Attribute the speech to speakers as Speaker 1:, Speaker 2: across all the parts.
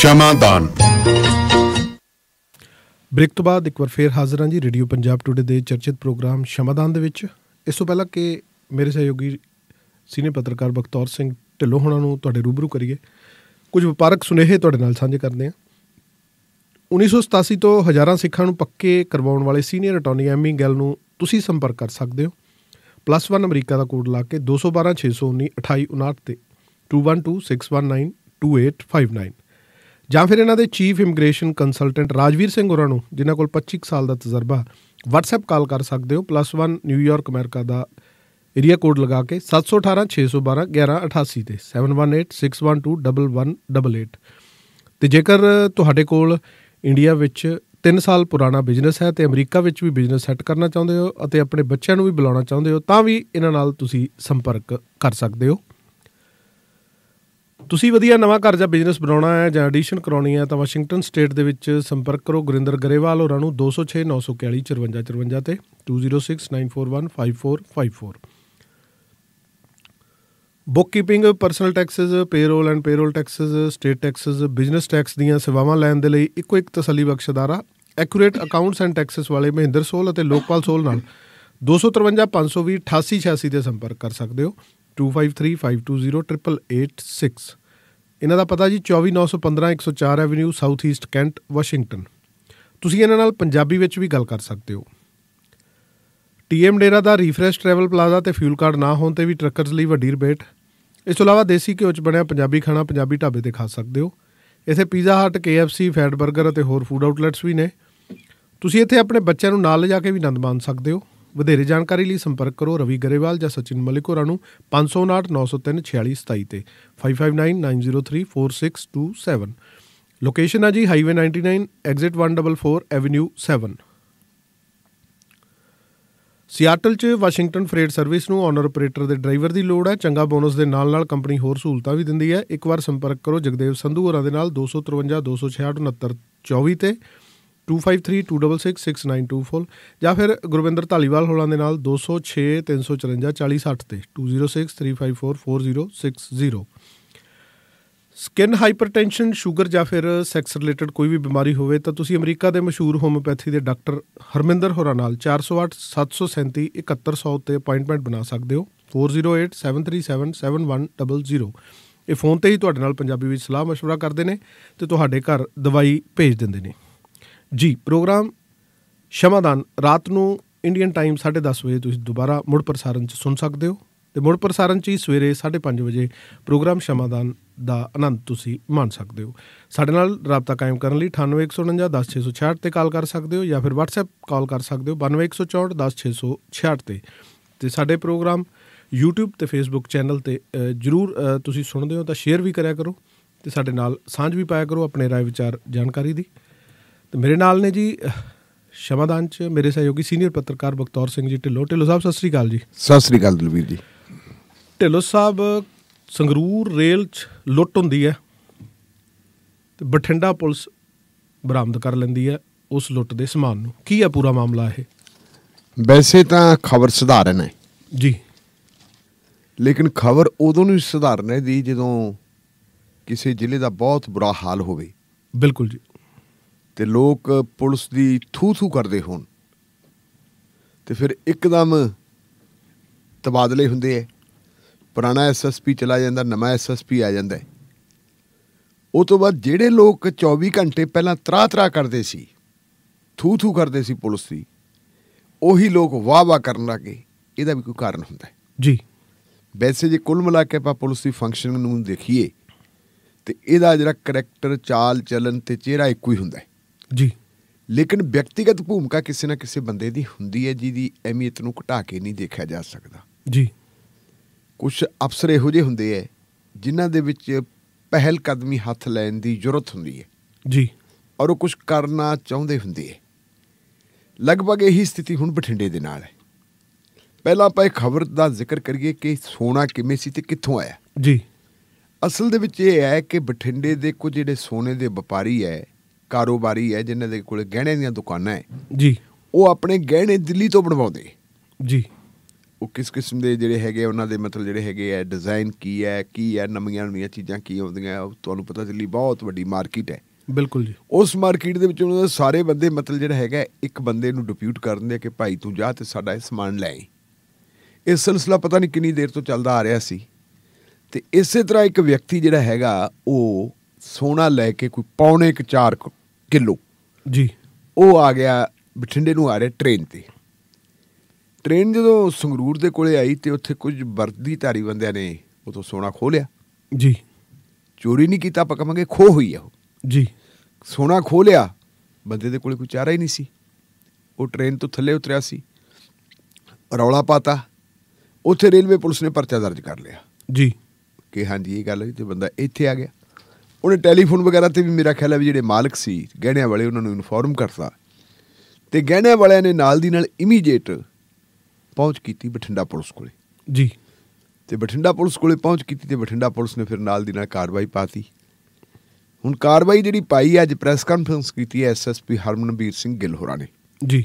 Speaker 1: ਸ਼ਮਾਦਾਨ break ਤੋਂ ਬਾਅਦ ਇੱਕ ਵਾਰ ਫੇਰ ਹਾਜ਼ਰ ਹਾਂ ਜੀ ਰੇਡੀਓ ਪੰਜਾਬ ਟੁਡੇ ਦੇ ਚਰਚਿਤ ਪ੍ਰੋਗਰਾਮ ਸ਼ਮਾਦਾਨ ਦੇ ਵਿੱਚ ਇਸ ਤੋਂ ਪਹਿਲਾਂ ਕਿ ਮੇਰੇ ਸਹਿਯੋਗੀ ਸੀਨੀਅਰ ਪੱਤਰਕਾਰ ਬਖਤੌਰ ਸਿੰਘ ਢਿੱਲੋਂ ਹੁਣਾਂ ਨੂੰ ਤੁਹਾਡੇ ਰੂਬਰੂ ਕਰੀਏ ਕੁਝ ਵਪਾਰਕ ਸੁਨੇਹੇ ਤੁਹਾਡੇ ਨਾਲ ਸਾਂਝੇ ਕਰਦੇ ਹਾਂ 1987 ਤੋਂ ਹਜ਼ਾਰਾਂ ਸਿੱਖਾਂ ਨੂੰ ਪੱਕੇ ਕਰਵਾਉਣ ਵਾਲੇ ਸੀਨੀਅਰ ਅਟਾਰਨੀ ਐਮੀ ਗੱਲ ਨੂੰ ਤੁਸੀਂ ਸੰਪਰਕ ਕਰ ਸਕਦੇ ਹੋ ਪਲੱਸ 1 ਅਮਰੀਕਾ ਦਾ ਕੋਡ ਲਾ ਕੇ 2126192859 ਤੇ 2126192859 ਜਾਂ ਫਿਰ ਇਹਨਾਂ ਦੇ chief immigration consultant Rajveer Singh ਹੋਰਾਂ ਨੂੰ ਜਿਨ੍ਹਾਂ ਕੋਲ 25 ਸਾਲ ਦਾ ਤਜਰਬਾ WhatsApp ਕਾਲ ਕਰ ਸਕਦੇ ਹੋ +1 ਨਿਊਯਾਰਕ ਅਮਰੀਕਾ ਦਾ ਏਰੀਆ ਕੋਡ ਲਗਾ ਕੇ 7186121188 ਤੇ 7186121188 ਤੇ ਜੇਕਰ ਤੁਹਾਡੇ ਕੋਲ ਇੰਡੀਆ ਵਿੱਚ 3 ਸਾਲ ਪੁਰਾਣਾ ਬਿਜ਼ਨਸ ਹੈ ਤੇ ਅਮਰੀਕਾ ਵਿੱਚ ਵੀ ਬਿਜ਼ਨਸ ਸੈੱਟ ਕਰਨਾ ਚਾਹੁੰਦੇ ਹੋ ਅਤੇ ਆਪਣੇ ਬੱਚਿਆਂ ਨੂੰ ਵੀ ਬੁਲਾਉਣਾ ਚਾਹੁੰਦੇ ਹੋ ਤਾਂ ਵੀ ਇਹਨਾਂ ਨਾਲ ਤੁਸੀਂ ਸੰਪਰਕ ਕਰ ਸਕਦੇ ਹੋ ਤੁਸੀਂ ਵਧੀਆ ਨਵਾਂ ਘਰ ਜਾਂ ਬਿਜ਼ਨਸ ਬਣਾਉਣਾ ਹੈ ਜਾਂ ਐਡੀਸ਼ਨ ਕਰਾਉਣੀ ਹੈ ਤਾਂ ਵਾਸ਼ਿੰਗਟਨ ਸਟੇਟ ਦੇ ਵਿੱਚ ਸੰਪਰਕ ਕਰੋ ਗੁਰਿੰਦਰ ਗਰੇਵਾਲ ਹੋਰਾਂ ਨੂੰ 2069415454 ਤੇ 2069415454 bookkeeping personal taxes payroll and payroll taxes state taxes business tax ਦੀਆਂ ਸੇਵਾਵਾਂ ਲੈਣ ਦੇ ਲਈ ਇੱਕੋ ਇੱਕ ਤਸੱਲੀ ਬਖਸ਼ ਅਦਾਰਾ ਐਕੂਰੇਟ ਅਕਾਊਂਟਸ ਐਂਡ ਟੈਕਸਸ ਵਾਲੇ ਮਹਿੰਦਰ ਸੋਲ ਅਤੇ ਲੋਕਪਾਲ ਸੋਲ ਨਾਲ 2535208886 ਦੇ ਸੰਪਰਕ ਕਰ ਸਕਦੇ ਹੋ 2535208886 ਇਹਨਾਂ ਦਾ ਪਤਾ ਜੀ 24915 104 avenue south east Kent Washington ਤੁਸੀਂ ਇਹਨਾਂ ਨਾਲ ਪੰਜਾਬੀ ਵਿੱਚ ਵੀ ਗੱਲ ਕਰ ਸਕਦੇ ਹੋ ਟੀਐਮ ਡੇਰਾ ਦਾ ਰੀਫਰੈਸ਼ ਟਰੈਵਲ ਪਲਾਜ਼ਾ ਤੇ ਫਿਊਲ ਕਾਰਡ ਨਾ ਹੋਣ ਤੇ ਵੀ ਟਰੱਕਰਸ ਲਈ ਵੱਡੀ ਰਿਬੇਟ ਇਸ ਤੋਂ ਇਲਾਵਾ ਦੇਸੀ ਘਿਓ 'ਚ ਬਣਿਆ ਪੰਜਾਬੀ ਖਾਣਾ ਪੰਜਾਬੀ ਢਾਬੇ ਤੇ ਖਾ ਸਕਦੇ ਹੋ ਇੱਥੇ ਪੀਜ਼ਾ ਹਟ KFC ਫੈਟ 버ਗਰ ਅਤੇ ਹੋਰ ਫੂਡ ਆਊਟਲੈਟਸ ਵੀ ਨੇ ਤੁਸੀਂ ਇੱਥੇ ਆਪਣੇ ਬੱਚਿਆਂ ਨੂੰ ਨਾਲ ਲਿਜਾ ਕੇ ਵੀ ਆਨੰਦ ਮਾਣ ਸਕਦੇ ਹੋ ਵਧੇਰੇ ਜਾਣਕਾਰੀ ਲਈ ਸੰਪਰਕ ਕਰੋ ਰਵੀ ਗਰੇਵਾਲ ਜਾਂ ਸਚਿਨ ਮਲਿਕ ਹੋਰਾਂ ਨੂੰ 5099034627 ਤੇ 5599034627 ਲੋਕੇਸ਼ਨ ਹੈ ਜੀ ਹਾਈਵੇ 99 ਐਗਜ਼ਿਟ 144 ਐਵੇਨਿਊ 7 ਸਿਆਟਲ 'ਚ ਵਾਸ਼ਿੰਗਟਨ ਫਰੇਟ ਸਰਵਿਸ ਨੂੰ ਓਨਰ ਆਪਰੇਟਰ ਦੇ ਡਰਾਈਵਰ ਦੀ ਲੋੜ ਹੈ ਚੰਗਾ ਬੋਨਸ ਦੇ ਨਾਲ-ਨਾਲ ਕੰਪਨੀ ਹੋਰ ਸਹੂਲਤਾਂ ਵੀ ਦਿੰਦੀ ਹੈ ਇੱਕ ਵਾਰ ਸੰਪਰਕ ਕਰੋ ਜਗਦੇਵ ਸੰਧੂ ਹੋਰਾਂ ਦੇ ਨਾਲ 253 266 69 24 ਤੇ 2532666924 ਜਾਂ ਫਿਰ ਗੁਰਵਿੰਦਰ ਧਾਲੀਵਾਲ ਹੋਲਾਂ ਦੇ ਨਾਲ 2063544060 ਤੇ 2063544060 ਸਕਿਨ ਹਾਈਪਰਟੈਂਸ਼ਨ ਸ਼ੂਗਰ ਜਾਂ ਫਿਰ ਸੈਕਸ ਰਿਲੇਟਡ ਕੋਈ ਵੀ ਬਿਮਾਰੀ ਹੋਵੇ ਤਾਂ ਤੁਸੀਂ ਅਮਰੀਕਾ ਦੇ ਮਸ਼ਹੂਰ ਹੋਮਿਓਪੈਥੀ ਦੇ ਡਾਕਟਰ ਹਰਮਿੰਦਰ ਹੋਰਾਂ ਨਾਲ 4087377100 ਤੇ ਅਪਾਇੰਟਮੈਂਟ ਬਣਾ ਸਕਦੇ ਹੋ 4087377100 ਇਹ ਫੋਨ ਤੇ ਹੀ ਤੁਹਾਡੇ ਨਾਲ ਪੰਜਾਬੀ ਵਿੱਚ ਸਲਾਹ مشورہ ਕਰਦੇ ਨੇ ਤੇ ਤੁਹਾਡੇ ਘਰ ਦਵਾਈ ਭੇਜ ਦਿੰਦੇ ਨੇ ਜੀ ਪ੍ਰੋਗਰਾਮ ਸ਼ਮਾਦਾਨ ਰਾਤ ਨੂੰ ਇੰਡੀਅਨ ਟਾਈਮ 10:30 ਵਜੇ ਤੁਸੀਂ ਦੁਬਾਰਾ ਮੁੜ ਪ੍ਰਸਾਰਣ ਚ ਸੁਣ ਸਕਦੇ ਹੋ ਤੇ ਮੁੜ ਪ੍ਰਸਾਰਣ ਚ ਹੀ ਸਵੇਰੇ 5:30 ਵਜੇ ਪ੍ਰੋਗਰਾਮ ਸ਼ਮਾਦਾਨ ਦਾ ਆਨੰਦ ਤੁਸੀਂ ਮਾਣ ਸਕਦੇ ਹੋ ਸਾਡੇ ਨਾਲ ਰابطਾ ਕਾਇਮ ਕਰਨ ਲਈ 9814910666 ਤੇ ਕਾਲ ਕਰ ਸਕਦੇ ਹੋ ਜਾਂ ਫਿਰ WhatsApp ਕਾਲ ਕਰ ਸਕਦੇ ਹੋ 9214410666 ਤੇ ਤੇ ਸਾਡੇ ਪ੍ਰੋਗਰਾਮ YouTube ਤੇ Facebook ਚੈਨਲ ਤੇ ਜਰੂਰ ਤੁਸੀਂ ਸੁਣਦੇ ਹੋ ਤਾਂ ਸ਼ੇਅਰ ਵੀ ਕਰਿਆ ਕਰੋ ਤੇ ਸਾਡੇ ਨਾਲ ਸਾਂਝ ਵੀ ਪਾਇਆ ਕਰੋ ਆਪਣੇ رائے ਵਿਚਾਰ ਜਾਣਕਾਰੀ ਦੀ ਤੇ ਮੇਰੇ ਨਾਲ ਨੇ ਜੀ ਸ਼ਮਾਦਾਨ ਚ ਮੇਰੇ ਸਹਿਯੋਗੀ ਸੀਨੀਅਰ ਪੱਤਰਕਾਰ ਬਖਤੌਰ ਸਿੰਘ ਜੀ ਢਿੱਲੋਂ ਢਿੱਲੋਂ ਸਾਹਿਬ ਸਤਿ ਸ੍ਰੀ ਅਕਾਲ ਜੀ ਸਤਿ ਸ੍ਰੀ ਅਕਾਲ ਦਲਵੀਰ ਜੀ ਢਿੱਲੋਂ ਸਾਹਿਬ ਸੰਗਰੂਰ ਰੇਲ ਚ ਲੁੱਟ ਹੁੰਦੀ ਹੈ ਤੇ ਬਠਿੰਡਾ ਪੁਲਿਸ ਬਰਾਮਦ ਕਰ ਲੈਂਦੀ ਹੈ ਉਸ ਲੁੱਟ ਦੇ ਸਮਾਨ ਨੂੰ ਕੀ ਹੈ ਪੂਰਾ ਮਾਮਲਾ ਇਹ
Speaker 2: ਵੈਸੇ ਤਾਂ ਖਬਰ ਸੁਧਾਰਨ ਹੈ ਜੀ ਲੇਕਿਨ ਖਬਰ ਉਦੋਂ ਨੂੰ ਸੁਧਾਰਨ ਹੈ ਦੀ ਜਦੋਂ ਕਿਸੇ ਜ਼ਿਲ੍ਹੇ ਦਾ ਬਹੁਤ ਬੁਰਾ ਹਾਲ ਹੋਵੇ ਬਿਲਕੁਲ ਜੀ ਤੇ ਲੋਕ ਪੁਲਿਸ ਦੀ ਥੂ ਥੂ ਕਰਦੇ ਹੋਣ ਤੇ ਫਿਰ ਇੱਕਦਮ ਤਬਾਦਲੇ ਹੁੰਦੇ ਐ ਪੁਰਾਣਾ ਐਸਐਸਪੀ ਚਲਾ ਜਾਂਦਾ ਨਵਾਂ ਐਸਐਸਪੀ ਆ ਜਾਂਦਾ ਉਹ ਤੋਂ ਬਾਅਦ ਜਿਹੜੇ ਲੋਕ 24 ਘੰਟੇ ਪਹਿਲਾਂ ਤਰਾ ਤਰਾ ਕਰਦੇ ਸੀ ਥੂ ਥੂ ਕਰਦੇ ਸੀ ਪੁਲਿਸ ਦੀ ਉਹੀ ਲੋਕ ਵਾਹ ਵਾਹ ਕਰਨ ਲੱਗੇ ਇਹਦਾ ਵੀ ਕੋਈ ਕਾਰਨ ਹੁੰਦਾ ਜੀ ਵੈਸੇ ਜੇ ਕੁੱਲ ਮਿਲਾ ਕੇ ਆਪਾਂ ਪੁਲਿਸ ਦੀ ਫੰਕਸ਼ਨ ਨੂੰ ਦੇਖੀਏ ਤੇ ਇਹਦਾ ਜਿਹੜਾ ਕੈਰੈਕਟਰ ਚਾਲ ਚੱਲਣ ਤੇ ਚਿਹਰਾ ਇੱਕੋ ਹੀ ਹੁੰਦਾ ਹੈ ਜੀ ਲੇਕਿਨ ਵਿਅਕਤੀਗਤ ਭੂਮਿਕਾ ਕਿਸੇ ਨਾ ਕਿਸੇ ਬੰਦੇ ਦੀ ਹੁੰਦੀ ਹੈ ਜਿਹਦੀ ਅਹਿਮੀਅਤ ਨੂੰ ਘਟਾ ਕੇ ਨਹੀਂ ਦੇਖਿਆ ਜਾ ਸਕਦਾ ਜੀ ਕੁਝ ਅਫਸਰ ਇਹੋ ਜਿਹੇ ਹੁੰਦੇ ਐ ਜਿਨ੍ਹਾਂ ਦੇ ਵਿੱਚ ਪਹਿਲ ਕਦਮੀ ਹੱਥ ਲੈਣ ਦੀ ਜ਼ਰੂਰਤ ਹੁੰਦੀ ਹੈ ਜੀ ਔਰ ਉਹ ਕੁਝ ਕਰਨਾ ਚਾਹੁੰਦੇ ਹੁੰਦੇ ਐ ਲਗਭਗ ਇਹੀ ਸਥਿਤੀ ਹੁਣ ਬਠਿੰਡੇ ਦੇ ਨਾਲ ਹੈ ਪਹਿਲਾਂ ਆਪਾਂ ਇਹ ਖਬਰ ਦਾ ਜ਼ਿਕਰ ਕਰੀਏ ਕਿ ਸੋਨਾ ਕਿਵੇਂ ਸੀ ਤੇ ਕਿੱਥੋਂ ਆਇਆ ਜੀ ਅਸਲ ਦੇ ਵਿੱਚ ਇਹ ਹੈ ਕਿ ਬਠਿੰਡੇ ਦੇ ਕੁਝ ਜਿਹੜੇ ਸੋਨੇ ਦੇ ਵਪਾਰੀ ਐ ਕਾਰੋਬਾਰੀ ਹੈ ਜਿਨ੍ਹਾਂ ਦੇ ਕੋਲ ਗਹਿਣੇ ਦੀਆਂ ਦੁਕਾਨਾਂ ਹੈ ਜੀ ਉਹ ਆਪਣੇ ਗਹਿਣੇ ਦਿੱਲੀ ਤੋਂ ਬਣਵਾਉਂਦੇ ਜੀ ਉਹ ਕਿਸ ਕਿਸਮ ਦੇ ਜਿਹੜੇ ਹੈਗੇ ਉਹਨਾਂ ਦੇ ਮਤਲਬ ਜਿਹੜੇ ਹੈਗੇ ਆ ਡਿਜ਼ਾਈਨ ਕੀ ਹੈ ਕੀ ਹੈ ਨਵੀਆਂ ਨਵੀਆਂ ਚੀਜ਼ਾਂ ਕੀ ਆਉਂਦੀਆਂ ਤੁਹਾਨੂੰ ਪਤਾ ਦਿੱਲੀ ਬਹੁਤ ਵੱਡੀ ਮਾਰਕੀਟ ਹੈ ਬਿਲਕੁਲ ਜੀ ਉਸ ਮਾਰਕੀਟ ਦੇ ਵਿੱਚ ਉਹਨਾਂ ਦੇ ਸਾਰੇ ਬੰਦੇ ਮਤਲਬ ਜਿਹੜਾ ਹੈਗਾ ਇੱਕ ਬੰਦੇ ਨੂੰ ਡਿਪਿਊਟ ਕਰਨ ਆ ਕਿ ਭਾਈ ਤੂੰ ਜਾ ਤੇ ਸਾਡਾ ਇਹ ਸਮਾਨ ਲੈ ਇਹ ਸਿਲਸਿਲਾ ਪਤਾ ਨਹੀਂ ਕਿੰਨੀ ਦੇਰ ਤੋਂ ਚੱਲਦਾ ਆ ਰਿਹਾ ਸੀ ਤੇ ਇਸੇ ਤਰ੍ਹਾਂ ਇੱਕ ਵਿਅਕਤੀ ਜਿਹੜਾ ਹੈਗਾ ਉਹ ਸੋਨਾ ਲੈ ਕੇ ਕੋਈ ਪੌਣੇ 4 ਕਿਲੋ ਜੀ ਉਹ ਆ ਗਿਆ ਬਠਿੰਡੇ ਨੂੰ ਆ ਰਿਹਾ ਟ੍ਰੇਨ ਤੇ ਟ੍ਰੇਨ ਜਦੋਂ ਸੰਗਰੂਰ ਦੇ ਕੋਲੇ ਆਈ ਤੇ ਉੱਥੇ ਕੁਝ ਵਰਦੀ ਧਾਰੀ ਬੰਦਿਆਂ ਨੇ ਤੋਂ ਸੋਨਾ ਖੋ ਲਿਆ ਜੀ ਚੋਰੀ ਨਹੀਂ ਕੀਤਾ ਆਪਾਂ ਕਹਾਂਗੇ ਖੋ ਹੋਈ ਆ ਉਹ ਜੀ ਸੋਨਾ ਖੋ ਲਿਆ ਬੰਦੇ ਦੇ ਕੋਲੇ ਕੋਈ ਚਾਰਾ ਹੀ ਨਹੀਂ ਸੀ ਉਹ ਟ੍ਰੇਨ ਤੋਂ ਥੱਲੇ ਉਤਰਿਆ ਸੀ ਰੌਲਾ ਪਾਤਾ ਉੱਥੇ ਰੇਲਵੇ ਪੁਲਿਸ ਨੇ ਪਰਚਾ ਦਰਜ ਕਰ ਲਿਆ ਜੀ ਕਿ ਹਾਂਜੀ ਇਹ ਗੱਲ ਹੈ ਤੇ ਬੰਦਾ ਇੱਥੇ ਆ ਗਿਆ ਉਹਨੇ ਟੈਲੀਫੋਨ ਵਗੈਰਾ ਤੇ ਵੀ ਮੇਰਾ ਖਿਆਲ ਹੈ ਵੀ ਜਿਹੜੇ ਮਾਲਕ ਸੀ ਗਹਿਣਿਆਂ ਵਾਲੇ ਉਹਨਾਂ ਨੂੰ ਇਨਫੋਰਮ ਕਰਤਾ ਤੇ ਗਹਿਣਿਆਂ ਵਾਲਿਆਂ ਨੇ ਨਾਲ ਦੀ ਨਾਲ ਇਮੀਡੀਏਟ ਪਹੁੰਚ ਕੀਤੀ ਬਠਿੰਡਾ ਪੁਲਿਸ ਕੋਲੇ ਜੀ ਤੇ ਬਠਿੰਡਾ ਪੁਲਿਸ ਕੋਲੇ ਪਹੁੰਚ ਕੀਤੀ ਤੇ ਬਠਿੰਡਾ ਪੁਲਿਸ ਨੇ ਫਿਰ ਨਾਲ ਦੀ ਨਾਲ ਕਾਰਵਾਈ ਪਾਤੀ ਹੁਣ ਕਾਰਵਾਈ ਜਿਹੜੀ ਪਾਈ ਅੱਜ ਪ੍ਰੈਸ ਕਾਨਫਰੰਸ ਕੀਤੀ ਹੈ ਐਸਐਸਪੀ ਹਰਮਨਬੀਰ ਸਿੰਘ ਗਿੱਲ ਹੋਰਾਂ ਨੇ ਜੀ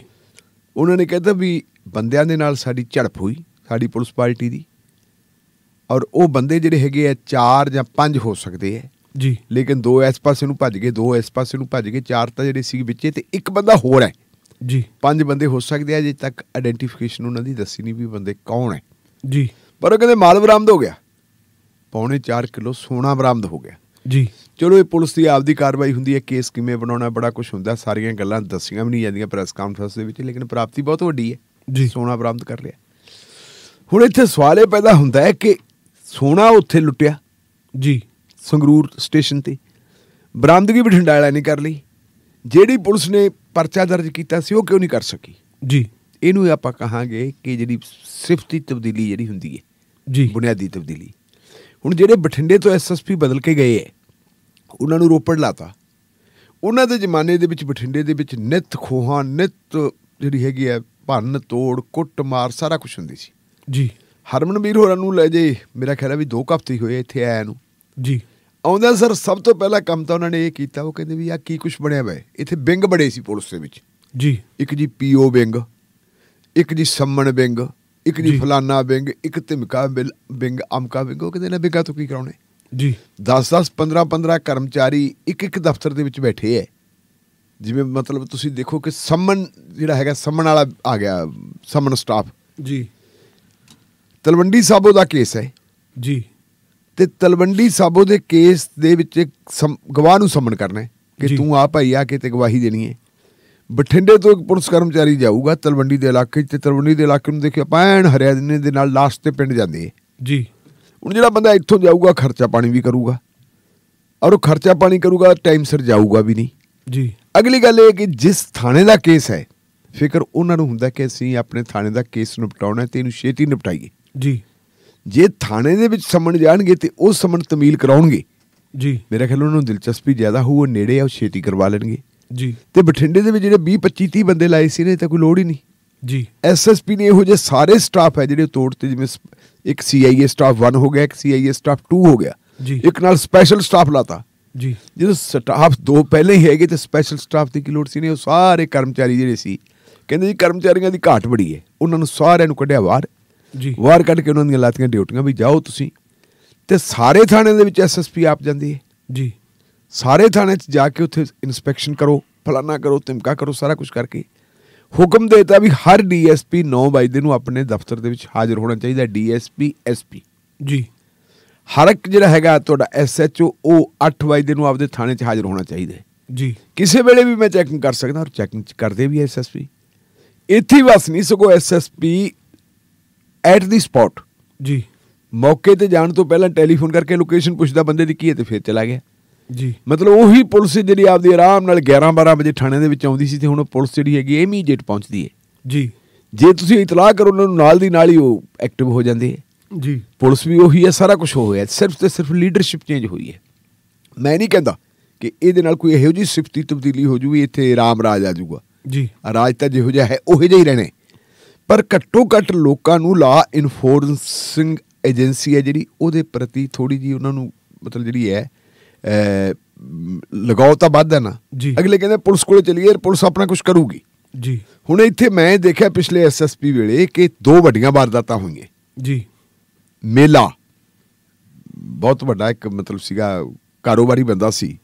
Speaker 2: ਉਹਨਾਂ ਨੇ ਕਹਿੰਦਾ ਵੀ ਬੰਦਿਆਂ ਦੇ ਨਾਲ ਸਾਡੀ ਝੜਪ ਹੋਈ ਸਾਡੀ ਪੁਲਿਸ ਪਾਰਟੀ ਦੀ ਔਰ ਉਹ ਬੰਦੇ ਜਿਹੜੇ ਹੈਗੇ ਆ 4 ਜਾਂ 5 ਹੋ ਸਕਦੇ ਆ ਜੀ ਲੇਕਿਨ ਦੋ ਇਸ ਪਾਸੇ ਨੂੰ ਭੱਜ ਗਏ ਦੋ ਇਸ ਪਾਸੇ ਨੂੰ ਭੱਜ ਗਏ ਚਾਰ ਤਾਂ ਜਿਹੜੇ ਸੀ ਵਿੱਚੇ ਤੇ ਇੱਕ ਬੰਦਾ ਹੋਰ ਹੈ ਜੀ ਪੰਜ ਬੰਦੇ ਹੋ ਸਕਦੇ ਆ ਜੇ ਤੱਕ ਆਇਡੈਂਟੀਫਿਕੇਸ਼ਨ ਉਹਨਾਂ ਦੀ ਦੱਸੀ ਨਹੀਂ ਵੀ ਬੰਦੇ ਕੌਣ ਹੈ ਜੀ ਪਰ ਉਹ ਕਹਿੰਦੇ ਮਾਲ ਬਰਾਮਦ ਹੋ ਗਿਆ ਪੌਣੇ 4 ਕਿਲੋ ਸੋਨਾ ਬਰਾਮਦ ਹੋ ਗਿਆ ਜੀ ਚਲੋ ਇਹ ਪੁਲਿਸ ਦੀ ਆਪਦੀ ਕਾਰਵਾਈ ਹੁੰਦੀ ਹੈ ਕੇਸ ਕਿਵੇਂ ਬਣਾਉਣਾ ਬੜਾ ਕੁਝ ਹੁੰਦਾ ਸਾਰੀਆਂ ਗੱਲਾਂ ਦੱਸੀਆਂ ਵੀ ਨਹੀਂ ਜਾਂਦੀਆਂ ਪ੍ਰੈਸ ਕਾਨਫਰੰਸ ਦੇ ਵਿੱਚ ਲੇਕਿਨ ਪ੍ਰਾਪਤੀ ਬਹੁਤ ਵੱਡੀ ਹੈ ਜੀ ਸੋਨਾ ਬਰਾਮਦ ਕਰ ਲਿਆ ਹੁਣ ਇੱਥੇ ਸਵਾਲ ਇਹ ਪੈਦਾ ਹੁੰਦਾ ਹੈ ਕਿ ਸੋਨਾ ਉੱਥੇ ਲੁੱਟਿਆ ਜੀ ਸੰਗਰੂਰ ਸਟੇਸ਼ਨ ਤੇ ਬਰਾਮਦਗੀ ਬਠਿੰਡਾ ਵਾਲਿਆਂ ਨੇ ਕਰ ਲਈ ਜਿਹੜੀ ਪੁਲਿਸ ਨੇ ਪਰਚਾ ਦਰਜ ਕੀਤਾ ਸੀ ਉਹ ਕਿਉਂ ਨਹੀਂ ਕਰ ਸਕੀ ਜੀ ਇਹਨੂੰ ਆਪਾਂ ਕਹਾਂਗੇ ਕਿ ਜਿਹੜੀ ਸਿਫਤੀ ਤਬਦੀਲੀ ਜਿਹੜੀ ਹੁੰਦੀ ਹੈ ਜੀ ਬੁਨਿਆਦੀ ਤਬਦੀਲੀ ਹੁਣ ਜਿਹੜੇ ਬਠਿੰਡੇ ਤੋਂ ਐਸਐਸਪੀ ਬਦਲ ਕੇ ਗਏ ਐ ਉਹਨਾਂ ਨੂੰ ਰੋਪੜ ਲਾਤਾ ਉਹਨਾਂ ਦੇ ਜ਼ਮਾਨੇ ਦੇ ਵਿੱਚ ਬਠਿੰਡੇ ਦੇ ਵਿੱਚ ਨਿਤ ਖੋਹਾਂ ਨਿਤ ਜਿਹੜੀ ਹੈਗੀ ਐ ਭੰਨ ਤੋੜ ਕੁੱਟ ਮਾਰ ਸਾਰਾ ਕੁਝ ਹੁੰਦੀ ਸੀ ਜੀ ਹਰਮਨਵੀਰ ਹੋਰਾਂ ਨੂੰ ਲੈ ਜੇ ਮੇਰਾ ਖਿਆਲ ਹੈ ਵੀ 2 ਹਫ਼ਤੇ ਹੋਏ ਇੱਥੇ ਆਇਆ ਨੂੰ ਜੀ ਆਉਂਦਾ ਸਰ ਸਭ ਤੋਂ ਪਹਿਲਾ ਕੰਮ ਤਾਂ ਉਹਨਾਂ ਨੇ ਇਹ ਕੀਤਾ ਉਹ ਕਹਿੰਦੇ ਵੀ ਆ ਕੀ ਕੁਝ ਬਣਿਆ ਵੇ ਇੱਥੇ ਬਿੰਗ ਬੜੇ ਸੀ ਪੁਲਿਸ ਦੇ ਵਿੱਚ ਜੀ ਇੱਕ ਜੀ ਪੀਓ ਬਿੰਗ ਇੱਕ ਜੀ ਸੰਮਣ ਬਿੰਗ ਇੱਕ ਜੀ ਫਲਾਨਾ ਬਿੰਗ ਇੱਕ ਧਮਕਾ ਬਿੰਗ ਅਮਕਾ ਬਿੰਗ ਉਹ ਕਹਿੰਦੇ ਨੇ ਬਿੰਗਾ ਤੋਂ ਕੀ ਕਰਾਉਣੇ ਜੀ 10 10 15 15 ਕਰਮਚਾਰੀ ਇੱਕ ਇੱਕ ਦਫ਼ਤਰ ਦੇ ਵਿੱਚ ਬੈਠੇ ਐ ਜਿਵੇਂ ਮਤਲਬ ਤੁਸੀਂ ਦੇਖੋ ਕਿ ਸੰਮਣ ਜਿਹੜਾ ਹੈਗਾ ਸੰਮਣ ਵਾਲਾ ਆ ਗਿਆ ਸੰਮਣ ਸਟਾਫ ਜੀ ਤਲਵੰਡੀ ਸਾਬੋ ਦਾ ਕੇਸ ਹੈ ਜੀ ਤੇ ਤਲਵੰਡੀ ਸਾਬੋ ਦੇ ਕੇਸ ਦੇ ਵਿੱਚ ਇੱਕ ਗਵਾਹ ਨੂੰ ਸਮਨ ਕਰਨਾ ਕਿ ਤੂੰ ਆ ਭਾਈ ਆ ਕੇ ਤੇ ਗਵਾਹੀ ਦੇਣੀ ਹੈ ਬਠਿੰਡੇ ਤੋਂ ਇੱਕ ਪੁਲਿਸ ਕਰਮਚਾਰੀ ਜਾਊਗਾ ਤਲਵੰਡੀ ਦੇ ਇਲਾਕੇ 'ਚ ਤੇ ਤਲਵੰਡੀ ਦੇ ਇਲਾਕੇ ਨੂੰ ਦੇਖਿਆ ਪੈਣ ਦਿਨੇ ਦੇ ਨਾਲ ਲਾਸਟ ਤੇ ਪਿੰਡ ਜਾਂਦੇ ਜੀ ਹੁਣ ਜਿਹੜਾ ਬੰਦਾ ਇੱਥੋਂ ਜਾਊਗਾ ਖਰਚਾ ਪਾਣੀ ਵੀ ਕਰੂਗਾ ਔਰ ਉਹ ਖਰਚਾ ਪਾਣੀ ਕਰੂਗਾ ਟਾਈਮ ਸਿਰ ਜਾਊਗਾ ਵੀ ਨਹੀਂ ਜੀ ਅਗਲੀ ਗੱਲ ਇਹ ਕਿ ਜਿਸ ਥਾਣੇ ਦਾ ਕੇਸ ਹੈ ਫਿਕਰ ਉਹਨਾਂ ਨੂੰ ਹੁੰਦਾ ਕਿ ਅਸੀਂ ਆਪਣੇ ਥਾਣੇ ਦਾ ਕੇਸ ਨਿਪਟਾਉਣਾ ਤੇ ਇਹਨੂੰ ਛੇਤੀ ਨਿਪਟਾਈਏ ਜੀ ਜੇ ਥਾਣੇ ਦੇ ਵਿੱਚ ਸਮਣ ਜਾਣਗੇ ਤੇ ਉਹ ਸਮਣ ਤਮੀਲ ਕਰਾਉਣਗੇ ਜੀ ਮੇਰੇ ਖਿਆਲ ਉਹਨਾਂ ਨੂੰ ਦਿਲਚਸਪੀ ਜ਼ਿਆਦਾ ਹੋਊ ਉਹ ਨੇੜੇ ਆ ਉਹ ਛੇਤੀ ਕਰਵਾ ਲੈਣਗੇ ਜੀ ਤੇ ਬਠਿੰਡੇ ਦੇ ਵਿੱਚ ਜਿਹੜੇ 20 25 30 ਬੰਦੇ ਲਾਏ ਸੀ ਨੇ ਤਾਂ ਕੋਈ ਲੋੜ ਹੀ ਨਹੀਂ ਜੀ ਐਸਐਸਪੀ ਨੇ ਇਹੋ ਜੇ ਸਾਰੇ ਸਟਾਫ ਹੈ ਜਿਹੜੇ ਤੋੜ ਤੇ ਜਿਵੇਂ ਇੱਕ ਸੀਆਈਏ ਸਟਾਫ 1 ਹੋ ਗਿਆ ਇੱਕ ਸੀਆਈਏ ਸਟਾਫ 2 ਹੋ ਗਿਆ ਇੱਕ ਨਾਲ ਸਪੈਸ਼ਲ ਸਟਾਫ ਲਾਤਾ ਜੀ ਜਦੋਂ ਸਟਾਫ ਦੋ ਪਹਿਲੇ ਹੀ ਹੈਗੇ ਤੇ ਸਪੈਸ਼ਲ ਸਟਾਫ ਦੀ ਕੀ ਲੋੜ ਸੀ ਨੇ ਉਹ ਸਾਰੇ ਕਰਮਚਾਰੀ ਜਿਹੜੇ ਸੀ ਕਹਿੰਦੇ ਜੀ ਕਰਮਚਾਰੀਆਂ ਦੀ ਘਾਟ ਬੜੀ ਹੈ ਉਹਨਾਂ ਨੂੰ ਸਾਰਿਆਂ ਨੂੰ ਕੱਢਿਆ ਬਾਹਰ ਜੀ ਵਾਰ ਕੱਢ ਕੇ ਉਹਨਾਂ ਦੀਆਂ ਲਾਤੀਆਂ ਡਿਊਟੀਆਂ ਵੀ ਜਾਓ ਤੁਸੀਂ ਤੇ ਸਾਰੇ ਥਾਣੇ ਦੇ ਵਿੱਚ ਐਸਐਸਪੀ ਆਪ ਜਾਂਦੀ ਹੈ ਜੀ ਸਾਰੇ ਥਾਣੇ 'ਚ ਜਾ ਕੇ ਉੱਥੇ ਇਨਸਪੈਕਸ਼ਨ ਕਰੋ ਫਲਾਨਾ ਕਰੋ ਤਿਮਕਾ ਕਰੋ ਸਾਰਾ ਕੁਝ ਕਰਕੇ ਹੁਕਮ ਦੇਤਾ ਵੀ ਹਰ ਡੀਐਸਪੀ 9 ਵਜੇ ਨੂੰ ਆਪਣੇ ਦਫ਼ਤਰ ਦੇ ਵਿੱਚ ਹਾਜ਼ਰ ਹੋਣਾ ਚਾਹੀਦਾ ਡੀਐਸਪੀ ਐਸਪੀ ਜੀ ਹਰ ਇੱਕ ਜਿਹੜਾ ਹੈਗਾ ਤੁਹਾਡਾ ਐਸਐਚਓ ਉਹ 8 ਵਜੇ ਨੂੰ ਆਪਦੇ ਥਾਣੇ 'ਚ ਹਾਜ਼ਰ ਹੋਣਾ ਚਾਹੀਦਾ ਜੀ ਕਿਸੇ ਵੇਲੇ ਵੀ ਮੈਂ ਚੈਕਿੰਗ ਕਰ ਸਕਦਾ ਔਰ ਚੈਕਿੰਗ ਕਰਦੇ ਵੀ ਐਸਐਸਪੀ ਇੱਥੇ ਵਸ ਨਹੀਂ ਸਗੋ ਐਸਐਸਪੀ ਐਟ ਦੀ ਸਪੌਟ ਜੀ ਮੌਕੇ ਤੇ ਜਾਣ ਤੋਂ ਪਹਿਲਾਂ ਟੈਲੀਫੋਨ ਕਰਕੇ ਲੋਕੇਸ਼ਨ ਪੁੱਛਦਾ ਬੰਦੇ ਦੀ ਕੀ ਹੈ ਤੇ ਫਿਰ ਚਲਾ ਗਿਆ ਜੀ ਮਤਲਬ ਉਹੀ ਪੁਲਿਸ ਜਿਹੜੀ ਆਪਦੀ ਆਰਾਮ ਨਾਲ 11 12 ਵਜੇ ਥਾਣੇ ਦੇ ਵਿੱਚ ਆਉਂਦੀ ਸੀ ਤੇ ਹੁਣ ਪੁਲਿਸ ਜਿਹੜੀ ਹੈਗੀ ਇਮੀਡੀਏਟ ਪਹੁੰਚਦੀ ਹੈ ਜੀ ਜੇ ਤੁਸੀਂ ਇਤਲਾਹ ਕਰੋ ਉਹਨਾਂ ਨੂੰ ਨਾਲ ਦੀ ਨਾਲ ਹੀ ਉਹ ਐਕਟਿਵ ਹੋ ਜਾਂਦੇ ਹੈ ਜੀ ਪੁਲਿਸ ਵੀ ਉਹੀ ਹੈ ਸਾਰਾ ਕੁਝ ਹੋ ਗਿਆ ਸਿਰਫ ਤੇ ਸਿਰਫ ਲੀਡਰਸ਼ਿਪ ਚੇਂਜ ਹੋਈ ਹੈ ਮੈਂ ਨਹੀਂ ਕਹਿੰਦਾ ਕਿ ਇਹਦੇ ਨਾਲ ਕੋਈ ਇਹੋ ਜੀ ਸਿਫਤੀ ਤਬਦੀਲੀ ਹੋ ਜੂਗੀ ਇੱਥੇ ਆਰਾਮ ਰਾਜ ਆ ਜਾਊਗਾ ਜੀ ਰਾਜ ਤਾਂ ਜਿਹੋ ਜਿਹਾ ਹੈ ਉਹੋ ਜਿਹਾ ਹੀ ਰਹਿਣੇ ਪਰ ਘੱਟੋ ਘੱਟ ਲੋਕਾਂ ਨੂੰ ਲਾ ਇਨਫੋਰਸਿੰਗ ਏਜੰਸੀ ਹੈ ਜਿਹੜੀ ਉਹਦੇ ਪ੍ਰਤੀ ਥੋੜੀ ਜੀ ਉਹਨਾਂ ਨੂੰ ਮਤਲਬ ਜਿਹੜੀ ਹੈ ਲਗਾਉ ਤਾਂ ਵੱਧ ਹੈ ਨਾ ਅਗਲੇ ਕਹਿੰਦੇ ਪੁਲਿਸ ਕੋਲੇ ਚਲੀਏ ਪੁਲਿਸ ਆਪਣਾ ਕੁਝ ਕਰੂਗੀ ਜੀ ਹੁਣ ਇੱਥੇ ਮੈਂ ਦੇਖਿਆ ਪਿਛਲੇ ਐਸਐਸਪੀ ਵੇਲੇ ਕਿ ਦੋ ਵੱਡੀਆਂ ਵਾਰਦਾਤਾਂ ਹੋਈਆਂ ਜੀ ਮੇਲਾ ਬਹੁਤ ਵੱਡਾ ਇੱਕ ਮਤਲਬ ਸੀਗਾ ਕਾਰੋਬਾਰੀ ਬੰਦਾ ਸੀ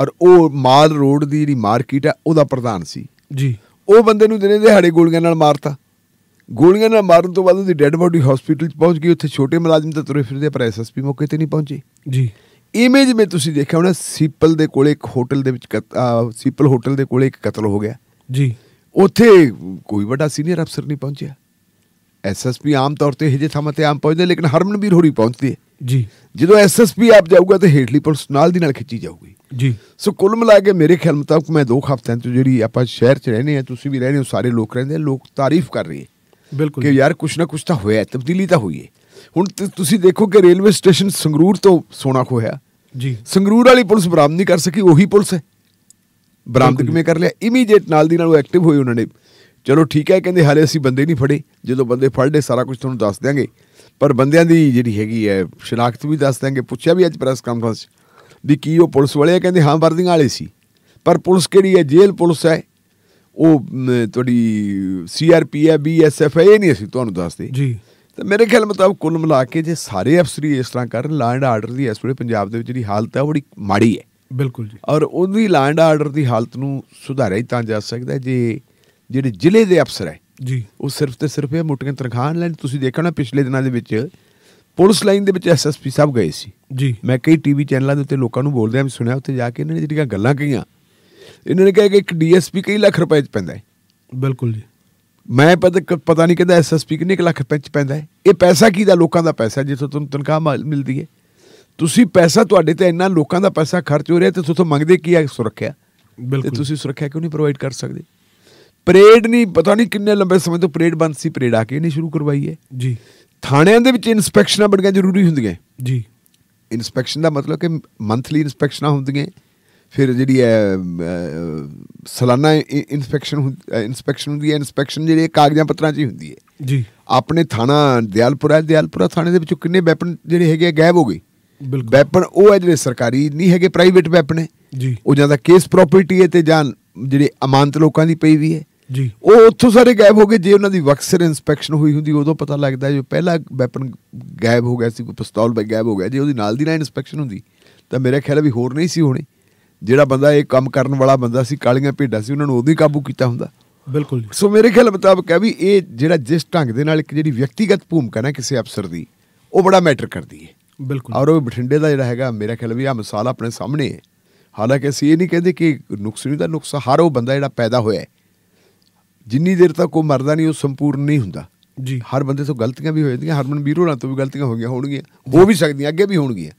Speaker 2: ਔਰ ਉਹ ਮਾਲ ਰੋਡ ਦੀ ਜਿਹੜੀ ਮਾਰਕੀਟ ਹੈ ਉਹਦਾ ਪ੍ਰਧਾਨ ਸੀ ਜੀ ਉਹ ਬੰਦੇ ਨੂੰ ਦਿਨੇ ਦਿਹਾੜੇ ਗੋਲੀਆਂ ਨਾਲ ਮਾਰਤਾ ਗੋਲੀਆਂ ਨਾਲ ਮਾਰਨ ਤੋਂ ਬਾਅਦ ਉਹਦੀ ਡੈੱਡ ਬਾਡੀ ਹਸਪੀਟਲ 'ਚ ਪਹੁੰਚ ਗਈ ਉੱਥੇ ਛੋਟੇ ਮੁਲਾਜ਼ਮ ਤਾਂ ਤੁਰੇ ਫਿਰਦੇ ਪਰ ਐਸਐਸਪੀ ਮੌਕੇ ਤੇ ਨਹੀਂ ਪਹੁੰਚੇ ਜੀ ਇਮੇਜ ਵਿੱਚ ਤੁਸੀਂ ਦੇਖਿਆ ਹੋਣਾ ਸੀਪਲ ਦੇ ਕੋਲੇ ਇੱਕ ਹੋਟਲ ਦੇ ਵਿੱਚ ਸੀਪਲ ਹੋਟਲ ਦੇ ਕੋਲੇ ਇੱਕ ਕਤਲ ਹੋ ਗਿਆ ਜੀ ਉੱਥੇ ਕੋਈ ਵੱਡਾ ਸੀਨੀਅਰ ਅਫਸਰ ਨਹੀਂ ਪਹੁੰਚਿਆ ਐਸਐਸਪੀ ਆਮ ਤੌਰ ਤੇ ਹਜੇ ਥਮਤੇ ਤੇ ਆਮ ਪਹੁੰਚਦੇ ਲੇਕਿਨ ਹਰਮਨਵੀਰ ਹੋਰੀ ਪਹੁੰਚਦੀ ਹੈ ਜੀ ਜਦੋਂ ਐਸਐਸਪੀ ਆਪ ਜਾਊਗਾ ਤੇ ਹੇਠਲੀ ਪੁਲਿਸ ਨਾਲ ਦੀ ਨਾਲ ਖਿੱਚੀ ਜਾਊਗੀ ਜੀ ਸੋ ਕੁੱਲ ਮਿਲਾ ਕੇ ਮੇਰੇ ਖਿਆਲ ਮੁਤਾਬਕ ਮੈਂ ਦੋ ਹਫ਼ਤਿਆਂ ਤੋਂ ਜਿਹੜੀ ਆਪਾਂ ਸ਼ਹਿਰ 'ਚ ਰਹਿੰਦੇ ਆ ਤੁਸੀਂ ਵੀ ਰਹਿੰਦੇ ਹੋ ਸਾਰੇ ਲੋਕ ਰਹਿੰਦੇ ਆ ਲੋਕ ਤਾਰੀਫ ਕਰ ਰਹੇ ਬਿਲਕੁਲ ਕਿ ਯਾਰ ਕੁਛ ਨਾ ਕੁਛ ਤਾਂ ਹੋਇਆ ਤਬਦੀਲੀ ਤਾਂ ਹੋਈ ਹੈ ਹੁਣ ਤੁਸੀਂ ਦੇਖੋ ਕਿ ਰੇਲਵੇ ਸਟੇਸ਼ਨ ਸੰਗਰੂਰ ਤੋਂ ਸੋਨਾ ਖੋਇਆ ਜੀ ਸੰਗਰੂਰ ਵਾਲੀ ਪੁਲਿਸ ਬਰਾਮਦ ਨਹੀਂ ਕਰ ਸਕੀ ਉਹੀ ਪੁਲਿਸ ਹੈ ਬਰਾਮਦ ਕਿਵੇਂ ਕਰ ਲਿਆ ਇਮੀਡੀਏਟ ਨਾਲ ਦੀ ਨਾਲ ਉਹ ਐਕਟਿਵ ਹੋਏ ਉਹਨਾਂ ਨੇ ਚਲੋ ਠੀਕ ਹੈ ਕਹਿੰਦੇ ਹਾਲੇ ਅਸੀਂ ਬੰਦੇ ਨਹੀਂ ਫੜੇ ਜਦੋਂ ਬੰਦੇ ਫੜ ਲੇ ਸਾਰਾ ਕੁਝ ਤੁਹਾਨੂੰ ਦੱਸ ਦਿਆਂਗੇ ਪਰ ਬੰਦਿਆਂ ਦੀ ਜਿਹੜੀ ਹੈਗੀ ਹੈ ਸ਼ਨਾਖਤ ਵੀ ਦੱਸ ਦਿਆਂਗੇ ਪੁੱਛਿਆ ਵੀ ਅੱਜ ਪ੍ਰੈਸ ਕਾਨਫਰੰਸ ਵੀ ਕੀ ਉਹ ਪੁਲਿਸ ਵਾਲੇ ਕਹਿੰਦੇ ਹਾਂ ਵਰਦੀਆਂ ਵਾਲੇ ਸੀ ਪਰ ਪੁਲਿਸ ਕਿਹੜੀ ਹੈ ਜੇਲ੍ਹ ਪੁਲਿਸ ਹੈ ਉਹ ਤੁਹਾਡੀ ਸੀਆਰਪੀ ਹੈ ਬੀਐਸਐਫ ਹੈ ਨਹੀਂ ਅਸੀਂ ਤੁਹਾਨੂੰ ਦੱਸਦੇ ਜੀ ਤੇ ਮੇਰੇ ਖਿਆਲ ਮਤਲਬ ਕੁੱਲ ਮਿਲਾ ਕੇ ਜੇ ਸਾਰੇ ਅਫਸਰੀ ਇਸ ਤਰ੍ਹਾਂ ਕਰਨ ਲੈਂਡ ਆਰਡਰ ਦੀ ਇਸ ਵੇਲੇ ਪੰਜਾਬ ਦੇ ਵਿੱਚ ਜਿਹੜੀ ਹਾਲਤ ਹੈ ਉਹ ਬੜੀ ਮਾੜੀ ਹੈ ਬਿਲਕੁਲ ਜੀ ਔਰ ਉਹਦੀ ਲੈਂਡ ਆਰਡਰ ਦੀ ਹਾਲਤ ਨੂੰ ਸੁਧਾਰਿਆ ਹੀ ਤਾਂ ਜਾ ਸਕਦਾ ਜੇ ਜਿਹੜੇ ਜ਼ਿਲ੍ਹੇ ਦੇ ਅਫਸਰ ਹੈ ਜੀ ਉਹ ਸਿਰਫ ਤੇ ਸਿਰਫ ਇਹ ਮੋਟੀਆਂ ਤਨਖਾਹਾਂ ਲੈਣ ਤੁਸੀਂ ਦੇਖਣਾ ਪਿਛਲੇ ਦਿਨਾਂ ਦੇ ਵਿੱਚ ਪੁਲਿਸ ਲਾਈਨ ਦੇ ਵਿੱਚ ਐਸਐਸਪੀ ਸਭ ਗਏ ਸੀ ਜੀ ਮੈਂ ਕਈ ਟੀਵੀ ਚੈਨਲਾਂ ਦੇ ਉੱਤੇ ਲੋਕਾਂ ਨੂੰ ਬੋਲਦੇ ਆ ਸੁਣਿਆ ਉੱਥੇ ਜਾ ਕੇ ਇਹਨਾਂ ਨੇ ਜਿਹੜੀਆਂ ਗੱਲਾਂ ਕਹੀਆਂ ਇਹਨਾਂ ਨੇ ਕਿਹਾ ਕਿ ਇੱਕ ਡੀਐਸਪੀ ਕਈ ਲੱਖ ਰੁਪਏ ਚ ਪੈਂਦਾ ਹੈ ਬਿਲਕੁਲ ਜੀ ਮੈਂ ਪਤਾ ਪਤਾ ਨਹੀਂ ਕਿਦਾ ਐਸਐਸਪੀ ਕਿੰਨੇ ਲੱਖ ਰੁਪਏ ਚ ਪੈਂਦਾ ਹੈ ਇਹ ਪੈਸਾ ਕੀ ਦਾ ਲੋਕਾਂ ਦਾ ਪੈਸਾ ਜਿੱਥੋਂ ਤੁਹਾਨੂੰ ਤਨਖਾਹ ਮਿਲਦੀ ਹੈ ਤੁਸੀਂ ਪੈਸਾ ਤੁਹਾਡੇ ਤੇ ਇੰਨਾ ਲੋਕਾਂ ਦਾ ਪੈਸਾ ਖਰਚ ਹੋ ਰਿਹਾ ਤੇ ਤੁਸੀਂ ਮੰਗਦੇ ਕੀ ਹੈ ਸੁਰੱਖਿਆ ਬਿਲਕੁਲ ਤੇ ਤੁਸੀਂ ਸੁਰੱਖਿਆ ਕਿਉਂ ਨਹੀਂ ਪ੍ਰੋਵਾਈਡ ਕਰ ਸਕਦੇ ਪਰੇਡ ਨਹੀਂ ਪਤਾ ਨਹੀਂ ਕਿੰਨੇ ਲੰਬੇ ਸਮੇਂ ਤੋਂ ਪਰੇਡ ਬੰਦ ਸੀ ਪਰੇਡ ਆ ਕੇ ਨਹੀਂ ਸ਼ੁਰੂ ਕਰਵਾਈ ਹੈ ਜੀ ਥਾਣਿਆਂ ਦੇ ਵਿੱਚ ਇਨਸਪੈਕਸ਼ਨਾਂ ਬੜੀਆਂ ਜ਼ਰੂਰੀ ਹੁੰਦੀਆਂ ਜੀ ਇਨਸਪੈਕਸ਼ਨ ਦਾ ਮਤਲਬ ਕਿ ਮੰਥਲੀ ਇਨਸਪੈਕਸ਼ਨਾਂ ਹੁੰਦੀਆਂ ਫਿਰ ਜਿਹੜੀ ਹੈ ਸਲਾਨਾ ਇਨਸਪੈਕਸ਼ਨ ਇਨਸਪੈਕਸ਼ਨ ਹੁੰਦੀ ਹੈ ਇਨਸਪੈਕਸ਼ਨ ਜਿਹੜੇ ਕਾਗਜ਼ਾਂ ਪੱਤਰਾਂ 'ਚ ਹੀ ਹੁੰਦੀ ਹੈ ਜੀ ਆਪਣੇ ਥਾਣਾ ਦਿਆਲਪੁਰਾ ਦਿਆਲਪੁਰਾ ਥਾਣੇ ਦੇ ਵਿੱਚੋਂ ਕਿੰਨੇ ਵੈਪਨ ਜਿਹੜੇ ਹੈਗੇ ਗਾਇਬ ਹੋ ਗਏ ਬਿਲਕੁਲ ਵੈਪਨ ਉਹ ਹੈ ਜਿਹੜੇ ਸਰਕਾਰੀ ਨਹੀਂ ਹੈਗੇ ਪ੍ਰਾਈਵੇਟ ਵੈਪਨ ਹੈ ਜੀ ਉਹ ਜਾਂ ਕੇਸ ਪ੍ਰਾਪਰਟੀ ਹੈ ਤੇ ਜਾਂ ਜਿਹੜੇ ਅਮਾਨਤ ਲੋਕਾਂ ਦੀ ਪਈ ਵੀ ਹੈ ਜੀ ਉਹ ਉੱਥੋਂ ਸਾਰੇ ਗਾਇਬ ਹੋ ਗਏ ਜੇ ਉਹਨਾਂ ਦੀ ਵਕਸਰ ਇਨਸਪੈਕਸ਼ਨ ਹੋਈ ਹੁੰਦੀ ਉਦੋਂ ਪਤਾ ਲੱਗਦਾ ਜੋ ਪਹਿਲਾ ਵੈਪਨ ਗਾਇਬ ਹੋ ਗਿਆ ਸੀ ਕੋਈ ਪਿਸਤੌਲ ਵੀ ਗਾਇਬ ਹੋ ਗਿਆ ਜੇ ਉਹਦੀ ਨਾਲ ਦੀ ਨਾਲ ਇਨਸਪੈਕਸ਼ਨ ਹੁੰਦੀ ਤਾਂ ਮੇਰੇ ਖਿਆਲ ਵੀ ਹੋਰ ਨਹੀਂ ਸੀ ਹੋਣੀ ਜਿਹੜਾ ਬੰਦਾ ਇਹ ਕੰਮ ਕਰਨ ਵਾਲਾ ਬੰਦਾ ਸੀ ਕਾਲੀਆਂ ਭੇਡਾਂ ਸੀ ਉਹਨਾਂ ਨੂੰ ਉਹਦੇ ਹੀ ਕਾਬੂ ਕੀਤਾ ਹੁੰਦਾ ਬਿਲਕੁਲ ਸੋ ਮੇਰੇ ਖਿਆਲ ਮੁਤਾਬਕ ਹੈ ਵੀ ਇਹ ਜਿਹੜਾ ਜਿਸ ਢੰਗ ਦੇ ਨਾਲ ਇੱਕ ਜਿਹੜੀ ਵਿਅਕਤੀਗਤ ਭੂਮਿਕਾ ਨਾ ਕਿਸੇ ਅਫਸਰ ਦੀ ਉਹ ਬੜਾ ਮੈਟਰ ਕਰਦੀ ਹੈ ਬਿਲਕੁਲ ਔਰ ਉਹ ਬਠਿੰਡੇ ਦਾ ਜਿਹੜਾ ਹੈਗਾ ਮੇਰਾ ਖਿਆਲ ਵੀ ਆ ਮਿਸਾਲ ਆਪਣੇ ਸਾਹਮਣੇ ਹੈ ਹਾਲਾਂਕਿ ਅਸੀਂ ਇਹ ਨਹੀਂ ਕਹਿੰਦੇ ਕਿ ਨੁਕਸਾਨੀ ਦਾ ਨੁਕਸਾ ਹਰ ਉਹ ਬੰਦਾ ਜਿਹੜਾ ਪੈਦਾ ਹੋਇਆ ਹੈ ਜਿੰਨੀ ਦੇਰ ਤੱਕ ਉਹ ਮਰਦਾ ਨਹੀਂ ਉਹ ਸੰਪੂਰਨ ਨਹੀਂ ਹੁੰਦਾ ਜੀ ਹਰ ਬੰਦੇ ਤੋਂ ਗਲਤੀਆਂ ਵੀ ਹੋ ਜਾਂਦੀਆਂ ਹਰਮਨ ਵੀਰ ਹੋਰਾਂ ਤੋਂ ਵੀ ਗਲਤੀਆਂ ਹੋ ਗਈਆਂ ਹੋਣਗੀਆਂ ਹੋ ਵੀ ਸਕਦੀਆਂ ਅੱਗੇ ਵੀ ਹੋਣਗੀਆਂ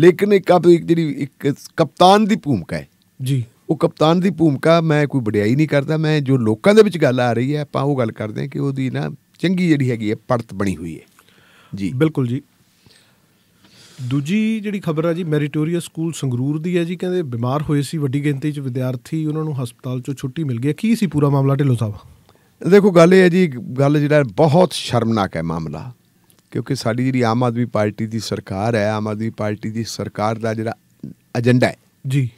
Speaker 2: ਲੇਕਿਨ ਇੱਕ ਆਪ ਜਿਹੜੀ ਇੱਕ ਕਪਤਾਨ ਦੀ ਭੂਮਿਕਾ ਹੈ ਜੀ ਉਹ ਕਪਤਾਨ ਦੀ ਭੂਮਿਕਾ ਮੈਂ ਕੋਈ ਵਡਿਆਈ ਨਹੀਂ ਕਰਦਾ ਮੈਂ ਜੋ ਲੋਕਾਂ ਦੇ ਵਿੱਚ ਗੱਲ ਆ ਰਹੀ ਹੈ
Speaker 1: ਆਪਾਂ ਉਹ ਗੱਲ ਕਰਦੇ ਹਾਂ ਕਿ ਉਹਦੀ ਨਾ ਚੰਗੀ ਜਿਹੜੀ ਹੈਗੀ ਹੈ ਪੜਤ ਬਣੀ ਹੋਈ ਹੈ ਜੀ ਬਿਲਕੁਲ ਜੀ ਦੂਜੀ ਜਿਹੜੀ ਖਬਰ ਆ ਜੀ ਮੈਰੀਟੋਰੀਅਸ ਸਕੂਲ ਸੰਗਰੂਰ ਦੀ ਹੈ ਜੀ ਕਹਿੰਦੇ ਬਿਮਾਰ ਹੋਏ ਸੀ ਵੱਡੀ ਗਿਣਤੀ 'ਚ ਵਿਦਿਆਰਥੀ ਉਹਨਾਂ ਨੂੰ ਹਸਪਤਾਲ 'ਚੋਂ ਛੁੱਟੀ ਮਿਲ ਗਈ ਕੀ ਸੀ ਪੂਰਾ ਮਾਮਲਾ ਢਿੱਲੋ ਸਾਹਿਬ
Speaker 2: ਦੇਖੋ ਗੱਲ ਇਹ ਹੈ ਜੀ ਗੱਲ ਜਿਹੜਾ ਬਹੁਤ ਸ਼ਰਮਨਾਕ ਹੈ ਮਾਮਲਾ ਕਿਉਂਕਿ ਸਾਡੀ ਜਿਹੜੀ ਆਮ ਆਦਮੀ ਪਾਰਟੀ ਦੀ ਸਰਕਾਰ ਹੈ ਆਮ ਆਦਮੀ ਪਾਰਟੀ ਦੀ ਸਰਕਾਰ ਦਾ ਜਿਹੜਾ ਏਜੰਡਾ ਹੈ ਜੀ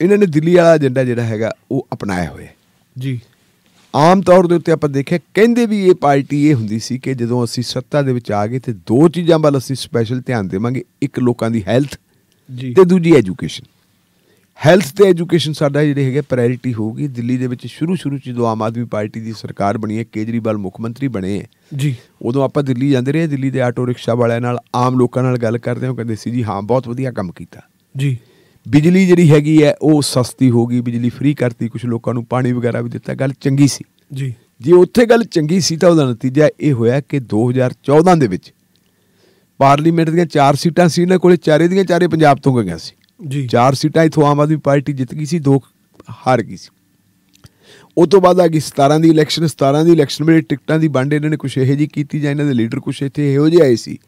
Speaker 2: ਇਹਨਾਂ ਨੇ ਦਿੱਲੀ ਵਾਲਾ ਏਜੰਡਾ ਜਿਹੜਾ ਹੈਗਾ ਉਹ ਅਪਣਾਇਆ ਹੋਇਆ ਜੀ ਆਮ ਤੌਰ ਦੇ ਉੱਤੇ ਆਪਾਂ ਦੇਖਿਆ ਕਹਿੰਦੇ ਵੀ ਇਹ ਪਾਰਟੀ ਇਹ ਹੁੰਦੀ ਸੀ ਕਿ ਜਦੋਂ ਅਸੀਂ ਸੱਤਾ ਦੇ ਵਿੱਚ ਆ ਗਏ ਤੇ ਦੋ ਚੀਜ਼ਾਂ ਵੱਲ ਅਸੀਂ ਸਪੈਸ਼ਲ ਧਿਆਨ ਦੇਵਾਂਗੇ ਇੱਕ ਲੋਕਾਂ ਦੀ ਹੈਲਥ ਜੀ ਤੇ ਦੂਜੀ ਐਜੂਕੇਸ਼ਨ ਹੈਲਥ ਤੇ ਐਜੂਕੇਸ਼ਨ ਸਾਡਾ ਜਿਹੜੇ ਹੈਗੇ ਪ੍ਰਾਇੋਰਟੀ ਹੋਊਗੀ ਦਿੱਲੀ ਦੇ ਵਿੱਚ ਸ਼ੁਰੂ ਸ਼ੁਰੂ ਚ ਜਦੋਂ ਆਮ ਆਦਮੀ ਪਾਰਟੀ ਦੀ ਸਰਕਾਰ ਬਣੀ ਹੈ ਕੇਜਰੀਵਾਲ ਮੁੱਖ ਮੰਤਰੀ ਬਣੇ ਜੀ ਉਦੋਂ ਆਪਾਂ ਦਿੱਲੀ ਜਾਂਦੇ ਰਹੇ ਦਿੱਲੀ ਦੇ ਆਟੋ ਰਿਕਸ਼ਾ ਵਾਲਿਆਂ ਨਾਲ ਆਮ ਲੋਕਾਂ ਨਾਲ ਗੱਲ ਕਰਦੇ ਹਾਂ ਕਹਿੰਦੇ ਸੀ ਜੀ ਹਾਂ ਬਹੁਤ ਵਧੀਆ ਕੰਮ ਕੀਤਾ ਜੀ ਬਿਜਲੀ ਜਿਹੜੀ ਹੈਗੀ ਹੈ ਉਹ ਸਸਤੀ ਹੋ ਗਈ ਬਿਜਲੀ ਫ੍ਰੀ ਕਰਤੀ ਕੁਝ ਲੋਕਾਂ ਨੂੰ ਪਾਣੀ ਵਗੈਰਾ ਵੀ ਦਿੱਤਾ ਗੱਲ ਚੰਗੀ ਸੀ ਜੀ ਜੇ ਉੱਥੇ ਗੱਲ ਚੰਗੀ ਸੀ ਤਾਂ ਉਹਦਾ ਨਤੀਜਾ ਇਹ ਹੋਇਆ ਕਿ 2014 ਦੇ ਵਿੱਚ ਪਾਰਲੀਮੈਂਟ ਦੀਆਂ 4 ਸੀਟਾਂ ਸੀ ਇਹਨਾਂ ਕੋਲੇ ਚਾਰੇ ਦੀਆਂ ਚਾਰੇ ਪੰਜਾਬ ਤੋਂ ਗਈਆਂ ਸੀ ਜੀ ਚਾਰ ਸੀਟਾਂ ਇਥੋਂ ਆਮ ਆਦਮੀ ਪਾਰਟੀ ਜਿੱਤ ਗਈ ਸੀ ਦੋ ਹਾਰ ਗਈ ਸੀ ਉਸ ਤੋਂ ਬਾਅਦ ਆ ਗਈ 17 ਦੀ ਇਲੈਕਸ਼ਨ 17 ਦੀ ਇਲੈਕਸ਼ਨ ਮੇਰੇ ਟਿਕਟਾਂ ਦੀ ਵੰਡ ਇਹਨਾਂ ਨੇ ਕੁਝ ਇਹੋ ਜੀ ਕੀਤੀ ਜਾਂ ਇਹਨਾਂ ਦੇ ਲੀਡਰ ਕੁਝ ਇੱਥੇ ਇਹੋ ਜਿਹੇ ਆਏ ਸੀ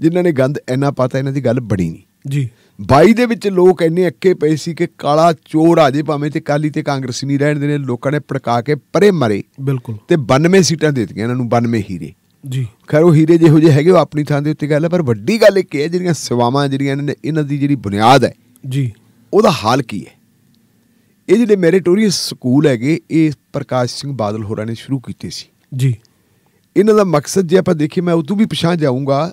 Speaker 2: ਜਿਨ੍ਹਾਂ ਨੇ ਗੰਦ ਇੰਨਾ ਪਾਤਾ ਇਹਨਾਂ ਦੀ ਗੱਲ ਬਣੀ ਨਹੀਂ ਜੀ 22 ਦੇ ਵਿੱਚ ਲੋਕ ਇੰਨੇ ਅੱਕੇ ਪਏ ਸੀ ਕਿ ਕਾਲਾ ਚੋਰ ਆ ਜੇ ਭਾਵੇਂ ਤੇ ਕਾਲੀ ਤੇ ਕਾਂਗਰਸੀ ਨਹੀਂ ਰਹਿਣ ਦੇਣੇ ਲੋਕਾਂ ਨੇ ਪੜਕਾ ਕੇ ਪਰੇ ਮਰੇ ਬਿਲਕੁਲ ਤੇ 92 ਸੀਟਾਂ ਦੇ ਦਿੱਤੀਆਂ ਇਹਨਾਂ ਨੂੰ 92 ਹੀਰੇ ਜੀ ਖੈਰ ਉਹ ਹੀਰੇ ਜਿਹੋ ਜਿਹੇ ਹੈਗੇ ਉਹ ਆਪਣੀ ਥਾਂ ਦੇ ਉੱਤੇ ਗੱਲ ਹੈ ਪਰ ਵੱਡੀ ਗੱਲ ਇਹ ਹੈ ਜਿਹੜੀਆਂ ਸੇਵਾਵਾਂ ਜਿਹੜੀਆਂ ਇਹਨਾਂ ਦੀ ਜਿਹੜੀ ਬੁਨਿਆਦ ਹੈ ਜੀ ਉਹਦਾ ਹਾਲ ਕੀ ਹੈ ਇਹ ਜਿਹੜੇ ਮੈਰੀਟੋਰੀਅਸ ਸਕੂਲ ਹੈਗੇ ਇਹ ਪ੍ਰਕਾਸ਼ ਸਿੰਘ ਬਾਦਲ ਹੋਰਾਂ ਨੇ ਸ਼ੁਰੂ ਕੀਤੇ ਸੀ ਜੀ ਇਹਨਾਂ ਦਾ ਮਕਸਦ ਜੇ ਆਪਾਂ ਦੇਖੀ ਮੈਂ ਉਦੋਂ ਵੀ ਪਛਾਣ ਜਾਊਂਗਾ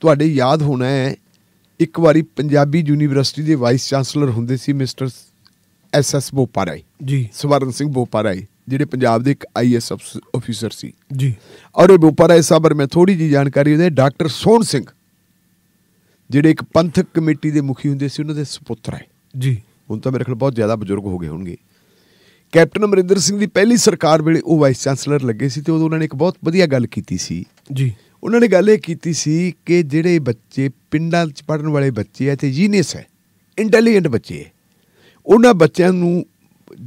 Speaker 2: ਤੁਹਾਡੇ ਯਾਦ ਹੋਣਾ ਹੈ ਇੱਕ ਵਾਰੀ ਪੰਜਾਬੀ ਯੂਨੀਵਰਸਿਟੀ ਦੇ ਵਾਈਸ ਚਾਂਸਲਰ ਹੁੰਦੇ ਸੀ mister S S Boparai ji Swaran Singh ਬੋਪਾਰਾਈ ਜਿਹੜੇ ਪੰਜਾਬ ਦੇ ਇੱਕ ਆਈਐਸ ਅਫਸਰ ਸੀ ਜੀ ਔਰ ਇਹ ਬੋਪਾਰਾਈ ਸਾਹਿਬ ਮੈਂ ਥੋੜੀ ਜੀ ਜਾਣਕਾਰੀ ਦੇ ਡਾਕਟਰ ਸੋਹਣ ਸਿੰਘ ਜਿਹੜੇ ਇੱਕ ਪੰਥਕ ਕਮੇਟੀ ਦੇ ਮੁਖੀ ਹੁੰਦੇ ਸੀ ਉਹਨਾਂ ਦੇ ਸੁਪੁੱਤਰ ਹੈ ਜੀ ਹੁਣ ਤਾਂ ਮੇਰੇ ਖਿਆਲ ਬਹੁਤ ਜ਼ਿਆਦਾ ਬਜ਼ੁਰਗ ਹੋ ਗਏ ਹੋਣਗੇ ਕੈਪਟਨ ਅਮਰਿੰਦਰ ਸਿੰਘ ਦੀ ਪਹਿਲੀ ਸਰਕਾਰ ਵੇਲੇ ਉਹ ਵਾਈਸ ਚਾਂਸਲਰ ਲੱਗੇ ਸੀ ਤੇ ਉਦੋਂ ਉਹਨਾਂ ਨੇ ਇੱਕ ਬਹੁਤ ਵਧੀਆ ਗੱਲ ਕੀਤੀ ਸੀ ਜੀ ਉਹਨਾਂ ਨੇ ਗੱਲ ਇਹ ਕੀਤੀ ਸੀ ਕਿ ਜਿਹੜੇ ਬੱਚੇ ਪਿੰਡਾਂ 'ਚ ਪੜਨ ਵਾਲੇ ਬੱਚੇ ਐ ਤੇ ਜੀਨੀਅਸ ਐ ਇੰਟੈਲੀਜੈਂਟ ਬੱਚੇ ਐ ਉਹਨਾਂ ਬੱਚਿਆਂ ਨੂੰ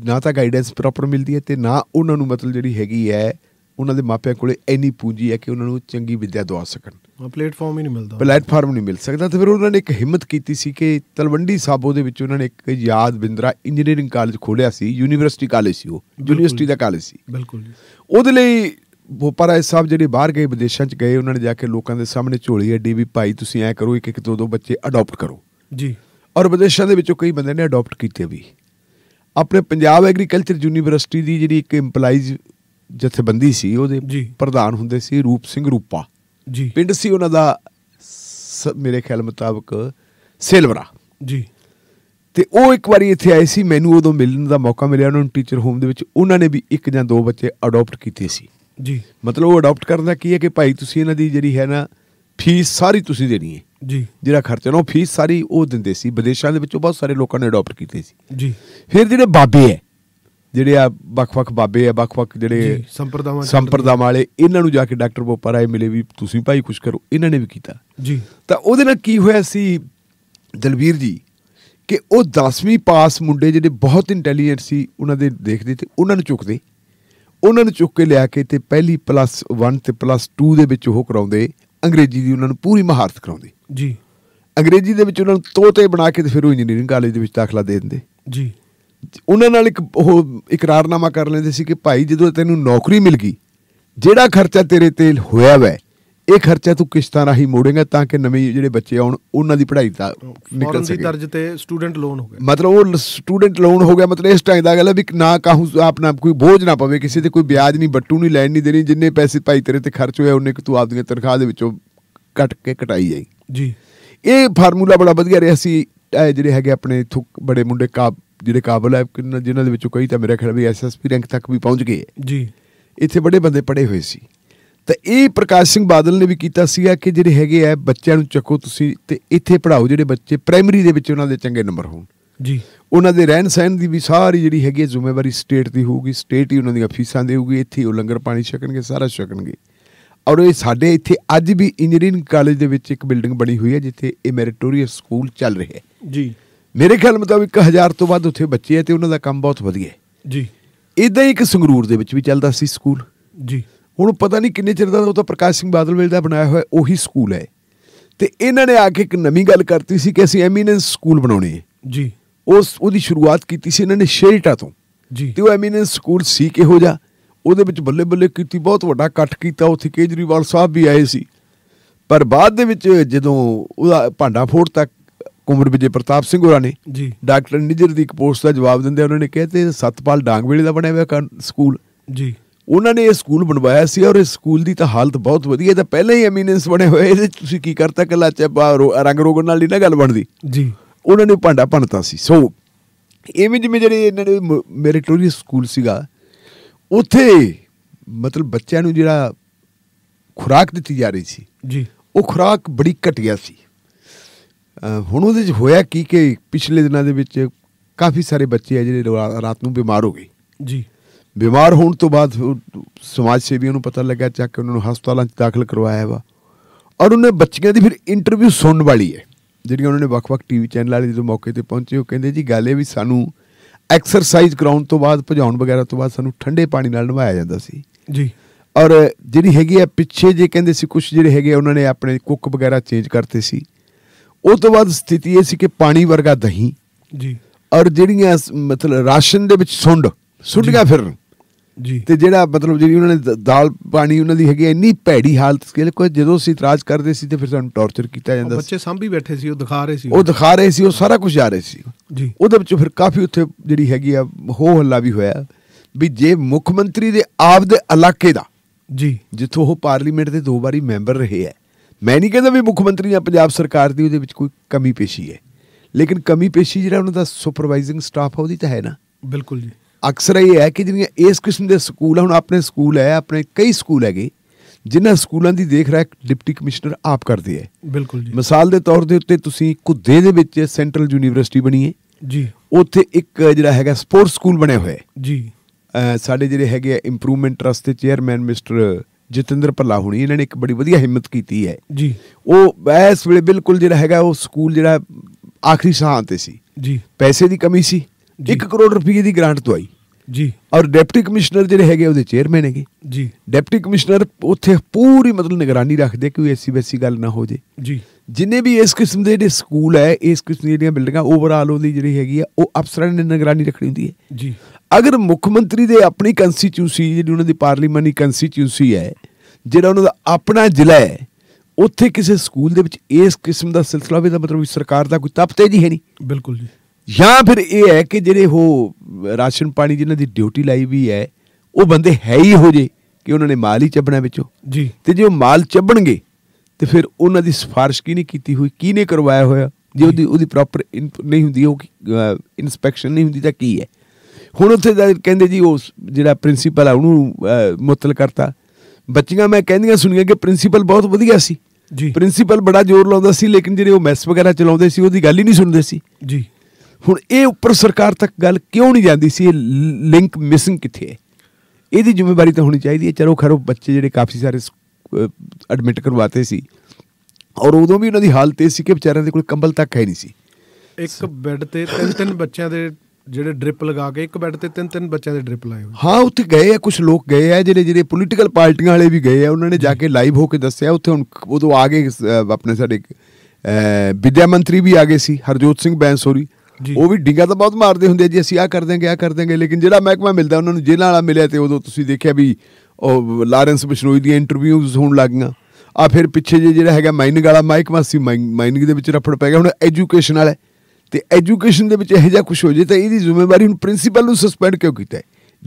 Speaker 2: ਨਾ ਤਾਂ ਗਾਈਡੈਂਸ ਪ੍ਰੋਪਰ ਮਿਲਦੀ ਹੈ ਤੇ ਨਾ ਉਹਨਾਂ ਨੂੰ ਮਤਲਬ ਜਿਹੜੀ ਹੈਗੀ ਹੈ ਉਹਨਾਂ ਦੇ ਮਾਪਿਆਂ ਕੋਲੇ ਇੰਨੀ ਪੂੰਜੀ ਹੈ ਕਿ ਉਹਨਾਂ ਨੂੰ ਚੰਗੀ ਵਿੱਦਿਆ ਦਵਾ ਸਕਣ
Speaker 1: ਪਲੇਟਫਾਰਮ ਹੀ ਨਹੀਂ ਮਿਲਦਾ ਪਲੇਟਫਾਰਮ
Speaker 2: ਨਹੀਂ ਮਿਲ ਸਕਦਾ ਤੇ ਫਿਰ ਉਹਨਾਂ ਨੇ ਇੱਕ ਹਿੰਮਤ ਕੀਤੀ ਸੀ ਕਿ ਤਲਵੰਡੀ ਸਾਬੋ ਦੇ ਵਿੱਚ ਉਹਨਾਂ ਨੇ ਇੱਕ ਯਾਦ ਬਿੰਦਰਾ ਇੰਜੀਨੀਅਰਿੰਗ ਕਾਲਜ ਖੋਲਿਆ ਸੀ ਯੂਨੀਵਰਸਿਟੀ ਕਾਲਜ ਸੀ ਉਹ ਯੂਨੀਵਰਸਿਟੀ ਦਾ ਕਾਲਜ ਸੀ ਬਿਲਕੁਲ ਉਹਦੇ ਲਈ ਭੋਪਾਰਾਏ ਸਾਹਿਬ ਜਿਹੜੇ ਬਾਹਰ ਗਏ ਵਿਦੇਸ਼ਾਂ 'ਚ ਗਏ ਉਹਨਾਂ ਨੇ ਜਾ ਕੇ ਲੋਕਾਂ ਦੇ ਸਾਹਮਣੇ ਝੋਲੀ ਅੱਡੀ ਵੀ ਭਾਈ ਤੁਸੀਂ ਐ ਕਰੋ ਇੱਕ ਇੱਕ ਦੋ ਦੋ ਬੱਚੇ ਅਡਾਪਟ ਕਰੋ ਜੀ ਔਰ ਵਿਦੇਸ਼ਾਂ ਦੇ ਵਿੱਚੋਂ ਕਈ ਬੰਦੇ ਨੇ ਅਡਾਪਟ ਕੀਤੇ ਵੀ ਆਪਣੇ ਪੰਜਾਬ ਐਗਰੀਕਲਚਰ ਯੂਨੀਵਰਸਿਟੀ ਦੀ ਜਿਹੜੀ ਇੱਕ ਏਮਪਲਾਈਜ਼ ਜਥੇਬੰਦੀ ਸੀ ਉਹਦੇ ਪ੍ਰਧਾਨ ਹੁੰਦੇ ਸੀ ਰੂਪ ਸਿੰਘ ਰੂਪਾ ਜੀ ਪਿੰਡ ਸੀ ਉਹਨਾਂ ਦਾ ਮੇਰੇ ਖਿਆਲ ਮੁਤਾਬਕ ਸੇਲਵਰਾ ਜੀ ਤੇ ਉਹ ਇੱਕ ਵਾਰੀ ਇੱਥੇ ਆਏ ਸੀ ਮੈਨੂੰ ਉਦੋਂ ਮਿਲਣ ਦਾ ਮੌਕਾ ਮਿਲਿਆ ਉਹਨਾਂ ਨੂੰ ਟੀਚਰ ਹੋਮ ਦੇ ਵਿੱਚ ਉਹਨਾਂ ਨੇ ਵੀ ਇੱਕ ਜਾਂ ਦੋ ਬੱਚੇ ਅਡਾਪਟ ਕੀਤੇ ਸੀ ਜੀ ਮਤਲਬ ਉਹ ਅਡਾਪਟ ਕਰਨ ਦਾ ਕੀ ਹੈ ਕਿ ਭਾਈ ਤੁਸੀਂ ਇਹਨਾਂ ਦੀ ਜਿਹੜੀ ਹੈ ਨਾ ਫੀਸ ਸਾਰੀ ਤੁਸੀਂ ਦੇਣੀ ਹੈ ਜੀ ਜਿਹੜਾ ਖਰਚਾ ਨਾ ਉਹ ਫੀਸ ਸਾਰੀ ਉਹ ਦਿੰਦੇ ਸੀ ਵਿਦੇਸ਼ਾਂ ਦੇ ਵਿੱਚੋਂ ਬਹੁਤ ਸਾਰੇ ਲੋਕਾਂ ਨੇ ਅਡਾਪਟ ਕੀਤੇ ਸੀ ਜੀ ਫਿਰ ਜਿਹੜੇ ਬਾਬੇ ਹੈ ਜਿਹੜੇ ਆ ਵੱਖ-ਵੱਖ ਬਾਬੇ ਆ ਵੱਖ-ਵੱਖ ਜਿਹੜੇ ਸੰਪਰਦਾਵਾਂ ਸੰਪਰਦਾਵਾਂ ਵਾਲੇ ਇਹਨਾਂ ਨੂੰ ਜਾ ਕੇ ਡਾਕਟਰ ਬੋਪਾ ਰਾਏ ਮਿਲੇ ਵੀ ਤੁਸੀਂ ਭਾਈ ਕੁਝ ਕਰੋ ਇਹਨਾਂ ਨੇ ਵੀ ਕੀਤਾ ਜੀ ਤਾਂ ਉਹਦੇ ਨਾਲ ਕੀ ਹੋਇਆ ਸੀ ਦਲਵੀਰ ਜੀ ਕਿ ਉਹ 10ਵੀਂ ਪਾਸ ਮੁੰਡੇ ਜਿਹੜੇ ਬਹੁਤ ਇੰਟੈਲੀਜੈਂਟ ਸੀ ਉਹਨਾਂ ਦੇ ਦੇਖਦੇ ਤੇ ਉਹਨਾਂ ਨੂੰ ਚੁੱਕਦੇ ਉਹਨਾਂ ਨੂੰ ਚੁੱਕ ਕੇ ਲਿਆ ਕੇ ਤੇ ਪਹਿਲੀ ਪਲੱਸ 1 ਤੇ ਪਲੱਸ 2 ਦੇ ਵਿੱਚ ਉਹ ਕਰਾਉਂਦੇ ਅੰਗਰੇਜ਼ੀ ਦੀ ਉਹਨਾਂ ਨੂੰ ਪੂਰੀ ਮਹਾਰਤ ਕਰਾਉਂਦੇ ਜੀ ਅੰਗਰੇਜ਼ੀ ਦੇ ਵਿੱਚ ਉਹਨਾਂ ਨੂੰ ਤੋਤੇ ਬਣਾ ਕੇ ਤੇ ਫਿਰ ਉਹ ਇੰਜੀਨੀਅਰਿੰਗ ਕਾਲਜ ਦੇ ਵਿੱਚ ਦਾਖਲਾ ਦੇ ਦਿੰਦੇ ਜੀ ਉਹਨਾਂ ਨਾਲ ਇੱਕ ਉਹ ਇਕਰਾਰਨਾਮਾ ਕਰ ਲੈਂਦੇ ਸੀ ਕਿ ਭਾਈ ਜਦੋਂ ਤੈਨੂੰ ਨੌਕਰੀ ਮਿਲ ਗਈ ਜਿਹੜਾ ਖਰਚਾ ਤੇਰੇ ਤੇ ਹੋਇਆ ਵੈ ਇਹ ਖਰਚਾ ਤੂੰ ਕਿਸ਼ਤਾਂ ਰਾਹੀਂ ਮੋੜੇਗਾ ਤਾਂ ਕਿ ਨਵੇਂ ਜਿਹੜੇ ਬੱਚੇ ਆਉਣ ਉਹਨਾਂ ਦੀ ਪੜ੍ਹਾਈ ਦਾ ਨਿਕਲ ਸਕੇ
Speaker 1: ਫੌਰਨ ਦੀ ਤੇ ਸਟੂਡੈਂਟ ਲੋਨ ਹੋ
Speaker 2: ਗਿਆ ਮਤਲਬ ਉਹ ਸਟੂਡੈਂਟ ਲੋਨ ਹੋ ਗਿਆ ਮਤਲਬ ਇਸ ਟਾਈਮ ਦਾ ਗੱਲ ਹੈ ਵੀ ਨਾ ਕਾਹੂ ਆਪਣਾ ਕੋਈ ਬੋਝ ਨਾ ਪਵੇ ਕਿਸੇ ਤੇ ਕੋਈ ਵਿਆਜ ਨਹੀਂ ਬੱਟੂ ਨਹੀਂ ਲੈਣ ਨਹੀਂ ਦੇਣੀ ਜਿੰਨੇ ਪੈਸੇ ਭਾਈ ਤੇਰੇ ਤੇ ਖਰਚ ਹੋਇਆ ਉਹਨੇ ਕਿ ਤੂੰ ਆਪਣੀ ਤਨਖਾਹ ਦੇ ਵਿੱਚੋਂ ਕੱਟ ਕੇ ਕਟਾਈ ਜਾਈ ਜੀ ਇਹ ਫਾਰਮੂਲਾ ਬੜਾ ਵਧੀਆ ਰਿਹਾ ਸੀ ਜਿਹੜੇ ਹੈਗੇ ਆਪਣੇ ਬੜੇ ਮੁੰਡੇ ਕਾਬ ਜਿਹੜੇ ਕਾਬਲ ਹੈ ਜਿਨ੍ਹਾਂ ਦੇ ਵਿੱਚੋਂ ਕਈ ਤਾਂ ਮੇਰੇ ਖਿਆਲ ਵੀ ਐਸਐਸਪੀ ਰੈਂਕ ਤੱਕ ਵੀ ਪਹੁੰਚ ਗਏ ਜੀ ਇੱਥੇ ਬੜੇ ਬੰਦੇ ਪੜੇ ਹੋਏ ਸੀ ਤਾਂ ਇਹ ਪ੍ਰਕਾਸ਼ ਸਿੰਘ ਬਾਦਲ ਨੇ ਵੀ ਕੀਤਾ ਸੀਗਾ ਕਿ ਜਿਹੜੇ ਹੈਗੇ ਆ ਬੱਚਿਆਂ ਨੂੰ ਚੱਕੋ ਤੁਸੀਂ ਤੇ ਇੱਥੇ ਪੜਾਓ ਜਿਹੜੇ ਬੱਚੇ ਪ੍ਰਾਇਮਰੀ ਦੇ ਵਿੱਚ ਉਹਨਾਂ ਦੇ ਚੰਗੇ ਨੰਬਰ ਹੋਣ ਜੀ ਉਹਨਾਂ ਦੇ ਰਹਿਣ ਸਹਿਣ ਦੀ ਵੀ ਸਾਰੀ ਜਿਹੜੀ ਹੈਗੀ ਹੈ ਜ਼ਿੰਮੇਵਾਰੀ ਸਟੇਟ ਦੀ ਹੋਊਗੀ ਸਟੇਟ ਹੀ ਉਹਨਾਂ ਦੀਆਂ ਫੀਸਾਂ ਦੇਊਗੀ ਇੱਥੇ ਉਹ ਲੰਗਰ ਪਾਣੀ ਛਕਣਗੇ ਸਾਰਾ ਛਕਣਗੇ ਔਰ ਇਹ ਸਾਡੇ ਇੱਥੇ ਅੱਜ ਵੀ ਇੰਜੀਨੀਅਰਿੰਗ ਕਾਲਜ ਦੇ ਵਿੱਚ ਇੱਕ ਬਿਲਡਿੰਗ ਬਣੀ ਹੋਈ ਹੈ ਜਿੱਥੇ ਇਹ ਮੈਰੀਟੋਰੀਅਸ ਸਕੂਲ ਚੱਲ ਰਿਹਾ ਹੈ ਜੀ ਮੇਰੇ ਖਿਆਲ ਮੁਤਾਬਿਕ 1000 ਤੋਂ ਵੱਧ ਉੱਥੇ ਬੱਚੇ ਆ ਤੇ ਉਹਨਾਂ ਦਾ ਕੰਮ ਬਹੁਤ ਵਧੀਆ ਜੀ ਇਦਾਂ ਹੀ ਇੱਕ ਸੰਗਰੂਰ ਦੇ ਵਿੱਚ ਵੀ ਚੱਲਦਾ ਸੀ ਸਕੂਲ ਜੀ ਹੁਣ ਪਤਾ ਨਹੀਂ ਕਿੰਨੇ ਚਿਰ ਦਾ ਉਹ ਤਾਂ ਪ੍ਰਕਾਸ਼ ਸਿੰਘ ਬਾਦਲ ਵੇਲੇ ਦਾ ਬਣਾਇਆ ਹੋਇਆ ਉਹੀ ਸਕੂਲ ਹੈ ਤੇ ਇਹਨਾਂ ਨੇ ਆ ਕੇ ਇੱਕ ਨਵੀਂ ਗੱਲ ਕਰਤੀ ਸੀ ਕਿ ਅਸੀਂ ਐਮੀਨੈਂਸ ਸਕੂਲ ਬਣਾਉਣੀ ਹੈ ਜੀ ਉਸ ਉਹਦੀ ਸ਼ੁਰੂਆਤ ਕੀਤੀ ਸੀ ਇਹਨਾਂ ਨੇ ਸ਼ੇਰਟਾ ਤੋਂ ਜੀ ਤੇ ਉਹ ਐਮੀਨੈਂਸ ਸਕੂਲ ਸੀ ਕਿ ਹੋ ਜਾ ਉਹਦੇ ਵਿੱਚ ਬੱਲੇ ਬੱਲੇ ਕੀਤੀ ਬਹੁਤ ਵੱਡਾ ਇਕੱਠ ਕੀਤਾ ਉੱਥੇ ਕੇਜਰੀਵਾਲ ਸਾਹਿਬ ਵੀ ਆਏ ਸੀ ਪਰ ਬਾਅਦ ਦੇ ਵਿੱਚ ਜਦੋਂ ਉਹਦਾ ਭਾਂਡਾ ਫੋੜ ਤੱਕ ਕੁਮਰ ਵਿਜੇ ਪ੍ਰਤਾਪ ਸਿੰਘ ਹੋਰਾਂ ਨੇ ਜੀ ਡਾਕਟਰ ਨਿਜਰ ਦੀ ਇੱਕ ਪੋਸਟ ਦਾ ਜਵਾਬ ਦਿੰਦੇ ਉਹਨਾਂ ਨੇ ਕਿਹਾ ਤੇ ਸਤਪਾਲ ਡਾਂਗਵੇਲੇ ਦਾ ਬਣਿਆ ਹੋਇਆ ਸਕੂਲ ਜੀ ਉਹਨਾਂ ਨੇ ਇਹ ਸਕੂਲ ਬਣਵਾਇਆ ਸੀ ਔਰ ਇਸ ਸਕੂਲ ਦੀ ਤਾਂ ਹਾਲਤ ਬਹੁਤ ਵਧੀਆ ਤਾਂ ਪਹਿਲਾਂ ਹੀ ਐਮੀਨੈਂਸ ਬਣੇ ਹੋਏ ਇਹਦੇ ਤੁਸੀਂ ਕੀ ਕਰਤਾ ਕਲਾ ਚ ਰੰਗ ਰੋਗ ਨਾਲ ਹੀ ਨਾ ਗੱਲ ਬਣਦੀ ਜੀ ਉਹਨਾਂ ਨੇ ਭਾਂਡਾ ਭੰਨਤਾ ਸੀ ਸੋ ਇਵੇਂ ਜਿਵੇਂ ਜਿਹੜੇ ਇਹਨਾਂ ਨੇ ਮੈਰੀਟੋਰੀਅਸ ਸਕੂਲ ਸੀਗਾ ਉੱਥੇ ਮਤਲਬ ਬੱਚਿਆਂ ਨੂੰ ਜਿਹੜਾ ਖੁਰਾਕ ਦਿੱਤੀ ਜਾ ਰਹੀ ਸੀ ਜੀ ਉਹ ਖੁਰਾਕ ਬੜੀ ਘਟੀਆ ਸੀ ਹੁਣ ਉਹਦੇ ਵਿੱਚ ਹੋਇਆ ਕੀ ਕਿ ਪਿਛਲੇ ਦਿਨਾਂ ਦੇ ਵਿੱਚ ਕਾਫੀ ਸਾਰੇ ਬੱਚੇ ਆ ਜਿਹੜੇ ਰਾਤ ਨੂੰ ਬਿਮਾਰ ਹੋ ਗਏ ਜੀ ਬਿਮਾਰ ਹੋਣ ਤੋਂ ਬਾਅਦ ਸਮਾਜ ਸੇਵੀਆਂ ਨੂੰ ਪਤਾ ਲੱਗਾ ਚੱਕ ਕੇ ਉਹਨਾਂ ਨੂੰ ਹਸਪਤਾਲਾਂ 'ਚ ਦਾਖਲ ਕਰਵਾਇਆ ਵਾ ਔਰ ਉਹਨੇ ਬੱਚੀਆਂ ਦੀ ਫਿਰ ਇੰਟਰਵਿਊ ਸੁਣਨ ਵਾਲੀ ਹੈ ਜਿਹੜੀਆਂ ਉਹਨਾਂ ਨੇ ਵੱਖ-ਵੱਖ ਟੀਵੀ ਚੈਨਲ ਵਾਲੇ ਜਦੋਂ ਮੌਕੇ ਤੇ ਪਹੁੰਚੇ ਉਹ ਕਹਿੰਦੇ ਜੀ ਗੱਲ ਇਹ ਵੀ ਸਾਨੂੰ ਐਕਸਰਸਾਈਜ਼ ਕਰਾਉਣ ਤੋਂ ਬਾਅਦ ਭਜਾਉਣ ਵਗੈਰਾ ਤੋਂ ਬਾਅਦ ਸਾਨੂੰ ਠੰਡੇ ਪਾਣੀ ਨਾਲ ਨਵਾਇਆ ਜਾਂਦਾ ਸੀ ਜੀ ਔਰ ਜਿਹੜੀ ਹੈਗੀ ਆ ਪਿੱਛੇ ਜੇ ਕਹਿੰਦੇ ਸੀ ਕੁਝ ਜਿਹੜੇ ਹੈਗੇ ਉਹਨਾਂ ਨੇ ਆਪਣੇ ਕੁੱਕ ਵਗੈਰਾ ਚੇਂਜ ਕਰਤੇ ਸੀ ਉਹ ਤੋਂ ਬਾਅਦ ਸਥਿਤੀ ਇਹ ਸੀ ਕਿ ਪਾਣੀ ਵਰਗਾ ਦਹੀਂ ਜੀ ਔਰ ਜਿਹੜੀਆਂ ਮਤਲਬ ਰਾਸ਼ਨ ਦੇ ਵਿੱਚ ਸੁੰਡ ਗਿਆ ਫਿਰ ਜੀ ਤੇ ਜਿਹੜਾ ਮਤਲਬ ਜਿਹੜੀ ਉਹਨਾਂ ਨੇ ਦਾਲ ਪਾਣੀ ਉਹਨਾਂ ਦੀ ਹੈਗੀ ਇੰਨੀ ਭੈੜੀ ਹਾਲਤ ਸੀ ਕੋਈ ਜਦੋਂ ਅਸੀਂ ਇਤਰਾਜ਼ ਕਰਦੇ ਸੀ ਤੇ ਫਿਰ ਸਾਨੂੰ ਟੌਰਚਰ ਕੀਤਾ ਜਾਂਦਾ ਸੀ ਬੱਚੇ
Speaker 1: ਸਾਂਭੀ ਬੈਠੇ ਸੀ ਉਹ ਦਿਖਾ ਰਹੇ ਸੀ ਉਹ ਦਿਖਾ
Speaker 2: ਰਹੇ ਸੀ ਉਹ ਸਾਰਾ ਕੁਝ ਜਾ ਰਹੇ ਸੀ ਜੀ ਉਹਦੇ ਵਿੱਚ ਫਿਰ ਕਾਫੀ ਉੱਥੇ ਜਿਹੜੀ ਹੈਗੀ ਆ ਹੋ ਹੱਲਾ ਵੀ ਹੋਇਆ ਵੀ ਜੇ ਮੁੱਖ ਮੰਤਰੀ ਦੇ ਆਪ ਦੇ ਇਲਾਕੇ ਦਾ ਜੀ ਜਿੱਥੋਂ ਉਹ ਪਾਰਲੀਮੈਂਟ ਦੇ ਦੋ ਵਾਰੀ ਮੈਂਬਰ ਰਹੇ ਹੈ ਮੈਂ ਨਹੀਂ ਕਹਿੰਦਾ ਵੀ ਮੁੱਖ ਮੰਤਰੀ ਜਾਂ ਪੰਜਾਬ ਸਰਕਾਰ ਦੀ ਉਹਦੇ ਵਿੱਚ ਕੋਈ ਕਮੀ ਪੇਸ਼ੀ ਹੈ ਲੇਕਿਨ ਕਮੀ ਪੇਸ਼ੀ ਜਿਹੜਾ ਉਹਨਾਂ ਦਾ ਸੁਪਰਵਾਈਜ਼ਿੰਗ ਸਟਾਫ ਆ ਉਹਦੀ ਤਾਂ ਹੈ ਨਾ ਬਿਲਕੁਲ ਜੀ ਅਕਸਰ ਇਹ ਹੈ ਕਿ ਜਿਹੜੀਆਂ ਇਸ ਕਿਸਮ ਦੇ ਸਕੂਲ ਹੁਣ ਆਪਣੇ ਸਕੂਲ ਹੈ ਆਪਣੇ ਕਈ ਸਕੂਲ ਹੈਗੇ ਜਿਨ੍ਹਾਂ ਸਕੂਲਾਂ ਦੀ ਦੇਖ ਰਿਹਾ ਡਿਪਟੀ ਕਮਿਸ਼ਨਰ ਆਪ ਕਰਦੇ ਹੈ
Speaker 1: ਬਿਲਕੁਲ
Speaker 3: ਜੀ
Speaker 2: ਮਿਸਾਲ ਦੇ ਤੌਰ ਦੇ ਉੱਤੇ ਤੁਸੀਂ ਕੁੱਦੇ ਦੇ ਵਿੱਚ ਸੈਂਟਰਲ ਯੂਨੀਵਰਸਿਟੀ ਬਣੀ ਹੈ ਜੀ ਉੱਥੇ ਇੱਕ ਜਿਹੜਾ ਹੈਗਾ ਸਪੋਰਟਸ ਸਕੂਲ ਬਣਿਆ ਹੋਇਆ ਹੈ ਜੀ ਸਾਡੇ ਜਿਹੜੇ ਹੈਗੇ ਇੰਪਰੂਵਮੈਂਟ ਟਰਸਟ ਦੇ ਚੇਅਰਮੈਨ ਮਿਸਟਰ ਜਤਿੰਦਰ ਭੱਲਾ ਹੁਣੀ ਇਹਨਾਂ ਨੇ ਇੱਕ ਬੜੀ ਵਧੀਆ ਹਿੰਮਤ ਕੀਤੀ ਹੈ ਜੀ ਉਹ ਇਸ ਵੇਲੇ ਬਿਲਕੁਲ ਜਿਹੜਾ ਹੈਗਾ ਉਹ ਸਕੂਲ ਜਿਹੜਾ ਆਖਰੀ ਸਾਹਾਂ ਤੇ ਸੀ ਜੀ ਪੈਸੇ ਦੀ ਕਮੀ ਸੀ 1 ਕਰੋੜ ਰੁਪਏ ਦੀ ਗ੍ਰਾਂਟ ਤੋਂ ਆਈ ਜੀ ਔਰ ਡਿਪਟੀ ਕਮਿਸ਼ਨਰ ਜਿਹੜੇ ਹੈਗੇ ਉਹਦੇ ਚੇਅਰਮੈਨ ਹੈਗੇ ਜੀ ਡਿਪਟੀ ਕਮਿਸ਼ਨਰ ਉੱਥੇ ਪੂਰੀ ਮਤਲਬ ਨਿਗਰਾਨੀ ਰੱਖਦੇ ਕਿ ਐਸੀ ਵੈਸੀ ਗੱਲ ਨਾ ਹੋ ਜੇ ਜੀ ਜਿੰਨੇ ਵੀ ਇਸ ਕਿਸਮ ਦੇ ਜਿਹੜੇ ਸਕੂਲ ਹੈ ਇਸ ਕਿਸਮ ਦੀਆਂ ਬਿਲਡਿੰਗਾਂ ਓਵਰਆਲ ਉਹਦੀ ਜਿਹੜੀ ਹੈਗੀ ਆ ਉਹ ਅਫਸਰਾਂ ਨੇ ਨਿਗਰਾਨੀ ਰੱਖਣੀ ਹੁੰਦੀ ਹੈ ਜੀ ਅਗਰ ਮੁੱਖ ਮੰਤਰੀ ਦੇ ਆਪਣੀ ਕੰਸਟੀਚੂਸੀ ਜਿਹੜੀ ਉਹਨਾਂ ਦੀ ਪਾਰਲੀਮਾਨੀ ਕੰਸਟੀਚੂਸੀ ਹੈ ਜਿਹੜਾ ਉਹਨਾਂ ਦਾ ਆਪਣਾ ਜ਼ਿਲ੍ਹਾ ਹੈ ਉੱਥੇ ਕਿਸੇ ਸਕੂਲ ਦੇ ਵਿੱਚ ਇਸ ਕਿਸਮ ਦਾ ਸਿਲਸਿਲਾ ਵੀ ਤਾਂ ਮਤਲਬ ਸਰਕਾਰ ਦਾ ਕੋਈ ਤੇ ਜੀ ਹੈ ਨਹੀਂ ਬਿਲਕੁਲ ਜੀ ਜਾਂ ਫਿਰ ਇਹ ਹੈ ਕਿ ਜਿਹੜੇ ਉਹ ਰਾਸ਼ਨ ਪਾਣੀ ਜਿਨ੍ਹਾਂ ਦੀ ਡਿਊਟੀ ਲਾਈ ਵੀ ਹੈ ਉਹ ਬੰਦੇ ਹੈ ਹੀ ਹੋ ਜੇ ਕਿ ਉਹਨਾਂ ਨੇ ਮਾਲ ਹੀ ਚੱਬਣਾ ਵਿੱਚੋਂ ਜੀ ਤੇ ਜੇ ਉਹ ਮਾਲ ਚੱਬਣਗੇ ਤੇ ਫਿਰ ਉਹਨਾਂ ਦੀ ਸਿਫਾਰਿਸ਼ ਕੀ ਨਹੀਂ ਕੀਤੀ ਹੋਈ ਕੀ ਨੇ ਕਰਵਾਇਆ ਹੋਇਆ ਜੇ ਉਹਦੀ ਉਹਦੀ ਪ੍ਰੋਪਰ ਨਹੀਂ ਹੁੰਦੀ ਉਹ ਇਨਸਪੈਕਸ਼ਨ ਨਹੀਂ ਹੁੰਦੀ ਤਾਂ ਕੀ ਹੈ ਹੁਣ ਉੱਥੇ ਕਹਿੰਦੇ ਜੀ ਉਸ ਜਿਹੜਾ ਪ੍ਰਿੰਸੀਪਲ ਆ ਉਹਨੂੰ ਮੁਤਲ ਕਰਤਾ ਬੱਚੀਆਂ ਮੈਂ ਕਹਿੰਦੀਆਂ ਸੁਣੀਆਂ ਕਿ ਪ੍ਰਿੰਸੀਪਲ ਬਹੁਤ ਵਧੀਆ ਸੀ ਜੀ ਪ੍ਰਿੰਸੀਪਲ ਬੜਾ ਜ਼ੋਰ ਲਾਉਂਦਾ ਸੀ ਲੇਕਿਨ ਜਿਹੜੇ ਉਹ ਮੈਸ ਵਗੈਰਾ ਚਲਾਉਂਦੇ ਸੀ ਉਹਦੀ ਗੱਲ ਹੀ ਨਹੀਂ ਸੁਣਦੇ ਸੀ ਜੀ ਹੁਣ ਇਹ ਉੱਪਰ ਸਰਕਾਰ ਤੱਕ ਗੱਲ ਕਿਉਂ ਨਹੀਂ ਜਾਂਦੀ ਸੀ ਇਹ ਲਿੰਕ ਮਿਸਿੰਗ ਕਿੱਥੇ ਹੈ ਇਹਦੀ ਜ਼ਿੰਮੇਵਾਰੀ ਤਾਂ ਹੋਣੀ ਚਾਹੀਦੀ ਹੈ ਚਲੋ ਖਰੋ ਬੱਚੇ ਜਿਹੜੇ ਕਾਫੀ ਸਾਰੇ ਐਡਮਿਟ ਕਰਵਾਤੇ ਸੀ ਔਰ ਉਦੋਂ ਵੀ ਉਹਨਾਂ ਦੀ ਹਾਲਤ ਇਹ ਸੀ ਕਿ ਵਿਚਾਰਿਆਂ ਦੇ ਕੋਲ ਕੰਬਲ ਤੱਕ ਹੈ ਨਹੀਂ ਸੀ
Speaker 1: ਇੱਕ ਬੈੱਡ ਤੇ ਤਿੰਨ ਤਿੰਨ ਬੱਚਿਆਂ ਦੇ ਜਿਹੜੇ ਡ੍ਰਿਪ ਲਗਾ ਕੇ ਇੱਕ ਬੈੱਡ ਤੇ ਤਿੰਨ ਤਿੰਨ ਬੱਚਿਆਂ ਦੇ ਡ੍ਰਿਪ ਲਾਏ ਹੋਏ
Speaker 2: ਹਾਂ ਉੱਥੇ ਗਏ ਆ ਕੁਝ ਲੋਕ ਗਏ ਆ ਜਿਹੜੇ ਜਿਹੜੇ ਪੋਲੀਟੀਕਲ ਪਾਰਟੀਆਂ ਵਾਲੇ ਵੀ ਗਏ ਆ ਉਹਨਾਂ ਨੇ ਜਾ ਕੇ ਲਾਈਵ ਹੋ ਕੇ ਦੱਸਿਆ ਉੱਥੇ ਹੁਣ ਉਦੋਂ ਆ ਗਏ ਆਪਣੇ ਸਾਡੇ ਵਿਦਿਆ ਮੰਤਰੀ ਵੀ ਆ ਗਏ ਸੀ ਹਰਜੋਤ ਸਿੰਘ ਬੈਂਸੋਰੀ ਉਹ ਵੀ ਡਿੰਗਾ ਤਾਂ ਬਹੁਤ ਮਾਰਦੇ ਹੁੰਦੇ ਜੀ ਅਸੀਂ ਆ ਕਰ ਦਾਂਗੇ ਆ ਕਰ ਦਾਂਗੇ ਲੇਕਿਨ ਜਿਹੜਾ ਮਹਿਕਮਾ ਮਿਲਦਾ ਉਹਨਾਂ ਨੂੰ ਜੇਲ੍ਹਾਂ ਵਾਲਾ ਮਿਲਿਆ ਤੇ ਉਦੋਂ ਤੁਸੀਂ ਦੇਖਿਆ ਵੀ ਉਹ ਲਾਰੈਂਸ ਬਿਸ਼ਨੋਈ ਦੀਆਂ ਇੰਟਰਵਿਊਜ਼ ਹੋਣ ਲੱਗੀਆਂ ਆ ਫਿਰ ਪਿੱਛੇ ਜੇ ਜਿਹੜਾ ਹੈਗਾ ਮਾਈਨਿੰਗ ਵਾਲਾ ਮਾਈਕ ਮਾਸੀ ਮਾਈਨਿੰਗ ਦੇ ਵਿੱਚ ਰਫੜ ਪੈ ਗਿਆ ਹੁਣ ਐਜੂਕੇਸ਼ਨ ਵਾਲਾ ਤੇ ਐਜੂਕੇਸ਼ਨ ਦੇ ਵਿੱਚ ਇਹੋ ਜਿਹਾ ਕੁਝ ਹੋ ਜੇ ਤਾਂ ਇਹਦੀ ਜ਼ਿੰਮੇਵਾਰੀ ਹੁਣ ਪ੍ਰਿੰਸੀਪਲ ਨੂੰ ਸਸਪੈਂਡ ਕਿਉਂ ਕੀਤਾ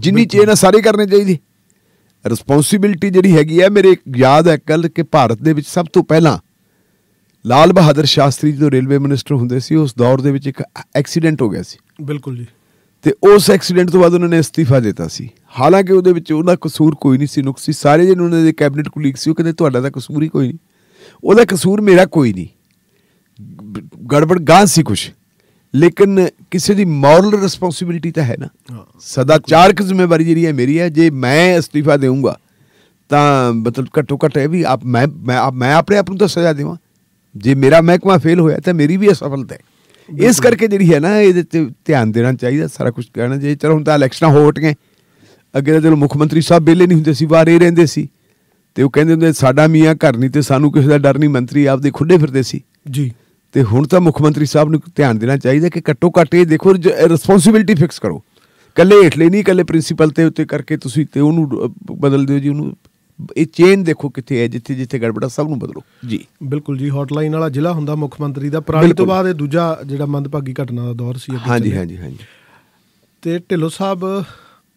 Speaker 2: ਜਿੰਨੀ ਚੇਨ ਆ ਸਾਰੇ ਕਰਨੇ ਚਾਹੀਦੀ ਰਿਸਪੌਂਸਿਬਿਲਟੀ ਜਿਹੜੀ ਹੈਗੀ ਆ ਮੇਰੇ ਯਾਦ ਹੈ ਕੱਲ ਕਿ ਭਾਰਤ ਦੇ ਵਿੱਚ ਸਭ ਤੋਂ ਪਹਿਲਾਂ ਲਾਲ ਬਹਾਦਰ ਸ਼ਾਸਤਰੀ ਜਦੋਂ ਰੇਲਵੇ ਮਿਨਿਸਟਰ ਹੁੰਦੇ ਸੀ ਉਸ ਦੌਰ ਦੇ ਵਿੱਚ ਇੱਕ ਐਕਸੀਡੈਂਟ ਹੋ ਗਿਆ ਸੀ ਬਿਲਕੁਲ ਜੀ ਤੇ ਉਸ ਐਕਸੀਡੈਂਟ ਤੋਂ ਬਾਅਦ ਉਹਨਾਂ ਨੇ ਅਸਤੀਫਾ ਦਿੱਤਾ ਸੀ ਹਾਲਾਂਕਿ ਉਹਦੇ ਵਿੱਚ ਉਹਨਾਂ ਕਸੂਰ ਕੋਈ ਨਹੀਂ ਸੀ ਨੁਕਸੀ ਸਾਰੇ ਜਿਹਨਾਂ ਉਹਨਾਂ ਦੇ ਕੈਬਨਿਟ ਕੁਲੀਗ ਸੀ ਉਹ ਕਹਿੰਦੇ ਤੁਹਾਡਾ ਤਾਂ ਕਸੂਰ ਹੀ ਕੋਈ ਨਹੀਂ ਉਹਦਾ ਕਸੂਰ ਮੇਰਾ ਕੋਈ ਨਹੀਂ ਗੜਬੜ ਗਾਂ ਸੀ ਕੁਝ ਲੇਕਿਨ ਕਿਸੇ ਦੀ ਮੋਰਲ ਰਿਸਪੌਂਸਿਬਿਲਟੀ ਤਾਂ ਹੈ ਨਾ ਸਦਾਚਾਰਕ ਜ਼ਿੰਮੇਵਾਰੀ ਜਿਹੜੀ ਹੈ ਮੇਰੀ ਹੈ ਜੇ ਮੈਂ ਅਸਤੀਫਾ ਦੇਵਾਂਗਾ ਤਾਂ ਮਤਲਬ ਘੱਟੋ ਘੱਟ ਇਹ ਵੀ ਆਪ ਮੈਂ ਮੈਂ ਆਪ ਮੈਂ ਆਪਣੇ ਆਪ ਨੂੰ ਤਾਂ ਸਜ਼ਾ ਦੇਵਾਂ ਜੇ ਮੇਰਾ ਮਹਿਕਮਾ ਫੇਲ ਹੋਇਆ ਤਾਂ ਮੇਰੀ ਵੀ ਅਸਫਲਤਾ ਹੈ ਇਸ ਕਰਕੇ ਜਿਹੜੀ ਹੈ ਨਾ ਇਹਦੇ ਤੇ ਧਿਆਨ ਦੇਣਾ ਚਾਹੀਦਾ ਸਾਰਾ ਕੁਝ ਕਹਿਣਾ ਜੇ ਚਲੋ ਹੁਣ ਤਾਂ ਇਲੈਕਸ਼ਨਾਂ ਹੋ ਗਏ ਅੱਗੇ ਤਾਂ ਚਲੋ ਮੁੱਖ ਮੰਤਰੀ ਸਾਹਿਬ ਬੇਲੇ ਨਹੀਂ ਹੁੰਦੇ ਸੀ ਵਾਰੇ ਰਹਿੰਦੇ ਸੀ ਤੇ ਉਹ ਕਹਿੰਦੇ ਹੁੰਦੇ ਸਾਡਾ ਮੀਆਂ ਘਰ ਨਹੀਂ ਤੇ ਸਾਨੂੰ ਕਿਸੇ ਦਾ ਡਰ ਨਹੀਂ ਮੰਤਰੀ ਆਪਦੇ ਖੁੱਡੇ ਫਿਰਦੇ ਸੀ ਜੀ ਤੇ ਹੁਣ ਤਾਂ ਮੁੱਖ ਮੰਤਰੀ ਸਾਹਿਬ ਨੂੰ ਧਿਆਨ ਦੇਣਾ ਚਾਹੀਦਾ ਕਿ ਘੱਟੋ ਘੱਟ ਇਹ ਦੇਖੋ ਰਿਸਪੌਂਸਿਬਿਲਟੀ ਫਿਕਸ ਕਰੋ ਕੱਲੇ ਹੇਠਲੇ ਨਹੀਂ ਕੱਲੇ ਪ੍ਰਿੰਸੀਪਲ ਤੇ ਉੱਤੇ ਕਰਕੇ ਤੁਸੀਂ ਤੇ ਉਹਨੂੰ ਬਦਲ ਦਿਓ ਜੀ ਉਹਨੂੰ ਇਹ ਚੇਨ ਦੇਖੋ ਕਿੱਥੇ ਹੈ ਜਿੱਥੇ ਜਿੱਥੇ ਗੜਬੜਾ ਸਭ ਨੂੰ ਬਦਲੋ
Speaker 1: ਜੀ ਬਿਲਕੁਲ ਜੀ ਹੌਟਲਾਈਨ ਵਾਲਾ ਜ਼ਿਲ੍ਹਾ ਹੁੰਦਾ ਮੁੱਖ ਮੰਤਰੀ ਦਾ ਪੁਰਾਣੀ ਤੋਂ ਬਾਅਦ ਇਹ ਦੂਜਾ ਜਿਹੜਾ ਮੰਦਭਾਗੀ ਘਟਨਾ ਦਾ ਦੌਰ ਸੀ ਹਾਂਜੀ ਹਾਂਜੀ ਹਾਂਜੀ ਤੇ ਢਿੱਲੋ ਸਾਹਿਬ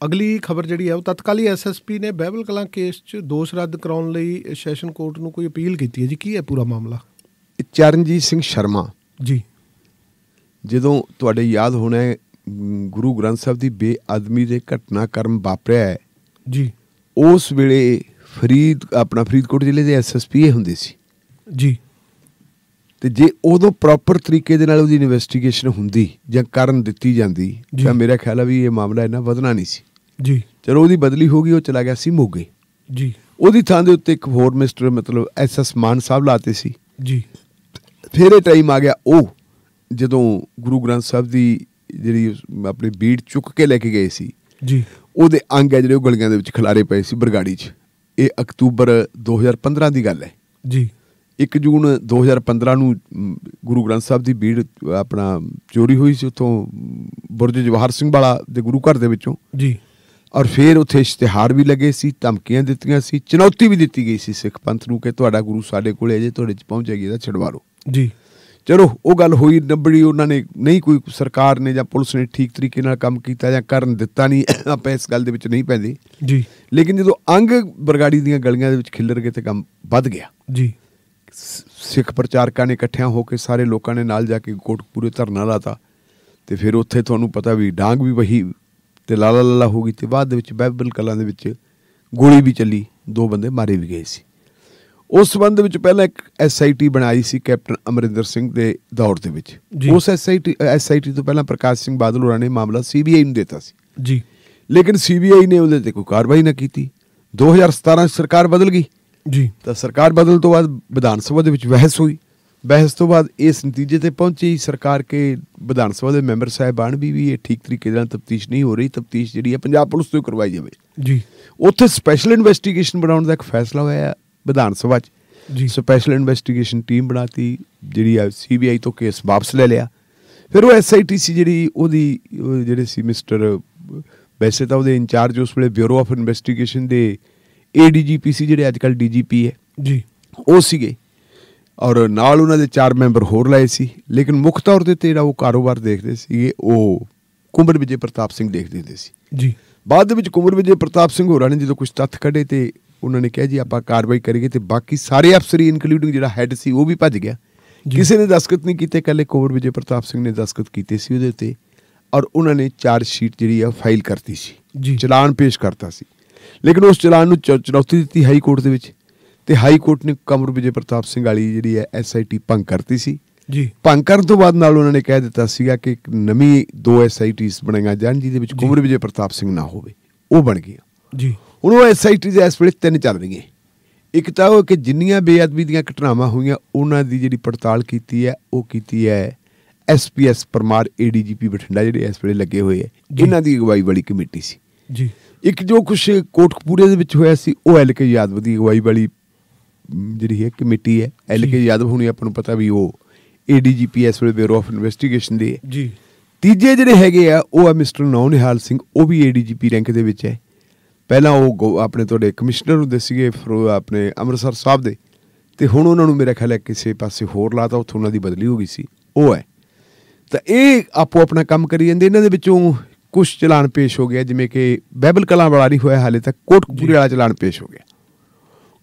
Speaker 1: ਅਗਲੀ ਖਬਰ ਜਿਹੜੀ ਹੈ ਉਹ ਤਤਕਾਲੀ ਐਸਐਸਪੀ ਨੇ ਬਹਿਬਲ ਕਲਾਂ ਕੇਸ 'ਚ ਦੋਸ਼ ਰੱਦ ਕਰਾਉਣ ਲਈ ਸੈਸ਼ਨ ਕੋਰਟ ਨੂੰ ਕੋਈ ਅਪੀਲ ਕੀਤੀ ਹੈ ਜੀ ਕੀ ਹੈ ਪੂਰਾ ਮਾਮਲਾ
Speaker 2: ਚਰਨਜੀਤ ਸਿੰਘ ਸ਼ਰਮਾ ਜੀ ਜਦੋਂ ਤੁਹਾਡੇ ਯਾਦ ਹੋਣਾ ਹੈ ਗੁਰੂ ਗ੍ਰੰਥ ਸਾਹਿਬ ਦੀ ਬੇਅਦਮੀ ਦੇ ਘਟਨਾਕਰਮ ਵਾਪਰਿਆ ਹੈ ਜੀ ਉਸ ਵੇਲੇ ਫਰੀਦ ਆਪਣਾ ਫਰੀਦਕੋਟ ਜ਼ਿਲ੍ਹੇ ਦੇ ਐਸਐਸਪੀ ਹੁੰਦੇ ਸੀ ਜੀ ਤੇ ਜੇ ਉਦੋਂ ਪ੍ਰੋਪਰ ਤਰੀਕੇ ਦੇ ਨਾਲ ਉਹਦੀ ਇਨਵੈਸਟੀਗੇਸ਼ਨ ਹੁੰਦੀ ਜਾਂ ਕਰਨ ਦਿੱਤੀ ਜਾਂਦੀ ਤਾਂ ਮੇਰਾ ਖਿਆਲ ਆ ਵੀ ਇਹ ਮਾਮਲਾ ਇਹਨਾਂ ਵਧਣਾ ਨਹੀਂ ਸੀ ਜੀ ਚਲੋ ਉਹਦੀ ਬਦਲੀ ਹੋ ਗਈ ਉਹ ਚਲਾ ਗਿਆ ਸੀ ਮੋਗੇ ਜੀ ਉਹਦੀ ਥਾਂ ਦੇ ਉੱਤੇ ਇੱਕ ਹੋਰ ਮਿਸਟਰ ਮਤਲਬ ਐਸਐਸ ਮਾਨ ਸਾਹਿਬ ਲਾਤੇ ਸੀ ਜੀ ਫਿਰ ਇਹ ਟਾਈਮ ਆ ਗਿਆ ਉਹ ਜਦੋਂ ਗੁਰੂ ਗ੍ਰੰਥ ਸਾਹਿਬ ਦੀ ਜਿਹੜੀ ਆਪਣੀ ਬੀੜ ਚੁੱਕ ਕੇ ਲੈ ਕੇ ਗਏ ਸੀ ਜੀ ਉਹਦੇ ਅੰਗ ਹੈ ਜਿਹੜੇ ਉਹ ਗਲੀਆਂ ਦੇ ਵਿੱਚ ਖਿਲਾਰੇ ਪਏ ਸੀ ਬਰਗਾੜੀ 'ਚ ਇਹ ਅਕਤੂਬਰ 2015 ਦੀ ਗੱਲ ਹੈ ਜੀ 1 ਜੂਨ 2015 ਨੂੰ ਗੁਰੂ ਗ੍ਰੰਥ ਸਾਹਿਬ ਦੀ ਬੀੜ ਆਪਣਾ ਚੋਰੀ ਹੋਈ ਸੀ ਉੱਥੋਂ ਬੁਰਜ ਜਵਾਹਰ ਸਿੰਘ ਵਾਲਾ ਦੇ ਗੁਰੂ ਘਰ ਦੇ ਵਿੱਚੋਂ ਜੀ ਔਰ ਫਿਰ ਉਥੇ ਇਸ਼ਤਿਹਾਰ ਵੀ ਲਗੇ ਸੀ ਧਮਕੀਆਂ ਦਿੱਤੀਆਂ ਸੀ ਚੁਣੌਤੀ ਵੀ ਦਿੱਤੀ ਗਈ ਸੀ ਸਿੱਖ ਪੰਥ ਨੂੰ ਕਿ ਤੁਹਾਡਾ ਗੁਰੂ ਸਾਡੇ ਕੋਲੇ ਅਜੇ ਤੁਹਾਡੇ ਚ ਪਹੁੰਚ ਇਹਦਾ ਛਡਵਾ ਜੀ ਚਲੋ ਉਹ ਗੱਲ ਹੋਈ ਨੱਬੜੀ ਉਹਨਾਂ ਨੇ ਨਹੀਂ ਕੋਈ ਸਰਕਾਰ ਨੇ ਜਾਂ ਪੁਲਿਸ ਨੇ ਠੀਕ ਤਰੀਕੇ ਨਾਲ ਕੰਮ ਕੀਤਾ ਜਾਂ ਕਰਨ ਦਿੱਤਾ ਨਹੀਂ ਆਪਾਂ ਇਸ ਗੱਲ ਦੇ ਵਿੱਚ ਨਹੀਂ ਪੈਂਦੇ ਜੀ ਲੇਕਿਨ ਜਦੋਂ ਅੰਗ ਬਰਗਾੜੀ ਦੀਆਂ ਗਲੀਆਂ ਦੇ ਵਿੱਚ ਖਿੱਲਰ ਗਏ ਤੇ ਕੰਮ ਵੱਧ ਗਿਆ ਜੀ ਸਿੱਖ ਪ੍ਰਚਾਰਕਾਂ ਨੇ ਇਕੱਠਿਆਂ ਹੋ ਕੇ ਸਾਰੇ ਲੋਕਾਂ ਨੇ ਨਾਲ ਜਾ ਕੇ ਕੋਟਪੂਰੇ ਧਰਨਾ ਲਾਤਾ ਤੇ ਫਿਰ ਉੱਥੇ ਤੁਹਾਨੂੰ ਪਤਾ ਵੀ ਡਾਂਗ ਵੀ ਵਹੀ ਤੇ ਲਾਲਾ ਲਾਲਾ ਹੋ ਗਈ ਤੇ ਬਾਅਦ ਦੇ ਵਿੱਚ ਬਾਈਬਲ ਕਲਾਂ ਦੇ ਵਿੱਚ ਗੋਲੀ ਵੀ ਚੱਲੀ ਦੋ ਬੰਦੇ ਮਾਰੇ ਵੀ ਗਏ ਸੀ ਉਸ ਸੰਬੰਧ ਵਿੱਚ ਪਹਿਲਾਂ ਇੱਕ ਐਸਆਈਟੀ ਬਣਾਈ ਸੀ ਕੈਪਟਨ ਅਮਰਿੰਦਰ ਸਿੰਘ ਦੇ ਦੌਰ ਦੇ ਵਿੱਚ ਉਸ ਐਸਆਈਟੀ ਐਸਆਈਟੀ ਤੋਂ ਪਹਿਲਾਂ ਪ੍ਰਕਾਸ਼ ਸਿੰਘ ਬਾਦਲ ਹੋਰਾਂ ਨੇ ਮਾਮਲਾ ਸੀਬੀਆਈ ਨੂੰ ਦਿੱਤਾ ਸੀ ਜੀ ਲੇਕਿਨ ਸੀਬੀਆਈ ਨੇ ਉਹਦੇ ਤੇ ਕੋਈ ਕਾਰਵਾਈ ਨਾ ਕੀਤੀ 2017 ਸਰਕਾਰ ਬਦਲ ਗਈ ਜੀ ਤਾਂ ਸਰਕਾਰ ਬਦਲ ਤੋਂ ਬਾਅਦ ਵਿਧਾਨ ਸਭਾ ਦੇ ਵਿੱਚ ਬਹਿਸ ਹੋਈ ਬਹਿਸ ਤੋਂ ਬਾਅਦ ਇਸ ਨਤੀਜੇ ਤੇ ਪਹੁੰਚੀ ਸਰਕਾਰ ਕੇ ਵਿਧਾਨ ਸਭਾ ਦੇ ਮੈਂਬਰ ਸਾਹਿਬਾਨ ਵੀ ਵੀ ਇਹ ਠੀਕ ਤਰੀਕੇ ਨਾਲ ਤਫਤੀਸ਼ ਨਹੀਂ ਹੋ ਰਹੀ ਤਫਤੀਸ਼ ਜਿਹੜੀ ਹੈ ਪੰਜਾਬ ਪੁਲਿਸ ਤੋਂ ਕਰਵਾਈ ਜਾਵੇ ਜੀ ਉੱਥੇ ਸਪੈਸ਼ਲ ਇਨਵੈਸਟੀਗੇਸ਼ਨ ਬਣਾਉਣ ਦਾ ਇੱਕ ਫੈਸਲਾ ਹੋਇਆ ਵਿਧਾਨ ਸਭਾ 'ਚ ਜੀ ਸਪੈਸ਼ਲ ਇਨਵੈਸਟੀਗੇਸ਼ਨ ਟੀਮ ਬਣਾਤੀ ਜਿਹੜੀ ਹੈ ਸੀਬੀਆਈ ਤੋਂ ਕੇਸ ਵਾਪਸ ਲੈ ਲਿਆ ਫਿਰ ਉਹ ਐਸਆਈਟੀਸੀ ਜਿਹੜੀ ਉਹਦੀ ਜਿਹੜੇ ਸੀ ਮਿਸਟਰ ਵੈਸੇ ਤਾਂ ਉਹਦੇ ਇੰਚਾਰਜ ਉਸ ਵੇਲੇ ਬਿਊਰੋ ਆਫ ਇਨਵੈਸਟੀਗੇਸ਼ਨ ਦੇ ਏਡੀਜੀਪੀਸੀ ਜਿਹੜੇ ਅੱਜਕੱਲ ਡੀਜੀਪੀ ਹੈ ਜੀ ਉਹ ਸੀਗੇ ਔਰ ਨਾਲ ਉਹਨਾਂ ਦੇ ਚਾਰ ਮੈਂਬਰ ਹੋਰ ਲਾਏ ਸੀ ਲੇਕਿਨ ਮੁੱਖ ਤੌਰ ਤੇ ਜਿਹੜਾ ਉਹ ਕਾਰੋਬਾਰ ਦੇਖਦੇ ਸੀਗੇ ਉਹ ਕੁੰਬਰ ਵਿਜੇ ਪ੍ਰਤਾਪ ਸਿੰਘ ਦੇਖਦੇ ਹੁੰਦੇ ਸੀ ਜੀ ਬਾਅਦ ਵਿੱਚ ਕੁੰਬਰ ਵਿਜੇ ਪ੍ਰਤਾਪ ਸਿੰਘ ਹੋਰਾਂ ਨੇ ਜਦੋਂ ਕੁਝ ਤੱਥ ਕੱਢੇ ਤੇ ਉਹਨਾਂ ਨੇ ਕਿਹਾ ਜੀ ਆਪਾਂ ਕਾਰਵਾਈ ਕਰੀਏ ਤੇ ਬਾਕੀ ਸਾਰੇ ਅਫਸਰੀ ਇਨਕਲੂਡਿੰਗ ਜਿਹੜਾ ਹੈੱਡ ਸੀ ਉਹ ਵੀ ਭੱਜ ਗਿਆ ਕਿਸੇ ਨੇ ਦਸਖਤ ਨਹੀਂ ਕੀਤੇ ਕੱਲੇ ਕੁੰਬਰ ਵਿਜੇ ਪ੍ਰਤਾਪ ਸਿੰਘ ਨੇ ਦਸਖਤ ਕੀਤੇ ਸੀ ਉਹਦੇ ਉੱਤੇ ਔਰ ਉਹਨਾਂ ਨੇ ਚਾਰਜ ਸ਼ੀਟ ਜਿਹੜੀ ਆ ਫਾਈਲ ਕਰਤੀ ਸੀ ਚਲਾਨ ਪੇਸ਼ ਕਰਤਾ ਸੀ ਲੇਕਿਨ ਉਸ ਚਲਾਨ ਨੂੰ ਚੁਣੌਤੀ ਦਿੱਤੀ ਹਾਈ ਕੋਰਟ ਦੇ ਵਿੱਚ ਤੇ ਹਾਈ ਕੋਰਟ ਨੇ ਕਮਰ ਵਿਜੇ ਪ੍ਰਤਾਪ ਸਿੰਘ ਵਾਲੀ ਜਿਹੜੀ ਹੈ ਐਸਆਈਟੀ ਭੰਗ ਕਰਤੀ ਸੀ ਜੀ ਭੰਗ ਕਰਨ ਤੋਂ ਬਾਅਦ ਨਾਲ ਉਹਨਾਂ ਨੇ ਕਹਿ ਦਿੱਤਾ ਸੀਗਾ ਕਿ ਇੱਕ ਨਵੀਂ ਦੋ ਐਸਆਈਟੀਸ ਬਣਾਈਆਂ ਜਾਣ ਜਿਹਦੇ ਵਿੱਚ ਕਮਰ ਵਿਜੇ ਪ੍ਰਤਾਪ ਸਿੰਘ ਨਾ ਹੋਵੇ ਉਹ ਬਣ ਗਈ ਜੀ ਹੁਣ ਉਹ ਐਸਆਈਟੀਸ ਇਸ ਵੇਲੇ ਤਿੰਨ ਚੱਲ ਰਹੀਆਂ ਇੱਕ ਤਾਂ ਉਹ ਕਿ ਜਿੰਨੀਆਂ ਬੇਅਦਬੀ ਦੀਆਂ ਘਟਨਾਵਾਂ ਹੋਈਆਂ ਉਹਨਾਂ ਦੀ ਜਿਹੜੀ ਪੜਤਾਲ ਕੀਤੀ ਹੈ ਉਹ ਕੀਤੀ ਹੈ ਐਸਪੀਐਸ ਪਰਮਾਰ ਏਡੀਜੀਪੀ ਬਠਿੰਡਾ ਜਿਹੜੇ ਇਸ ਵੇਲੇ ਲੱਗੇ ਹੋਏ ਹੈ ਜਿਨ੍ਹਾਂ ਦੀ ਅਗਵਾਈ ਵਾਲੀ ਕਮੇਟੀ ਸੀ ਜੀ ਇੱਕ ਜੋ ਕੁਝ ਕੋਟਕਪੂਰੇ ਦੇ ਵਿੱਚ ਹੋਇਆ ਸੀ ਉਹ ਐਲਕੇ ਯਾਦਵ ਦੀ ਅਗਵਾਈ ਵਾਲੀ ਜਿਹੜੀ ਹੈ ਕਮੇਟੀ ਹੈ ਐਲ ਕੇ ਯਾਦਵ ਹੁਣੀ ਆਪਾਂ ਨੂੰ ਪਤਾ ਵੀ ਉਹ ਏਡੀਜੀਪੀ ਇਸ ਵੇਲੇ ਬਿਊਰੋ ਆਫ ਇਨਵੈਸਟੀਗੇਸ਼ਨ ਦੇ ਜੀ ਤੀਜੇ ਜਿਹੜੇ ਹੈਗੇ ਆ ਉਹ ਆ ਮਿਸਟਰ ਨੌ ਨਿਹਾਲ ਸਿੰਘ ਉਹ ਵੀ ਏਡੀਜੀਪੀ ਰੈਂਕ ਦੇ ਵਿੱਚ ਹੈ ਪਹਿਲਾਂ ਉਹ ਆਪਣੇ ਤੁਹਾਡੇ ਕਮਿਸ਼ਨਰ ਹੁੰਦੇ ਸੀਗੇ ਆਪਣੇ ਅੰਮ੍ਰਿਤਸਰ ਸਾਹਿਬ ਦੇ ਤੇ ਹੁਣ ਉਹਨਾਂ ਨੂੰ ਮੇਰੇ ਖਿਆਲ ਹੈ ਕਿਸੇ ਪਾਸੇ ਹੋਰ ਲਾਤਾ ਉੱਥੋਂ ਉਹਨਾਂ ਦੀ ਬਦਲੀ ਹੋ ਗਈ ਸੀ ਉਹ ਹੈ ਤਾਂ ਇਹ ਆਪੋ ਆਪਣਾ ਕੰਮ ਕਰੀ ਜਾਂਦੇ ਇਹਨਾਂ ਦੇ ਵਿੱਚੋਂ ਕੁਝ ਚਲਾਨ ਪੇਸ਼ ਹੋ ਗਿਆ ਜਿਵੇਂ ਕਿ ਬੈਬਲ ਕਲਾਂ ਵਾਲਾ ਨਹੀਂ ਹੋਇਆ ਹਾਲੇ ਤੱਕ ਕੋਟਕਪੂਰੇ ਵਾਲਾ ਚਲਾਨ ਪੇਸ਼ ਹੋ ਗਿਆ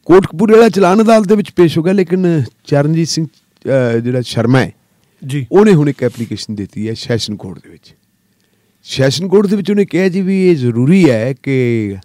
Speaker 2: ਕੋਟਕਪੂਰੇ ਵਾਲਾ ਚਲਾਨ ਅਦਾਲਤ ਦੇ ਵਿੱਚ ਪੇਸ਼ ਹੋ ਗਿਆ ਲੇਕਿਨ ਚਰਨਜੀਤ ਸਿੰਘ ਜਿਹੜਾ ਸ਼ਰਮਾ ਹੈ ਜੀ ਉਹਨੇ ਹੁਣ ਇੱਕ ਐਪਲੀਕੇਸ਼ਨ ਦਿੱਤੀ ਹੈ ਸੈਸ਼ਨ ਕੋਰਟ ਦੇ ਵਿੱਚ ਸੈਸ਼ਨ ਕੋਰਟ ਦੇ ਵਿੱਚ ਉਹਨੇ ਕਿਹਾ ਜੀ ਵੀ ਇਹ ਜ਼ਰੂਰੀ ਹੈ ਕਿ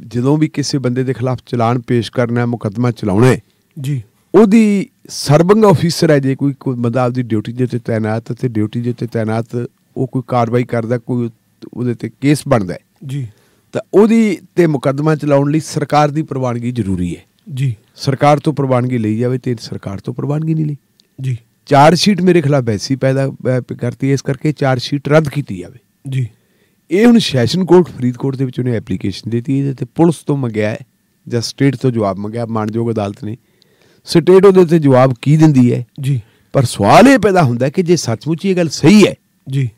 Speaker 2: ਜਦੋਂ ਵੀ ਕਿਸੇ ਬੰਦੇ ਦੇ ਖਿਲਾਫ ਚਲਾਨ ਪੇਸ਼ ਕਰਨਾ ਹੈ ਮੁਕੱਦਮਾ ਚਲਾਉਣਾ ਹੈ ਜੀ ਉਹਦੀ ਸਰਬੰਗ ਆਫੀਸਰ ਹੈ ਜੇ ਕੋਈ ਬੰਦਾ ਆਪਦੀ ਡਿਊਟੀ ਦੇ ਉੱਤੇ ਤਾਇਨਾਤ ਤੇ ਡਿਊਟੀ ਦੇ ਉੱਤੇ ਤਾਇਨਾਤ ਉਹ ਕੋਈ ਕਾਰਵਾਈ ਕਰਦਾ ਕੋਈ ਉਹਦੇ ਤੇ ਕੇਸ ਬਣਦਾ ਹੈ ਜੀ ਤਾਂ ਉਹਦੀ ਤੇ ਮੁਕੱਦਮਾ ਚਲਾਉਣ ਲਈ ਸਰਕਾਰ ਦੀ ਪ੍ਰਵਾਨਗੀ ਜ਼ਰੂਰੀ ਹੈ ਜੀ ਸਰਕਾਰ ਤੋਂ ਪ੍ਰਵਾਨਗੀ ਲਈ ਜਾਵੇ ਤੇ ਸਰਕਾਰ ਤੋਂ ਪ੍ਰਵਾਨਗੀ ਨਹੀਂ ਲਈ ਜੀ ਚਾਰ ਸ਼ੀਟ ਮੇਰੇ ਖਿਲਾਫ ਐਸੀ ਪੈਦਾ ਕਰਤੀ ਇਸ ਕਰਕੇ ਚਾਰ ਸ਼ੀਟ ਰੱਦ ਕੀਤੀ ਜਾਵੇ ਜੀ ਇਹ ਹੁਣ ਸੈਸ਼ਨ ਕੋਰਟ ਫਰੀਦਕੋਟ ਦੇ ਵਿੱਚ ਉਹਨੇ ਐਪਲੀਕੇਸ਼ਨ ਦਿੱਤੀ ਇਹਦੇ ਤੇ ਪੁਲਿਸ ਤੋਂ ਮੰਗਿਆ ਹੈ ਜਾਂ ਸਟੇਟ ਤੋਂ ਜਵਾਬ ਮੰਗਿਆ ਮਾਨਯੋਗ ਅਦਾਲਤ ਨੇ ਸਟੇਟ ਉਹਦੇ ਤੇ ਜਵਾਬ ਕੀ ਦਿੰਦੀ ਹੈ ਜੀ ਪਰ ਸਵਾਲ ਇਹ ਪੈਦਾ ਹੁੰਦਾ ਕਿ ਜੇ ਸੱਚਮੁੱਚ ਇਹ ਗੱਲ ਸਹੀ ਹੈ ਜੀ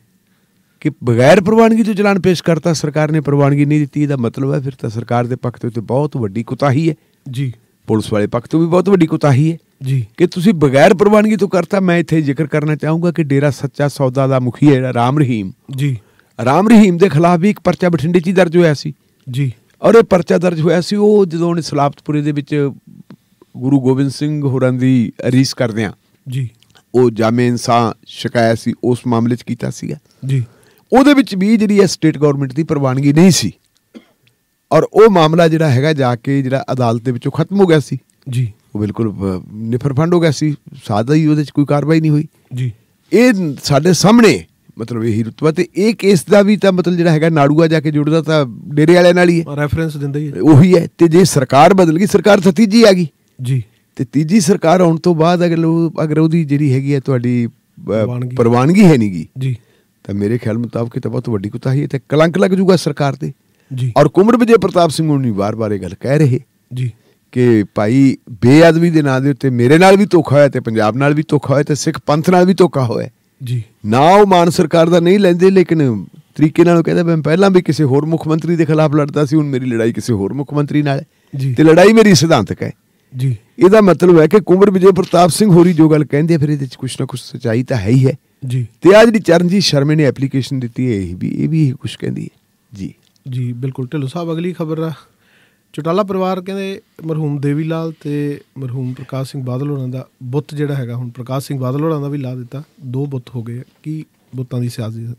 Speaker 2: ਕਿ ਬਗੈਰ ਪ੍ਰਵਾਨਗੀ ਤੋਂ ਚਲਾਨ ਪੇਸ਼ ਕਰਤਾ ਸਰਕਾਰ ਨੇ ਪ੍ਰਵਾਨਗੀ ਨਹੀਂ ਦਿੱਤੀ ਇਹਦਾ ਮਤਲਬ ਹੈ ਫਿਰ ਤਾਂ ਸਰਕਾਰ ਦੇ ਪੱਖ ਤੇ ਉੱਤੇ ਬਹੁਤ ਵੱਡੀ ਕੁਤਾਹੀ ਹੈ ਜੀ ਪੁਲਿਸ ਵਾਲੇ ਪੱਖ ਤੋਂ ਵੀ ਬਹੁਤ ਵੱਡੀ ਕੁਤਾਹੀ ਹੈ ਜੀ ਕਿ ਤੁਸੀਂ ਬਗੈਰ ਪ੍ਰਵਾਨਗੀ ਤੋਂ ਕਰਤਾ ਮੈਂ ਇੱਥੇ ਜ਼ਿਕਰ ਕਰਨਾ ਚਾਹੂੰਗਾ ਕਿ ਡੇਰਾ ਸੱਚਾ ਸੌਦਾ ਦਾ ਮੁਖੀ ਹੈ ਰਾਮ ਰਹੀਮ ਜੀ ਰਾਮ ਰਹੀਮ ਦੇ ਖਿਲਾਫ ਵੀ ਇੱਕ ਪਰਚਾ ਬਠਿੰਡੇ 'ਚ ਦਰਜ ਹੋਇਆ ਸੀ ਜੀ ਔਰ ਇਹ ਪਰਚਾ ਦਰਜ ਹੋਇਆ ਸੀ ਉਹ ਜਦੋਂ ਉਹਨੇ ਸਲਾਪਤਪੁਰੇ ਦੇ ਵਿੱਚ ਗੁਰੂ ਗੋਬਿੰਦ ਸਿੰਘ ਹੋਰਾਂ ਦੀ ਕਰਦੇ ਕਰਦਿਆਂ ਜੀ ਉਹ ਜਾਮੇ ਇਨਸਾਨ ਸ਼ਿਕਾਇਤ ਸੀ ਉਸ ਮਾਮਲੇ 'ਚ ਕੀਤਾ ਸੀਗਾ ਜੀ ਉਹਦੇ ਵਿੱਚ ਵੀ ਜਿਹੜੀ ਹੈ ਸਟੇਟ ਗਵਰਨਮੈਂਟ ਦੀ ਪ੍ਰਵਾਨਗੀ ਨਹੀਂ ਸੀ ਔਰ ਉਹ ਮਾਮਲਾ ਜਿਹੜਾ ਹੈਗਾ ਜਾ ਕੇ ਜਿਹੜਾ ਅਦਾਲਤ ਦੇ ਵਿੱਚੋਂ ਖਤਮ ਹੋ ਗਿਆ ਸੀ ਜੀ ਉਹ ਬਿਲਕੁਲ ਨਿਫਰਫੰਡ ਫੰਡ ਹੋ ਗਿਆ ਸੀ ਸਾਦਾ ਹੀ ਉਹਦੇ ਵਿੱਚ ਕੋਈ ਕਾਰਵਾਈ ਨਹੀਂ ਹੋਈ ਜੀ ਇਹ ਸਾਡੇ ਸਾਹਮਣੇ ਮਤਲਬ ਇਹੀ ਰੁਤਵਾ ਤੇ ਇਹ ਕੇਸ ਦਾ ਵੀ ਤਾਂ ਮਤਲਬ ਜਿਹੜਾ ਹੈਗਾ ਨਾੜੂਆ ਜਾ ਕੇ ਜੁੜਦਾ ਤਾਂ ਡੇਰੇ ਵਾਲਿਆਂ ਨਾਲ ਹੀ ਹੈ ਰੈਫਰੈਂਸ ਦਿੰਦਾ ਹੀ ਹੈ ਉਹੀ ਹੈ ਤੇ ਜੇ ਸਰਕਾਰ ਬਦਲ ਗਈ ਸਰਕਾਰ ਤਾਂ ਤੀਜੀ ਆ ਗਈ ਜੀ ਤੇ ਤੀਜੀ ਸਰਕਾਰ ਆਉਣ ਤੋਂ ਬਾਅਦ ਅਗਰ ਅਗਰ ਉਹਦੀ ਜਿਹੜੀ ਹੈਗੀ ਹੈ ਤੁਹਾਡੀ ਪ੍ਰਵਾਨਗੀ ਹੈ ਨਹੀਂਗੀ ਜੀ ਤਾਂ ਮੇਰੇ ਖਿਆਲ ਮੁਤਾਬਕ ਤਾਂ ਬਹੁਤ ਵੱਡੀ ਕੁਤਾਹੀ ਹੈ ਤੇ ਕਲੰਕ ਲੱਗ ਜੂਗਾ ਸਰਕਾਰ ਤੇ ਜੀ ਔਰ ਕੁਮਰ ਵਿਜੇ ਪ੍ਰਤਾਪ ਸਿੰਘ ਹੁਣੀ ਵਾਰ-ਵਾਰ ਇਹ ਗੱਲ ਕਹਿ ਰਹੇ ਜੀ ਕਿ ਭਾਈ ਬੇਅਦਬੀ ਦੇ ਨਾਂ ਦੇ ਉੱਤੇ ਮੇਰੇ ਨਾਲ ਵੀ ਧੋਖਾ ਹੋਇਆ ਤੇ ਪੰਜਾਬ ਨਾਲ ਵੀ ਧੋਖਾ ਹੋਇਆ ਤੇ ਸਿੱਖ ਪੰਥ ਨਾਲ ਵੀ ਧੋਖਾ ਹੋਇਆ ਜੀ ਨਾ ਉਹ ਮਾਨ ਸਰਕਾਰ ਦਾ ਨਹੀਂ ਲੈਂਦੇ ਲੇਕਿਨ ਤਰੀਕੇ ਨਾਲ ਉਹ ਕਹਿੰਦਾ ਮੈਂ ਪਹਿਲਾਂ ਵੀ ਕਿਸੇ ਹੋਰ ਮੁੱਖ ਮੰਤਰੀ ਦੇ ਖਿਲਾਫ ਲੜਦਾ ਸੀ ਹੁਣ ਮੇਰੀ ਲੜਾਈ ਕਿਸੇ ਹੋਰ ਮੁੱਖ ਮੰਤਰੀ ਨਾਲ
Speaker 3: ਹੈ ਤੇ
Speaker 2: ਲੜਾਈ ਮੇਰੀ ਸਿਧਾਂਤਕ ਹੈ ਜੀ ਇਹਦਾ ਮਤਲਬ ਹੈ ਕਿ ਕੁੰਵਰ ਵਿਜੇ ਪ੍ਰਤਾਪ ਸਿੰਘ ਹੋਰੀ ਜੋ ਗੱਲ ਕਹਿੰਦੇ ਫਿਰ ਇਹਦੇ ਵਿੱਚ ਕੁਝ ਨਾ ਕੁਝ ਸਚਾਈ ਤਾਂ ਹੈ ਹੀ ਹੈ ਜੀ ਤੇ ਆ ਜਿਹੜੀ ਚਰਨਜੀਤ ਸ਼ਰਮੇ ਨੇ ਐਪਲੀਕੇਸ਼ਨ ਦਿੱਤੀ ਹੈ ਇਹ ਵੀ ਇਹ ਵੀ ਕੁਝ ਕਹਿੰਦੀ ਹੈ
Speaker 1: ਜੀ ਜੀ ਬਿਲਕੁਲ ਢਿੱਲੋ ਸਾਹਿਬ ਅਗਲੀ ਖਬਰ ਆ ਚਟਾਲਾ ਪਰਿਵਾਰ ਕਹਿੰਦੇ ਮਰਹੂਮ ਦੇਵੀ ਲਾਲ ਤੇ ਮਰਹੂਮ ਪ੍ਰਕਾਸ਼ ਸਿੰਘ ਬਾਦਲ ਹੋਰਾਂ ਦਾ ਬੁੱਤ ਜਿਹੜਾ ਹੈਗਾ ਹੁਣ ਪ੍ਰਕਾਸ਼ ਸਿੰਘ ਬਾਦਲ ਹੋਰਾਂ ਦਾ ਵੀ ਲਾ ਦਿੱਤਾ ਦੋ ਬੁੱਤ ਹੋ ਗਏ ਕੀ ਬੁੱਤਾਂ ਦੀ ਸਿਆਸਤ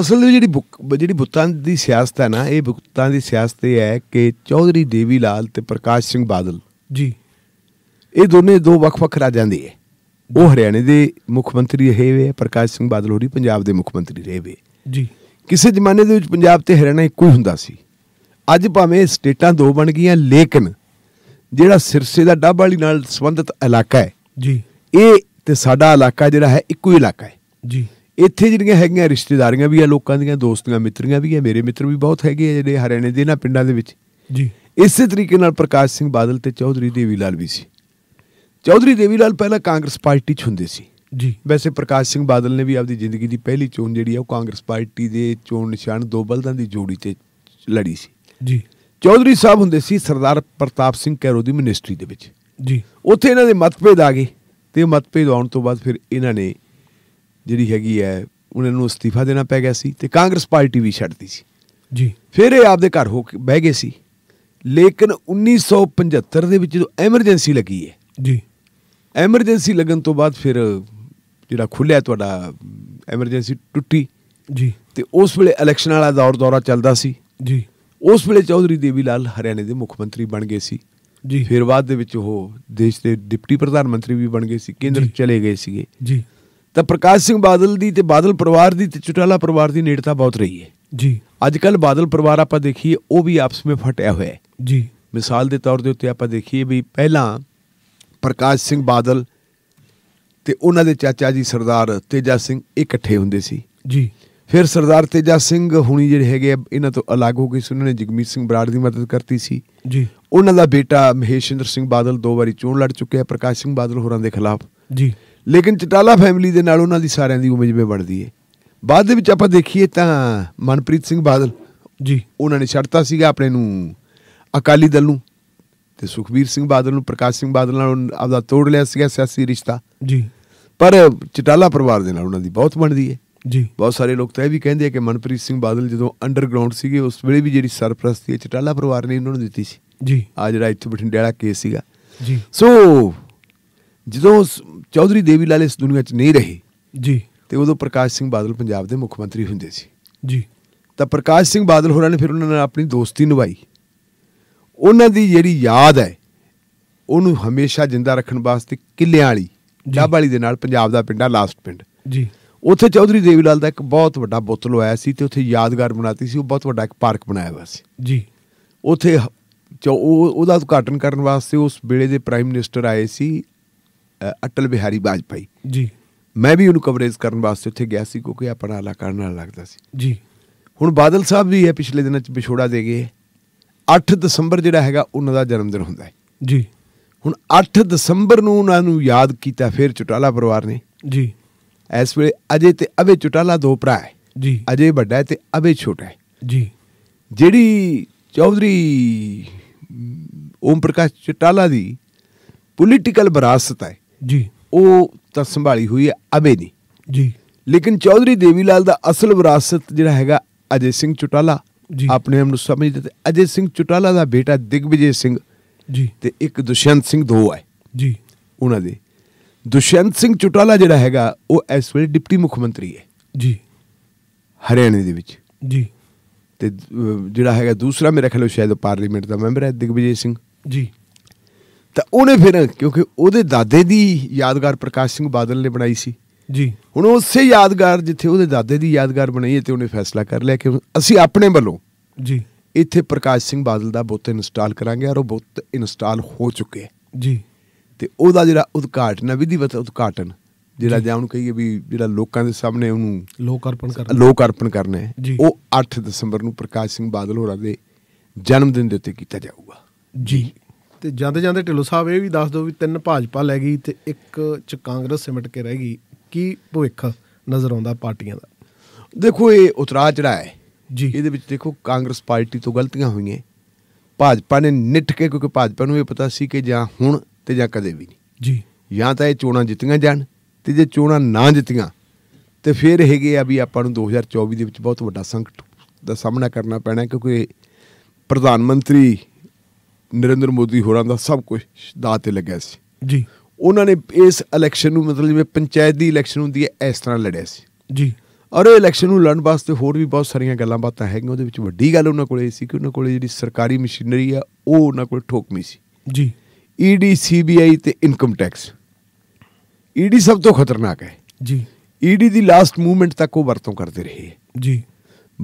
Speaker 2: ਅਸਲ ਵਿੱਚ ਜਿਹੜੀ ਜਿਹੜੀ ਬੁੱਤਾਂ ਦੀ ਸਿਆਸਤ ਹੈ ਨਾ ਇਹ ਬੁੱਤਾਂ ਦੀ ਸਿਆਸਤ ਇਹ ਹੈ ਕਿ ਚੌਧਰੀ ਦੇਵੀ ਲਾਲ ਤੇ ਪ੍ਰਕਾਸ਼ ਸਿੰਘ ਬਾਦਲ ਜੀ ਇਹ ਦੋਨੇ ਦੋ ਵੱਖ-ਵੱਖ ਰਾਜਾਂ ਦੇ ਹੈ ਉਹ ਹਰਿਆਣੇ ਦੇ ਮੁੱਖ ਮੰਤਰੀ ਰਹੇ ਵੇ ਪ੍ਰਕਾਸ਼ ਸਿੰਘ ਬਾਦਲ ਹੋਰੀ ਪੰਜਾਬ ਦੇ ਮੁੱਖ ਮੰਤਰੀ ਰਹੇ ਵੇ ਜੀ ਕਿਸੇ ਜ਼ਮਾਨੇ ਦੇ ਵਿੱਚ ਪੰਜਾਬ ਤੇ ਹਰਿਆਣਾ ਇੱਕੋ ਹੀ ਹੁੰਦਾ ਸੀ ਅੱਜ ਭਾਵੇਂ ਸਟੇਟਾਂ ਦੋ ਬਣ ਗਈਆਂ ਲੇਕਿਨ ਜਿਹੜਾ ਸਿਰਸੇ ਦਾ ਡੱਬ ਵਾਲੀ ਨਾਲ ਸੰਬੰਧਿਤ ਇਲਾਕਾ ਹੈ ਜੀ ਇਹ ਤੇ ਸਾਡਾ ਇਲਾਕਾ ਜਿਹੜਾ ਹੈ ਇੱਕੋ ਹੀ ਇਲਾਕਾ ਹੈ ਜੀ ਇੱਥੇ ਜਿਹੜੀਆਂ ਹੈਗੀਆਂ ਰਿਸ਼ਤੇਦਾਰੀਆਂ ਵੀ ਆ ਲੋਕਾਂ ਦੀਆਂ ਦੋਸਤੀਆਂ ਮਿੱਤਰੀਆਂ ਵੀ ਆ ਮੇਰੇ ਮਿੱਤਰ ਵੀ ਬਹੁਤ ਹੈਗੇ ਆ ਜਿਹੜੇ ਹਰਿਆਣੇ ਦੇ ਇਹਨਾਂ ਪਿੰਡਾਂ ਦੇ ਵਿੱਚ ਜੀ ਇਸੇ ਤਰੀਕੇ ਨਾਲ ਪ੍ਰਕਾਸ਼ ਸਿੰਘ ਬਾਦਲ ਤੇ ਚੌਧਰੀ ਦੇਵੀ ਲਾਲ ਵੀ ਸੀ ਚੌਧਰੀ ਦੇਵੀ ਲਾਲ ਪਹਿਲਾਂ ਕਾਂਗਰਸ ਪਾਰਟੀ 'ਚ ਹੁੰਦੇ ਸੀ ਜੀ ਵੈਸੇ ਪ੍ਰਕਾਸ਼ ਸਿੰਘ ਬਾਦਲ ਨੇ ਵੀ ਆਪਦੀ ਜ਼ਿੰਦਗੀ ਦੀ ਪਹਿਲੀ ਚੋਣ ਜਿਹੜੀ ਆ ਉਹ ਕਾਂਗਰਸ ਪਾਰਟੀ ਦੇ ਚੋਣ ਨਿਸ਼ਾਨ ਦੋ ਬਲਦਾਂ ਦੀ ਜੋੜੀ ਤੇ ਲੜੀ ਸੀ ਜੀ ਚੌਧਰੀ ਸਾਹਿਬ ਹੁੰਦੇ ਸੀ ਸਰਦਾਰ ਪ੍ਰਤਾਪ ਸਿੰਘ ਕੈਰੋ ਦੀ ਮਿਨਿਸਟਰੀ ਦੇ ਵਿੱਚ ਜੀ ਉੱਥੇ ਇਹਨਾਂ ਦੇ ਮਤਭੇਦ ਆ ਗਏ ਤੇ ਮਤਭੇਦ ਆਉਣ ਤੋਂ ਬਾਅਦ ਫਿਰ ਇਹਨਾਂ ਨੇ ਜਿਹੜੀ ਹੈਗੀ ਹੈ ਉਹਨਾਂ ਨੂੰ ਅਸਤੀਫਾ ਦੇਣਾ ਪੈ ਗਿਆ ਸੀ ਤੇ ਕਾਂਗਰਸ ਪਾਰਟੀ ਵੀ ਛੱਡਦੀ ਸੀ ਜੀ ਫਿਰ ਇਹ ਆਪਦੇ ਘਰ ਹੋ ਕੇ ਬਹਿ ਗਏ ਸੀ ਲੇਕਿਨ 1975 ਦੇ ਵਿੱਚ ਜਦੋਂ ਐਮਰਜੈਂਸੀ ਲੱਗੀ ਹੈ ਜੀ ਐਮਰਜੈਂਸੀ ਲੱਗਣ ਤੋਂ ਬਾਅਦ ਫਿਰ ਜਿਹੜਾ ਖੁੱਲਿਆ ਤੁਹਾਡਾ ਐਮਰਜੈਂਸੀ ਟੁੱਟੀ ਜੀ ਤੇ ਉਸ ਵੇਲੇ ਇਲੈਕਸ਼ਨ ਵਾਲਾ ਦੌਰ ਦੌਰਾ ਚੱਲਦਾ ਸੀ ਜੀ ਉਸ ਵੇਲੇ ਚੌਧਰੀ ਦੇਵੀ ਲਾਲ ਹਰਿਆਣੇ ਦੇ ਮੁੱਖ ਮੰਤਰੀ ਬਣ ਗਏ ਸੀ ਜੀ ਫਿਰ ਬਾਅਦ ਦੇ ਵਿੱਚ ਉਹ ਦੇਸ਼ ਦੇ ਡਿਪਟੀ ਪ੍ਰਧਾਨ ਮੰਤਰੀ ਵੀ ਬਣ ਗਏ ਸੀ ਕੇਂਦਰ ਚਲੇ ਗਏ ਸੀਗੇ ਜੀ ਤਾਂ ਪ੍ਰਕਾਸ਼ ਸਿੰਘ ਬਾਦਲ ਦੀ ਤੇ ਬਾਦਲ ਪਰਿਵਾਰ ਦੀ ਤੇ ਚੁਟਾਲਾ ਪਰਿਵਾਰ ਦੀ ਨੇੜਤਾ ਬਹੁਤ ਰਹੀ ਹੈ ਜੀ ਅੱਜ ਕੱਲ ਬਾਦਲ ਪਰਿਵਾਰ ਆਪਾਂ ਦੇਖੀਏ ਉਹ ਵੀ ਆਪਸ ਵਿੱਚ ਫਟਿਆ ਹੋਇਆ ਹੈ ਜੀ ਮਿਸਾਲ ਦੇ ਤੌਰ ਦੇ ਉੱਤੇ ਆਪਾਂ ਦੇਖੀਏ ਵੀ ਪਹਿਲਾਂ ਪ੍ਰਕਾਸ਼ ਸਿੰਘ ਬਾਦਲ ਤੇ ਉਹਨਾਂ ਦੇ ਚਾਚਾ ਜੀ ਸਰਦਾਰ ਤੇਜਾ ਸਿੰਘ ਇਕੱਠੇ ਹੁੰਦੇ ਸੀ ਜੀ ਫਿਰ ਸਰਦਾਰ ਤੇਜਾ ਸਿੰਘ ਹੁਣੀ ਜਿਹੜੇ ਹੈਗੇ ਇਹਨਾਂ ਤੋਂ ਅਲੱਗ ਹੋ ਗਏ ਸੀ ਉਹਨਾਂ ਨੇ ਜਗਮੀਤ ਸਿੰਘ ਬਰਾੜ ਦੀ ਮਦਦ ਕਰਤੀ ਸੀ ਜੀ ਉਹਨਾਂ ਦਾ ਬੇਟਾ ਮਹੇਸ਼ਿੰਦਰ ਸਿੰਘ ਬਾਦਲ ਦੋ ਵਾਰੀ ਚੋਣ ਲੜ ਚੁੱਕਿਆ ਪ੍ਰਕਾਸ਼ ਸਿੰਘ ਬਾਦਲ ਹੋਰਾਂ ਦੇ ਖਿਲਾਫ ਜੀ ਲੇਕਿਨ ਚਟਾਲਾ ਫੈਮਿਲੀ ਦੇ ਨਾਲ ਉਹਨਾਂ ਦੀ ਸਾਰਿਆਂ ਦੀ ਉਮਜ ਵੀ ਬਣਦੀ ਹੈ ਬਾਅਦ ਦੇ ਵਿੱਚ ਆਪਾਂ ਦੇਖੀਏ ਤਾਂ ਮਨਪ੍ਰੀਤ ਸਿੰਘ ਬਾਦਲ ਜੀ ਉਹਨਾਂ ਨੇ ਛੱਡਤਾ ਸੀਗਾ ਆਪਣੇ ਨੂੰ ਅਕਾਲੀ ਦਲ ਨੂੰ ਤੇ ਸੁਖਬੀਰ ਸਿੰਘ ਬਾਦਲ ਨੂੰ ਪ੍ਰਕਾਸ਼ ਸਿੰਘ ਬਾਦਲ ਨਾਲ ਆਪਦਾ ਤੋੜ ਲਿਆ ਸੀਗਾ ਸਿਆਸੀ ਰਿਸ਼ਤਾ ਜੀ ਪਰ ਚਟਾਲਾ ਪਰਿਵਾਰ ਦੇ ਨਾਲ ਉਹਨਾਂ ਦੀ ਬਹੁਤ ਬਣਦੀ ਹੈ ਜੀ ਬਹੁਤ ਸਾਰੇ ਲੋਕ ਤਾਂ ਇਹ ਵੀ ਕਹਿੰਦੇ ਆ ਕਿ ਮਨਪ੍ਰੀਤ ਸਿੰਘ ਬਾਦਲ ਜਦੋਂ ਅੰਡਰਗਰਾਉਂਡ ਸੀਗੇ ਉਸ ਵੇਲੇ ਵੀ ਜਿਹੜੀ ਸਰਪ੍ਰਸਤੀ ਹੈ ਚਟਾਲਾ ਪਰਿਵਾਰ ਨੇ ਇਹਨਾਂ ਨੂੰ ਦਿੱਤੀ ਸੀ ਜੀ ਆ ਜਿਹੜਾ ਇੱਥੇ ਬਠਿੰਡੇ ਵਾਲਾ ਕੇਸ ਸੀਗਾ ਜੀ ਸੋ ਜਦੋਂ ਚੌਧਰੀ ਦੇਵੀ ਲਾਲ ਇਸ ਦੁਨੀਆ 'ਚ ਨਹੀਂ ਰਹੇ ਜੀ ਤੇ ਉਦੋਂ ਪ੍ਰਕਾਸ਼ ਸਿੰਘ ਬਾਦਲ ਪੰਜਾਬ ਦੇ ਮੁੱਖ ਮੰਤਰੀ ਹੁੰਦੇ ਸੀ ਜੀ ਤਾਂ ਪ੍ਰਕਾਸ਼ ਸਿੰਘ ਬਾਦਲ ਹੋਰਾਂ ਨੇ ਫਿਰ ਉਹਨਾਂ ਨਾਲ ਆਪਣੀ ਦੋਸਤੀ ਨਿਭਾਈ ਉਹਨਾਂ ਦੀ ਜਿਹੜੀ ਯਾਦ ਹੈ ਉਹਨੂੰ ਹਮੇਸ਼ਾ ਜਿੰਦਾ ਰੱਖਣ ਵਾਸਤੇ ਕਿੱਲਿਆਂ ਵਾਲੀ ਜੱਬ ਵਾਲੀ ਦੇ ਨਾਲ ਪੰਜਾਬ ਦਾ ਪਿੰਡਾ ਲਾਸਟ ਪਿੰਡ ਜੀ ਉੱਥੇ ਚੌਧਰੀ ਦੇਵੀ ਲਾਲ ਦਾ ਇੱਕ ਬਹੁਤ ਵੱਡਾ ਬੁੱਤ ਲੋਇਆ ਸੀ ਤੇ ਉੱਥੇ ਯਾਦਗਾਰ ਬਣਾਤੀ ਸੀ ਉਹ ਬਹੁਤ ਵੱਡਾ ਇੱਕ ਪਾਰਕ ਬਣਾਇਆ ਹੋਇਆ ਸੀ ਜੀ ਉੱਥੇ ਉਹ ਉਹਦਾ ਉਦਘਾਟਨ ਕਰਨ ਵਾਸਤੇ ਉਸ ਵੇਲੇ ਦੇ ਪ੍ਰਾਈਮ ਮਿਨਿਸਟਰ ਆਏ ਸੀ ਅਟਲ ਬਿਹਾਰੀ ਵਾਜਪਾਈ ਜੀ ਮੈਂ ਵੀ ਉਹਨੂੰ ਕਵਰੇਜ ਕਰਨ ਵਾਸਤੇ ਉੱਥੇ ਗਿਆ ਸੀ ਕਿਉਂਕਿ ਆਪਣਾ ਇਲਾਕਾ ਨਾਲ ਲੱਗਦਾ ਸੀ ਜੀ ਹੁਣ ਬਾਦਲ ਸਾਹਿਬ ਵੀ ਹੈ ਪਿਛਲੇ ਦਿਨਾਂ ਚ ਵਿਛੋੜਾ ਦੇ ਗਏ 8 ਦਸੰਬਰ ਜਿਹੜਾ ਹੈਗਾ ਉਹਨਾਂ ਦਾ ਜਨਮ ਦਿਨ ਹੁੰਦਾ ਹੈ ਜੀ ਹੁਣ 8 ਦਸੰਬਰ ਨੂੰ ਉਹਨਾਂ ਨੂੰ ਯਾਦ ਕੀਤਾ ਫਿਰ ਚਟਾਲਾ ਪਰਿਵਾਰ ਨੇ ਜੀ ਇਸ ਵੇਲੇ ਅਜੇ ਤੇ ਅਵੇ ਚਟਾਲਾ ਦੋ ਭਰਾ ਹੈ ਜੀ ਅਜੇ ਵੱਡਾ ਹੈ ਤੇ ਅਵੇ ਛੋਟਾ ਹੈ ਜੀ ਜਿਹੜੀ ਚੌਧਰੀ ਓਮ ਪ੍ਰਕਾਸ਼ ਚਟਾਲਾ ਦੀ ਪੋਲੀਟੀਕਲ ਵਿਰਾਸਤ ਹੈ ਜੀ ਉਹ ਤਾਂ ਸੰਭਾਲੀ ਹੋਈ ਹੈ ਅਵੇ ਦੀ ਜੀ ਲੇਕਿਨ ਚੌਧਰੀ ਦੇਵੀ ਲਾਲ ਦਾ ਅਸਲ ਵਿਰਾਸਤ ਜਿਹੜਾ ਹੈਗਾ ਅਜੇ ਸਿੰਘ ਚਟਾਲਾ ਜੀ ਆਪਣੇ ਆਪ ਨੂੰ ਸਮਝਦੇ ਤੇ ਅਜੇ ਸਿੰਘ ਚੁਟਾਲਾ ਦਾ ਬੇਟਾ ਦਿਗਵਿਜੇ ਸਿੰਘ ਜੀ ਤੇ ਇੱਕ ਦੁਸ਼ਯੰਤ ਸਿੰਘ ਦੋ ਹੈ ਜੀ ਉਹਨਾਂ ਦੇ ਦੁਸ਼ਯੰਤ ਸਿੰਘ ਚੁਟਾਲਾ ਜਿਹੜਾ ਹੈਗਾ ਉਹ ਇਸ ਵੇਲੇ ਡਿਪਟੀ ਮੁੱਖ ਮੰਤਰੀ ਹੈ ਜੀ ਹਰਿਆਣੇ ਦੇ ਵਿੱਚ ਜੀ ਤੇ ਜਿਹੜਾ ਹੈਗਾ ਦੂਸਰਾ ਮੇਰੇ ਖਿਆਲ ਸ਼ਾਇਦ ਪਾਰਲੀਮੈਂਟ ਦਾ ਮੈਂਬਰ ਹੈ ਦਿਗਵਿਜੇ ਸਿੰਘ ਜੀ ਤਾਂ ਉਹਨੇ ਫਿਰ ਕਿਉਂਕਿ ਉਹਦੇ ਦਾਦੇ ਦੀ ਯਾਦਗਾਰ ਪ੍ਰਕਾਸ਼ ਸਿੰਘ ਬਾਦਲ ਨੇ ਬਣਾਈ ਸੀ ਜੀ ਹੁਣ ਉਸੇ ਯਾਦਗਾਰ ਜਿੱਥੇ ਉਹਦੇ ਦਾਦੇ ਦੀ ਯਾਦਗਾਰ ਬਣਾਈ ਤੇ ਉਹਨੇ ਫੈਸਲਾ ਕਰ ਲਿਆ ਕਿ ਅਸੀਂ ਆਪਣੇ ਵੱਲੋਂ ਜੀ ਇੱਥੇ ਪ੍ਰਕਾਸ਼ ਸਿੰਘ ਬਾਦਲ ਦਾ ਬੁੱਤ ਇਨਸਟਾਲ ਕਰਾਂਗੇ ਔਰ ਉਹ ਬੁੱਤ ਇਨਸਟਾਲ ਹੋ ਚੁੱਕੇ ਜੀ ਤੇ ਉਹਦਾ ਜਿਹੜਾ ਉਦਘਾਟਨ ਵਿਧੀਵਤ ਉਦਘਾਟਨ ਜਿਹੜਾ ਜਾਂ ਉਹਨੂੰ ਕਹੀਏ ਵੀ ਜਿਹੜਾ ਲੋਕਾਂ ਦੇ ਸਾਹਮਣੇ ਉਹਨੂੰ ਲੋਕ ਅਰਪਣ ਕਰਨਾ ਲੋਕ ਅਰਪਣ ਕਰਨਾ ਹੈ ਉਹ 8 ਦਸੰਬਰ ਨੂੰ ਪ੍ਰਕਾਸ਼ ਸਿੰਘ ਬਾਦਲ ਹੋਰਾਂ ਦੇ ਜਨਮ ਦਿਨ ਦੇ ਉੱਤੇ ਕੀਤਾ ਜਾਊਗਾ
Speaker 1: ਜੀ ਤੇ ਜਾਂਦੇ ਜਾਂਦੇ ਢਿੱਲੋ ਸਾਹਿਬ ਇਹ ਵੀ ਦੱਸ ਦਿਓ ਵੀ ਤਿੰਨ ਭਾਜਪਾ ਲੈ ਗਈ ਤੇ ਇੱਕ ਚ ਕਾਂਗਰਸ ਸਿਮਟ ਕੇ ਰਹਿ ਗਈ ਕੀ ਭਵਿੱਖ ਨਜ਼ਰ ਆਉਂਦਾ ਪਾਰਟੀਆਂ ਦਾ ਦੇਖੋ ਇਹ ਉਤਰਾ
Speaker 2: ਚੜਾ ਹੈ ਜੀ ਇਹਦੇ ਵਿੱਚ ਦੇਖੋ ਕਾਂਗਰਸ ਪਾਰਟੀ ਤੋਂ ਗਲਤੀਆਂ ਹੋਈਆਂ ਭਾਜਪਾ ਨੇ ਨਿੱਠ ਕੇ ਕਿਉਂਕਿ ਭਾਜਪਾ ਨੂੰ ਇਹ ਪਤਾ ਸੀ ਕਿ ਜਾਂ ਹੁਣ ਤੇ ਜਾਂ ਕਦੇ ਵੀ ਨਹੀਂ ਜੀ ਜਾਂ ਤਾਂ ਇਹ ਚੋਣਾਂ ਜਿੱਤੀਆਂ ਜਾਣ ਤੇ ਜੇ ਚੋਣਾਂ ਨਾ ਜਿੱਤੀਆਂ ਤੇ ਫਿਰ ਹੈਗੇ ਆ ਵੀ ਆਪਾਂ ਨੂੰ 2024 ਦੇ ਵਿੱਚ ਬਹੁਤ ਵੱਡਾ ਸੰਕਟ ਦਾ ਸਾਹਮਣਾ ਕਰਨਾ ਪੈਣਾ ਕਿਉਂਕਿ ਪ੍ਰਧਾਨ ਮੰਤਰੀ ਨਰਿੰਦਰ ਮੋਦੀ ਹੋਰਾਂ ਦਾ ਸਭ ਕੁਝ ਦਾਤੇ ਤੇ ਲੱਗਿਆ ਸੀ ਜੀ ਉਹਨਾਂ ਨੇ ਇਸ ਇਲੈਕਸ਼ਨ ਨੂੰ ਮਤਲਬ ਜਿਵੇਂ ਪੰਚਾਇਤ ਦੀ ਇਲੈਕਸ਼ਨ ਹੁੰਦੀ ਹੈ ਇਸ ਤਰ੍ਹਾਂ ਲੜਿਆ ਸੀ ਜੀ ਔਰ ਇਹ ਇਲੈਕਸ਼ਨ ਨੂੰ ਲੜਨ ਵਾਸਤੇ ਹੋਰ ਵੀ ਬਹੁਤ ਸਾਰੀਆਂ ਗੱਲਾਂ ਬਾਤਾਂ ਹੈਗੀਆਂ ਉਹਦੇ ਵਿੱਚ ਵੱਡੀ ਗੱਲ ਉਹਨਾਂ ਕੋਲੇ ਸੀ ਕਿ ਉਹਨਾਂ ਕੋਲੇ ਜਿਹੜੀ ਸਰਕਾਰੀ ਮਸ਼ੀਨਰੀ ਆ ਉਹ ਉਹਨਾਂ ਕੋਲ ਠੋਕਮੀ ਸੀ ਜੀ ਈਡੀ e ਸੀਬੀਆਈ ਤੇ ਇਨਕਮ ਟੈਕਸ ਈਡੀ ਸਭ ਤੋਂ ਖਤਰਨਾਕ ਹੈ ਜੀ ਈਡੀ e ਦੀ ਲਾਸਟ ਮੂਵਮੈਂਟ ਤੱਕ ਉਹ ਵਰਤੋਂ ਕਰਦੇ ਰਹੇ ਜੀ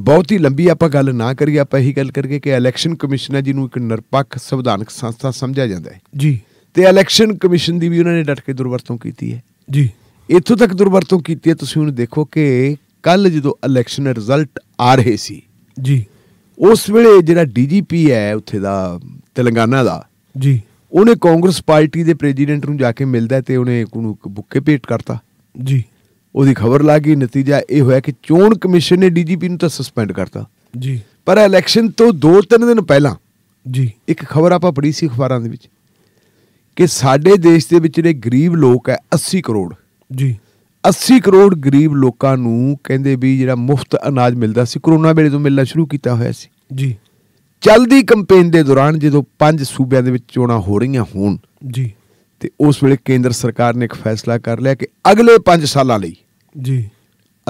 Speaker 2: ਬਹੁਤ ਹੀ ਲੰਬੀ ਆਪਾਂ ਗੱਲ ਨਾ ਕਰੀਏ ਆਪਾਂ ਇਹੀ ਗੱਲ ਕਰਕੇ ਕਿ ਇਲੈਕਸ਼ਨ ਕਮਿਸ਼ਨ ਹੈ ਜਿਹਨੂੰ ਇੱਕ ਨਿਰਪੱਖ ਸੰਵਿਧਾਨਕ ਸੰਸਥਾ ਸਮਝਿਆ ਜਾਂਦਾ ਹੈ ਜੀ ਤੇ ਇਲੈਕਸ਼ਨ ਕਮਿਸ਼ਨ ਦੀ ਵੀ ਉਹਨਾਂ ਨੇ ਡਟ ਕੇ ਦੁਰਵਰਤੋਂ ਕੀਤੀ ਹੈ ਜੀ ਇੱਥੋਂ ਤੱਕ ਦੁਰਵਰਤੋਂ ਕੀਤੀ ਹੈ ਤੁਸੀਂ ਹੁਣ ਦੇਖੋ ਕਿ ਕੱਲ ਜਦੋਂ ਇਲੈਕਸ਼ਨ ਰਿਜ਼ਲਟ ਆ ਰਹੇ ਸੀ ਜੀ ਉਸ ਵੇਲੇ ਜਿਹੜਾ ਡੀਜੀਪੀ ਹੈ ਉੱਥੇ ਦਾ ਤੇਲੰਗਾਨਾ ਦਾ ਜੀ ਉਹਨੇ ਕਾਂਗਰਸ ਪਾਰਟੀ ਦੇ ਪ੍ਰੈਜ਼ੀਡੈਂਟ ਨੂੰ ਜਾ ਕੇ ਮਿਲਦਾ ਤੇ ਉਹਨੇ ਉਹਨੂੰ ਬੁੱਕੇ ਭੇਟ ਕਰਤਾ ਜੀ ਉਹਦੀ ਖਬਰ ਲੱਗੀ ਨਤੀਜਾ ਇਹ ਹੋਇਆ ਕਿ ਚੋਣ ਕਮਿਸ਼ਨ ਨੇ ਡੀਜੀਪੀ ਨੂੰ ਤਾਂ ਸਸਪੈਂਡ ਕਰਤਾ ਜੀ ਪਰ ਇਲੈਕਸ਼ਨ ਤੋਂ 2-3 ਦਿਨ ਪਹਿਲਾਂ ਜੀ ਇੱਕ ਖਬਰ ਆਪਾਂ ਪੜੀ ਸੀ ਅਖਬਾਰਾਂ ਦੇ ਵਿੱਚ ਕਿ ਸਾਡੇ ਦੇਸ਼ ਦੇ ਵਿੱਚ ਨੇ ਗਰੀਬ ਲੋਕ ਹੈ 80 ਕਰੋੜ ਜੀ 80 ਕਰੋੜ ਗਰੀਬ ਲੋਕਾਂ ਨੂੰ ਕਹਿੰਦੇ ਵੀ ਜਿਹੜਾ ਮੁਫਤ ਅਨਾਜ ਮਿਲਦਾ ਸੀ ਕਰੋਨਾ ਵੇਲੇ ਤੋਂ ਮਿਲਣਾ ਸ਼ੁਰੂ ਕੀਤਾ ਹੋਇਆ ਸੀ ਜੀ ਚਲਦੀ ਕੈਂਪੇਨ ਦੇ ਦੌਰਾਨ ਜਦੋਂ ਪੰਜ ਸੂਬਿਆਂ ਦੇ ਵਿੱਚ ਚੋਣਾਂ ਹੋ ਰਹੀਆਂ ਹੋਣ ਜੀ ਤੇ ਉਸ ਵੇਲੇ ਕੇਂਦਰ ਸਰਕਾਰ ਨੇ ਇੱਕ ਫੈਸਲਾ ਕਰ ਲਿਆ ਕਿ ਅਗਲੇ 5 ਸਾਲਾਂ ਲਈ ਜੀ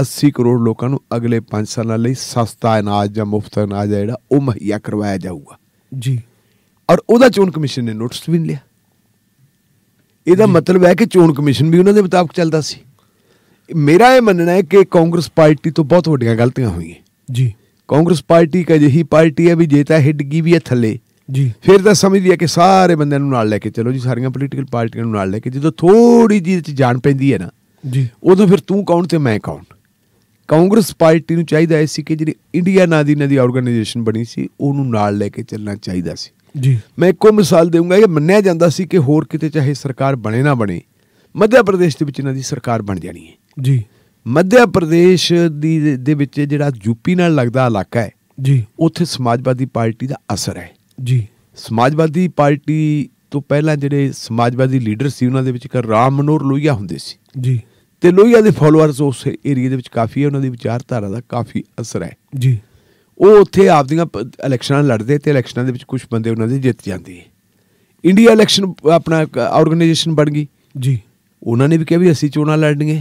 Speaker 2: 80 ਕਰੋੜ ਲੋਕਾਂ ਨੂੰ ਅਗਲੇ 5 ਸਾਲਾਂ ਲਈ ਸਸਤਾ ਅਨਾਜ ਜਾਂ ਮੁਫਤ ਅਨਾਜ ਜਿਹੜਾ ਉਹ ਮੁਹੱਈਆ ਕਰਵਾਇਆ ਜਾਊਗਾ ਜੀ ਔਰ ਉਹਦਾ ਚੋਣ ਕਮਿਸ਼ਨ ਨੇ ਨੋਟਿਸ ਵੀ ਲਿਆ ਇਹਦਾ ਮਤਲਬ ਹੈ ਕਿ ਚੋਣ ਕਮਿਸ਼ਨ ਵੀ ਉਹਨਾਂ ਦੇ ਮੁਤਾਬਕ ਚੱਲਦਾ ਸੀ ਮੇਰਾ ਇਹ ਮੰਨਣਾ ਹੈ ਕਿ ਕਾਂਗਰਸ ਪਾਰਟੀ ਤੋਂ ਬਹੁਤ ਵੱਡੀਆਂ ਗਲਤੀਆਂ ਹੋਈਆਂ ਜੀ ਕਾਂਗਰਸ ਪਾਰਟੀ ਕਾ ਜਹੀ ਪਾਰਟੀ ਹੈ ਵੀ ਜੇ ਤਾਂ ਹਿੱਡ ਗਈ ਵੀ ਹੈ ਥੱਲੇ ਜੀ ਫਿਰ ਤਾਂ ਸਮਝਦੀ ਹੈ ਕਿ ਸਾਰੇ ਬੰਦਿਆਂ ਨੂੰ ਨਾਲ ਲੈ ਕੇ ਚਲੋ ਜੀ ਸਾਰੀਆਂ ਪੋਲੀਟੀਕਲ ਪਾਰਟੀਆਂ ਨੂੰ ਨਾਲ ਲੈ ਕੇ ਜਦੋਂ ਥੋੜੀ ਜੀ ਚ ਜਾਣ ਪੈਂਦੀ ਹੈ ਨਾ ਜੀ ਉਦੋਂ ਫਿਰ ਤੂੰ ਕੌਣ ਤੇ ਮੈਂ ਕੌਣ ਕਾਂਗਰਸ ਪਾਰਟੀ ਨੂੰ ਚਾਹੀਦਾ ਸੀ ਕਿ ਜਿਹੜੀ ਇੰਡੀਆ ਨਾਂ ਦੀ ਆਰਗੇਨਾਈਜੇਸ਼ਨ ਬਣੀ ਸੀ ਉਹਨੂੰ ਨਾਲ ਲੈ ਕੇ ਚੱਲਣਾ ਚਾਹੀਦਾ ਸੀ ਜੀ ਮੈਂ ਇੱਕੋ ਮਿਸਾਲ ਦੇਵਾਂਗਾ ਇਹ ਮੰਨਿਆ ਜਾਂਦਾ ਸੀ ਕਿ ਹੋਰ ਕਿਤੇ ਚਾਹੇ ਸਰਕਾਰ ਬਣੇ ਨਾ ਬਣੇ ਮੱਧ ਪ੍ਰਦੇਸ਼ ਦੇ ਵਿੱਚ ਇਹਨਾਂ ਦੀ ਸਰਕਾਰ ਬਣ ਜਾਣੀ ਹੈ ਜੀ ਮੱਧ ਪ੍ਰਦੇਸ਼ ਦੀ ਦੇ ਵਿੱਚ ਜਿਹੜਾ ਯੂਪੀ ਨਾਲ ਲੱਗਦਾ ਇਲਾਕਾ ਹੈ ਜੀ ਉੱਥੇ ਸਮਾਜਵਾਦੀ ਪਾਰਟੀ ਦਾ ਅਸਰ ਹੈ ਜੀ ਸਮਾਜਵਾਦੀ ਪਾਰਟੀ ਤੋਂ ਪਹਿਲਾਂ ਜਿਹੜੇ ਸਮਾਜਵਾਦੀ ਲੀਡਰ ਸੀ ਉਹਨਾਂ ਦੇ ਵਿੱਚ ਇੱਕ ਰਾਮ ਮਨੋਰ ਲੋਹੀਆ ਹੁੰਦੇ ਸੀ ਜੀ ਤੇ ਲੋਹੀਆ ਦੇ ਫਾਲੋਅਰਸ ਉਸ ਏਰੀਆ ਦੇ ਵਿੱਚ ਕਾਫੀ ਹੈ ਉਹਨਾਂ ਦੀ ਵਿਚਾਰਧਾਰਾ ਦਾ ਕਾਫੀ ਅਸਰ ਹੈ ਜੀ ਉਹ ਉੱਥੇ ਆਪਦੀਆਂ ਇਲੈਕਸ਼ਨਾਂ ਲੜਦੇ ਤੇ ਇਲੈਕਸ਼ਨਾਂ ਦੇ ਵਿੱਚ ਕੁਝ ਬੰਦੇ ਉਹਨਾਂ ਦੇ ਜਿੱਤ ਜਾਂਦੇ ਇੰਡੀਆ ਇਲੈਕਸ਼ਨ ਆਪਣਾ ਆਰਗੇਨਾਈਜੇਸ਼ਨ ਬਣ ਗਈ ਜੀ ਉਹਨਾਂ ਨੇ ਵੀ ਕਿਹਾ ਵੀ ਅਸੀਂ ਚੋਣਾਂ ਲੜਨਗੇ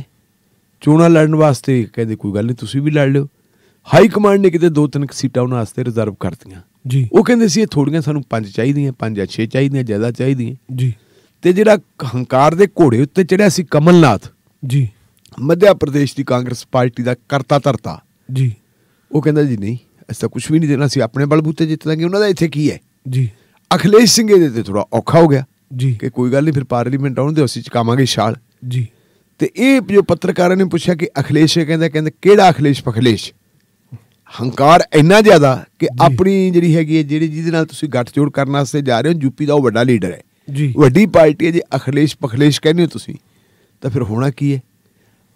Speaker 2: ਚੋਣਾਂ ਲੜਨ ਵਾਸਤੇ ਕਹਿੰਦੇ ਕੋਈ ਗੱਲ ਨਹੀਂ ਤੁਸੀਂ ਵੀ ਲੜ ਲਿਓ ਹਾਈ ਕਮਾਂਡ ਨੇ ਕਿਤੇ ਦੋ ਤਿੰਨ ਸੀਟਾਂ ਉਹਨਾਂ ਵਾਸਤੇ ਰਿਜ਼ਰਵ ਕਰਤੀਆਂ ਜੀ ਉਹ ਕਹਿੰਦੇ ਸੀ ਇਹ ਥੋੜੀਆਂ ਸਾਨੂੰ ਪੰਜ ਚਾਹੀਦੀਆਂ ਪੰਜ ਜਾਂ ਛੇ ਚਾਹੀਦੀਆਂ ਜ਼ਿਆਦਾ ਚਾਹੀਦੀਆਂ ਜੀ ਤੇ ਜਿਹੜਾ ਹੰਕਾਰ ਦੇ ਘੋੜੇ ਉੱਤੇ ਚੜਿਆ ਸੀ ਕਮਲਨਾਥ ਜੀ ਮੱਧਿਆ ਪ੍ਰਦੇਸ਼ ਦੀ ਕਾਂਗਰਸ ਪਾਰਟੀ ਦਾ ਕਰਤਾ ਧਰਤਾ ਜੀ ਉਹ ਕਹਿੰਦਾ ਜੀ ਨਹੀਂ ਐਸਾ ਕੁਝ ਵੀ ਨਹੀਂ ਦੇਣਾ ਸੀ ਆਪਣੇ ਬਲਬੂਤੇ ਜਿੱਤ ਲਾਂਗੇ ਉਹਨਾਂ ਦਾ ਇੱਥੇ ਕੀ ਹੈ ਜੀ ਅਖਲੇਸ਼ ਸਿੰਘ ਦੇ ਤੇ ਥੋੜਾ ਔਖਾ ਹੋ ਗਿਆ ਜੀ ਕਿ ਕੋਈ ਗੱਲ ਨਹੀਂ ਫਿਰ ਪਾਰਲੀਮੈਂਟ ਆਉਣ ਦੇ ਅਸੀਂ ਚਕਾਵਾਂਗੇ ਛਾਲ ਜੀ ਤੇ ਇਹ ਜੋ ਪੱਤਰਕਾਰਾਂ ਨੇ ਪੁੱਛਿਆ ਕਿ ਅਖਲੇਸ਼ ਕਹਿੰਦਾ ਕਹਿੰਦਾ ਕਿਹੜਾ ਅਖਲੇਸ਼ ਪਖਲੇਸ਼ ਹੰਕਾਰ ਇੰਨਾ ਜ਼ਿਆਦਾ ਕਿ ਆਪਣੀ ਜਿਹੜੀ ਹੈਗੀ ਹੈ ਜਿਹੜੀ ਜਿਹਦੇ ਨਾਲ ਤੁਸੀਂ ਗੱਠਜੋੜ ਕਰਨ ਵਾਸਤੇ ਜਾ ਰਹੇ ਹੋ ਯੂਪੀ ਦਾ ਉਹ ਵੱਡਾ ਲੀਡਰ ਹੈ ਜੀ ਵੱਡੀ ਪਾਰਟੀ ਹੈ ਜੇ ਅਖਲੇਸ਼ ਪਖਲੇਸ਼ ਕਹਿੰਦੇ ਹੋ ਤੁਸੀਂ ਤਾਂ ਫਿਰ ਹੋਣਾ ਕੀ ਹੈ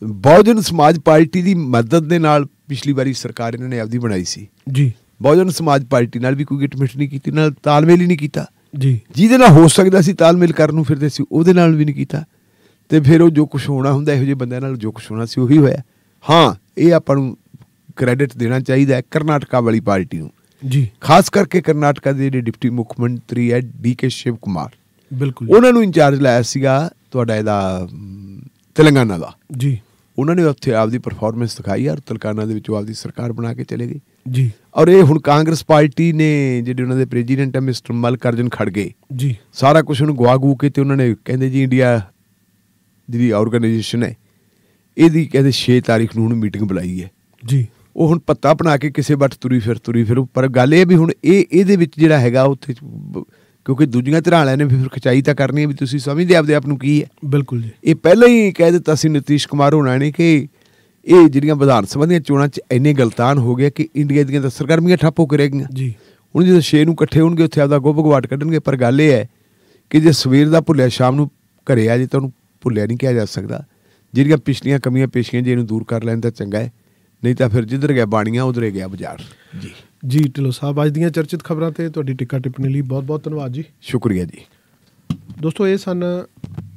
Speaker 2: ਬਹੁਜਨ ਸਮਾਜ ਪਾਰਟੀ ਦੀ ਮਦਦ ਦੇ ਨਾਲ ਪਿਛਲੀ ਵਾਰੀ ਸਰਕਾਰ ਇਹਨਾਂ ਨੇ ਆਪਦੀ ਬਣਾਈ ਸੀ ਜੀ ਬਹੁਜਨ ਸਮਾਜ ਪਾਰਟੀ ਨਾਲ ਵੀ ਕੋਈ ਗਿਟਮਿਟ ਨਹੀਂ ਕੀਤੀ ਨਾਲ ਤਾਲਮੇਲ ਹੀ ਨਹੀਂ ਕੀਤਾ ਜੀ ਜਿਹਦੇ ਨਾਲ ਹੋ ਸਕਦਾ ਸੀ ਤਾਲਮੇਲ ਕਰਨ ਨੂੰ ਫਿਰਦੇ ਸੀ ਉਹਦੇ ਨਾਲ ਵੀ ਨਹੀਂ ਕੀਤਾ ਤੇ ਫਿਰ ਉਹ ਜੋ ਕੁਝ ਹੋਣਾ ਹੁੰਦਾ ਇਹੋ ਜਿਹੇ ਬੰਦਿਆਂ ਨਾਲ ਜੋ ਕੁਝ ਹੋਣਾ ਸੀ ਉਹੀ ਹੋਇਆ ਹਾਂ ਇਹ ਆਪਾਂ ਨੂੰ ਕ੍ਰੈਡਿਟ ਦੇਣਾ ਚਾਹੀਦਾ ਹੈ ਕਰਨਾਟਕਾ ਵਾਲੀ ਪਾਰਟੀ ਨੂੰ ਜੀ ਖਾਸ ਕਰਕੇ ਕਰਨਾਟਕਾ ਦੇ ਜਿਹੜੇ ਡਿਪਟੀ ਮੁੱਖ ਮੰਤਰੀ ਡੀ ਡੀਕੇ ਸ਼ਿਵ ਕੁਮਾਰ ਬਿਲਕੁਲ ਉਹਨਾਂ ਨੂੰ ਇੰਚਾਰਜ ਲਾਇਆ ਸੀਗਾ ਤੁਹਾਡਾ ਇਹਦਾ ਤੇਲੰਗਾਨਾ ਦਾ ਜੀ ਉਹਨਾਂ ਨੇ ਉੱਥੇ ਆਪਦੀ ਪਰਫਾਰਮੈਂਸ ਦਿਖਾਈ ਔਰ ਤਲਕਾਨਾ ਦੇ ਵਿੱਚੋਂ ਆਪਦੀ ਸਰਕਾਰ ਬਣਾ ਕੇ ਚਲੇ ਗਏ ਜੀ ਔਰ ਇਹ ਹੁਣ ਕਾਂਗਰਸ ਪਾਰਟੀ ਨੇ ਜਿਹੜੇ ਉਹਨਾਂ ਦੇ ਪ੍ਰੈਜ਼ੀਡੈਂਟ ਹੈ ਮਿਸਟਰ ਮਲਕਰਜਨ ਖੜਗੇ ਜੀ ਸਾਰਾ ਕੁਝ ਉਹਨੂੰ ਗਵਾਗੂ ਕੇ ਤੇ ਉਹਨਾਂ ਨੇ ਕਹਿੰਦੇ ਜੀ ਇੰਡੀਆ ਜਿਹੜੀ ਆਰਗੇਨਾਈਜੇਸ਼ਨ ਹੈ ਇਹਦੀ ਕਹਿੰਦੇ 6 ਤਾਰੀਖ ਨੂੰ ਉਹਨੂੰ ਮੀਟਿੰਗ ਬੁਲਾਈ ਹੈ ਜੀ ਉਹ ਹੁਣ ਪੱਤਾ ਬਣਾ ਕੇ ਕਿਸੇ ਵੱਟ ਤੁਰੀ ਫਿਰ ਤੁਰੀ ਫਿਰ ਪਰ ਗੱਲ ਇਹ ਵੀ ਹੁਣ ਇਹ ਇਹਦੇ ਵਿੱਚ ਜਿਹੜਾ ਹੈਗਾ ਉੱਥੇ ਕਿਉਂਕਿ ਦੂਜੀਆਂ ਧਿਰਾਂ ਵਾਲਿਆਂ ਨੇ ਫਿਰ ਖਚਾਈ ਤਾਂ ਕਰਨੀ ਹੈ ਵੀ ਤੁਸੀਂ ਸਮਝਦੇ ਆਪਦੇ ਆਪ ਨੂੰ ਕੀ ਹੈ ਬਿਲਕੁਲ ਜੀ ਇਹ ਪਹਿਲਾਂ ਹੀ ਕਹਿ ਦਿੱਤਾ ਸੀ ਨਤੀਸ਼ ਕੁਮਾਰ ਹੋਣਾ ਨੇ ਕਿ ਇਹ ਜਿਹੜੀਆਂ ਵਿਧਾਨ ਸਭਾ ਦੀਆਂ ਚੋਣਾਂ 'ਚ ਇੰਨੇ ਗਲਤਾਨ ਹੋ ਗਏ ਕਿ ਇੰਡੀਆ ਦੀਆਂ ਤਾਂ ਸਰਗਰਮੀਆਂ ਠੱਪ ਹੋ ਕੇ ਰਹਿ ਗਈਆਂ ਜੀ ਹੁਣ ਜਦੋਂ ਛੇ ਨੂੰ ਇਕੱਠੇ ਹੋਣਗੇ ਉੱਥੇ ਆਪਦਾ ਗੋਭਗਵਾਟ ਕੱਢਣਗੇ ਪਰ ਗੱਲ ਇਹ ਹੈ ਕਿ ਜੇ ਸਵੇਰ ਦਾ ਭੁੱਲਿਆ ਸ਼ਾਮ ਨੂੰ ਘਰੇ ਆ ਜੇ ਤਾਂ ਉਹਨੂੰ ਭੁੱਲਿਆ ਨਹੀਂ ਕਿਹਾ ਜਾ ਸਕਦਾ ਜਿਹੜੀਆਂ ਪਿਛਲੀਆਂ ਕਮੀਆਂ ਪੇਸ਼ੀਆਂ ਜੇ ਇਹਨੂੰ ਦੂਰ ਕਰ ਲੈਣ ਤਾਂ ਚੰਗਾ ਹੈ ਨਹੀਂ ਤਾਂ ਫਿਰ ਜਿੱਧਰ ਗਿਆ ਬਾਣੀਆਂ ਉਧਰੇ ਗਿਆ
Speaker 1: ਬਾਜ਼ਾਰ ਜੀ ਜੀ ਢਿੱਲੋਂ ਸਾਹਿਬ ਅੱਜ ਦੀਆਂ ਚਰਚਿਤ ਖਬਰਾਂ ਤੇ ਤੁਹਾਡੀ ਟਿੱਕਾ ਟਿੱਪਣੀ ਲਈ ਬਹੁਤ-ਬਹੁਤ ਧੰਨਵਾਦ ਜੀ ਸ਼ੁਕਰੀਆ ਜੀ ਦੋਸਤੋ ਇਹ ਸਨ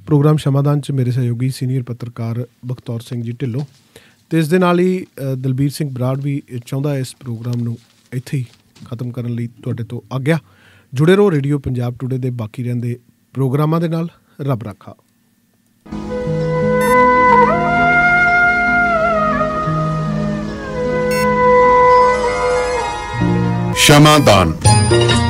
Speaker 1: ਪ੍ਰੋਗਰਾਮ ਸ਼ਮਾਦਾਨ ਚ ਮੇਰੇ ਸਹਿਯੋਗੀ ਸੀਨੀਅਰ ਪੱਤਰਕਾਰ ਬਖਤੌਰ ਸਿੰਘ ਜੀ ਢਿੱਲੋਂ ਤੇ ਇਸ ਦੇ ਨਾਲ ਹੀ ਦਲਬੀਰ ਸਿੰਘ ਬਰਾੜ ਵੀ ਚਾਹੁੰਦਾ ਇਸ ਪ੍ਰੋਗਰਾਮ ਨੂੰ ਇੱਥੇ ਹੀ ਖਤਮ ਕਰਨ ਲਈ ਤੁਹਾਡੇ ਤੋਂ ਆਗਿਆ ਜੁੜੇ ਰਹੋ ਰੇਡੀਓ ਪੰਜਾਬ ਟੁਡੇ ਦੇ ਬਾਕੀ ਰਹਿੰਦੇ ਪ੍ਰੋਗਰਾਮਾਂ ਦੇ ਨਾਲ ਰੱਬ ਰੱਖਾ
Speaker 3: ਸ਼ਮਾਦਾਨ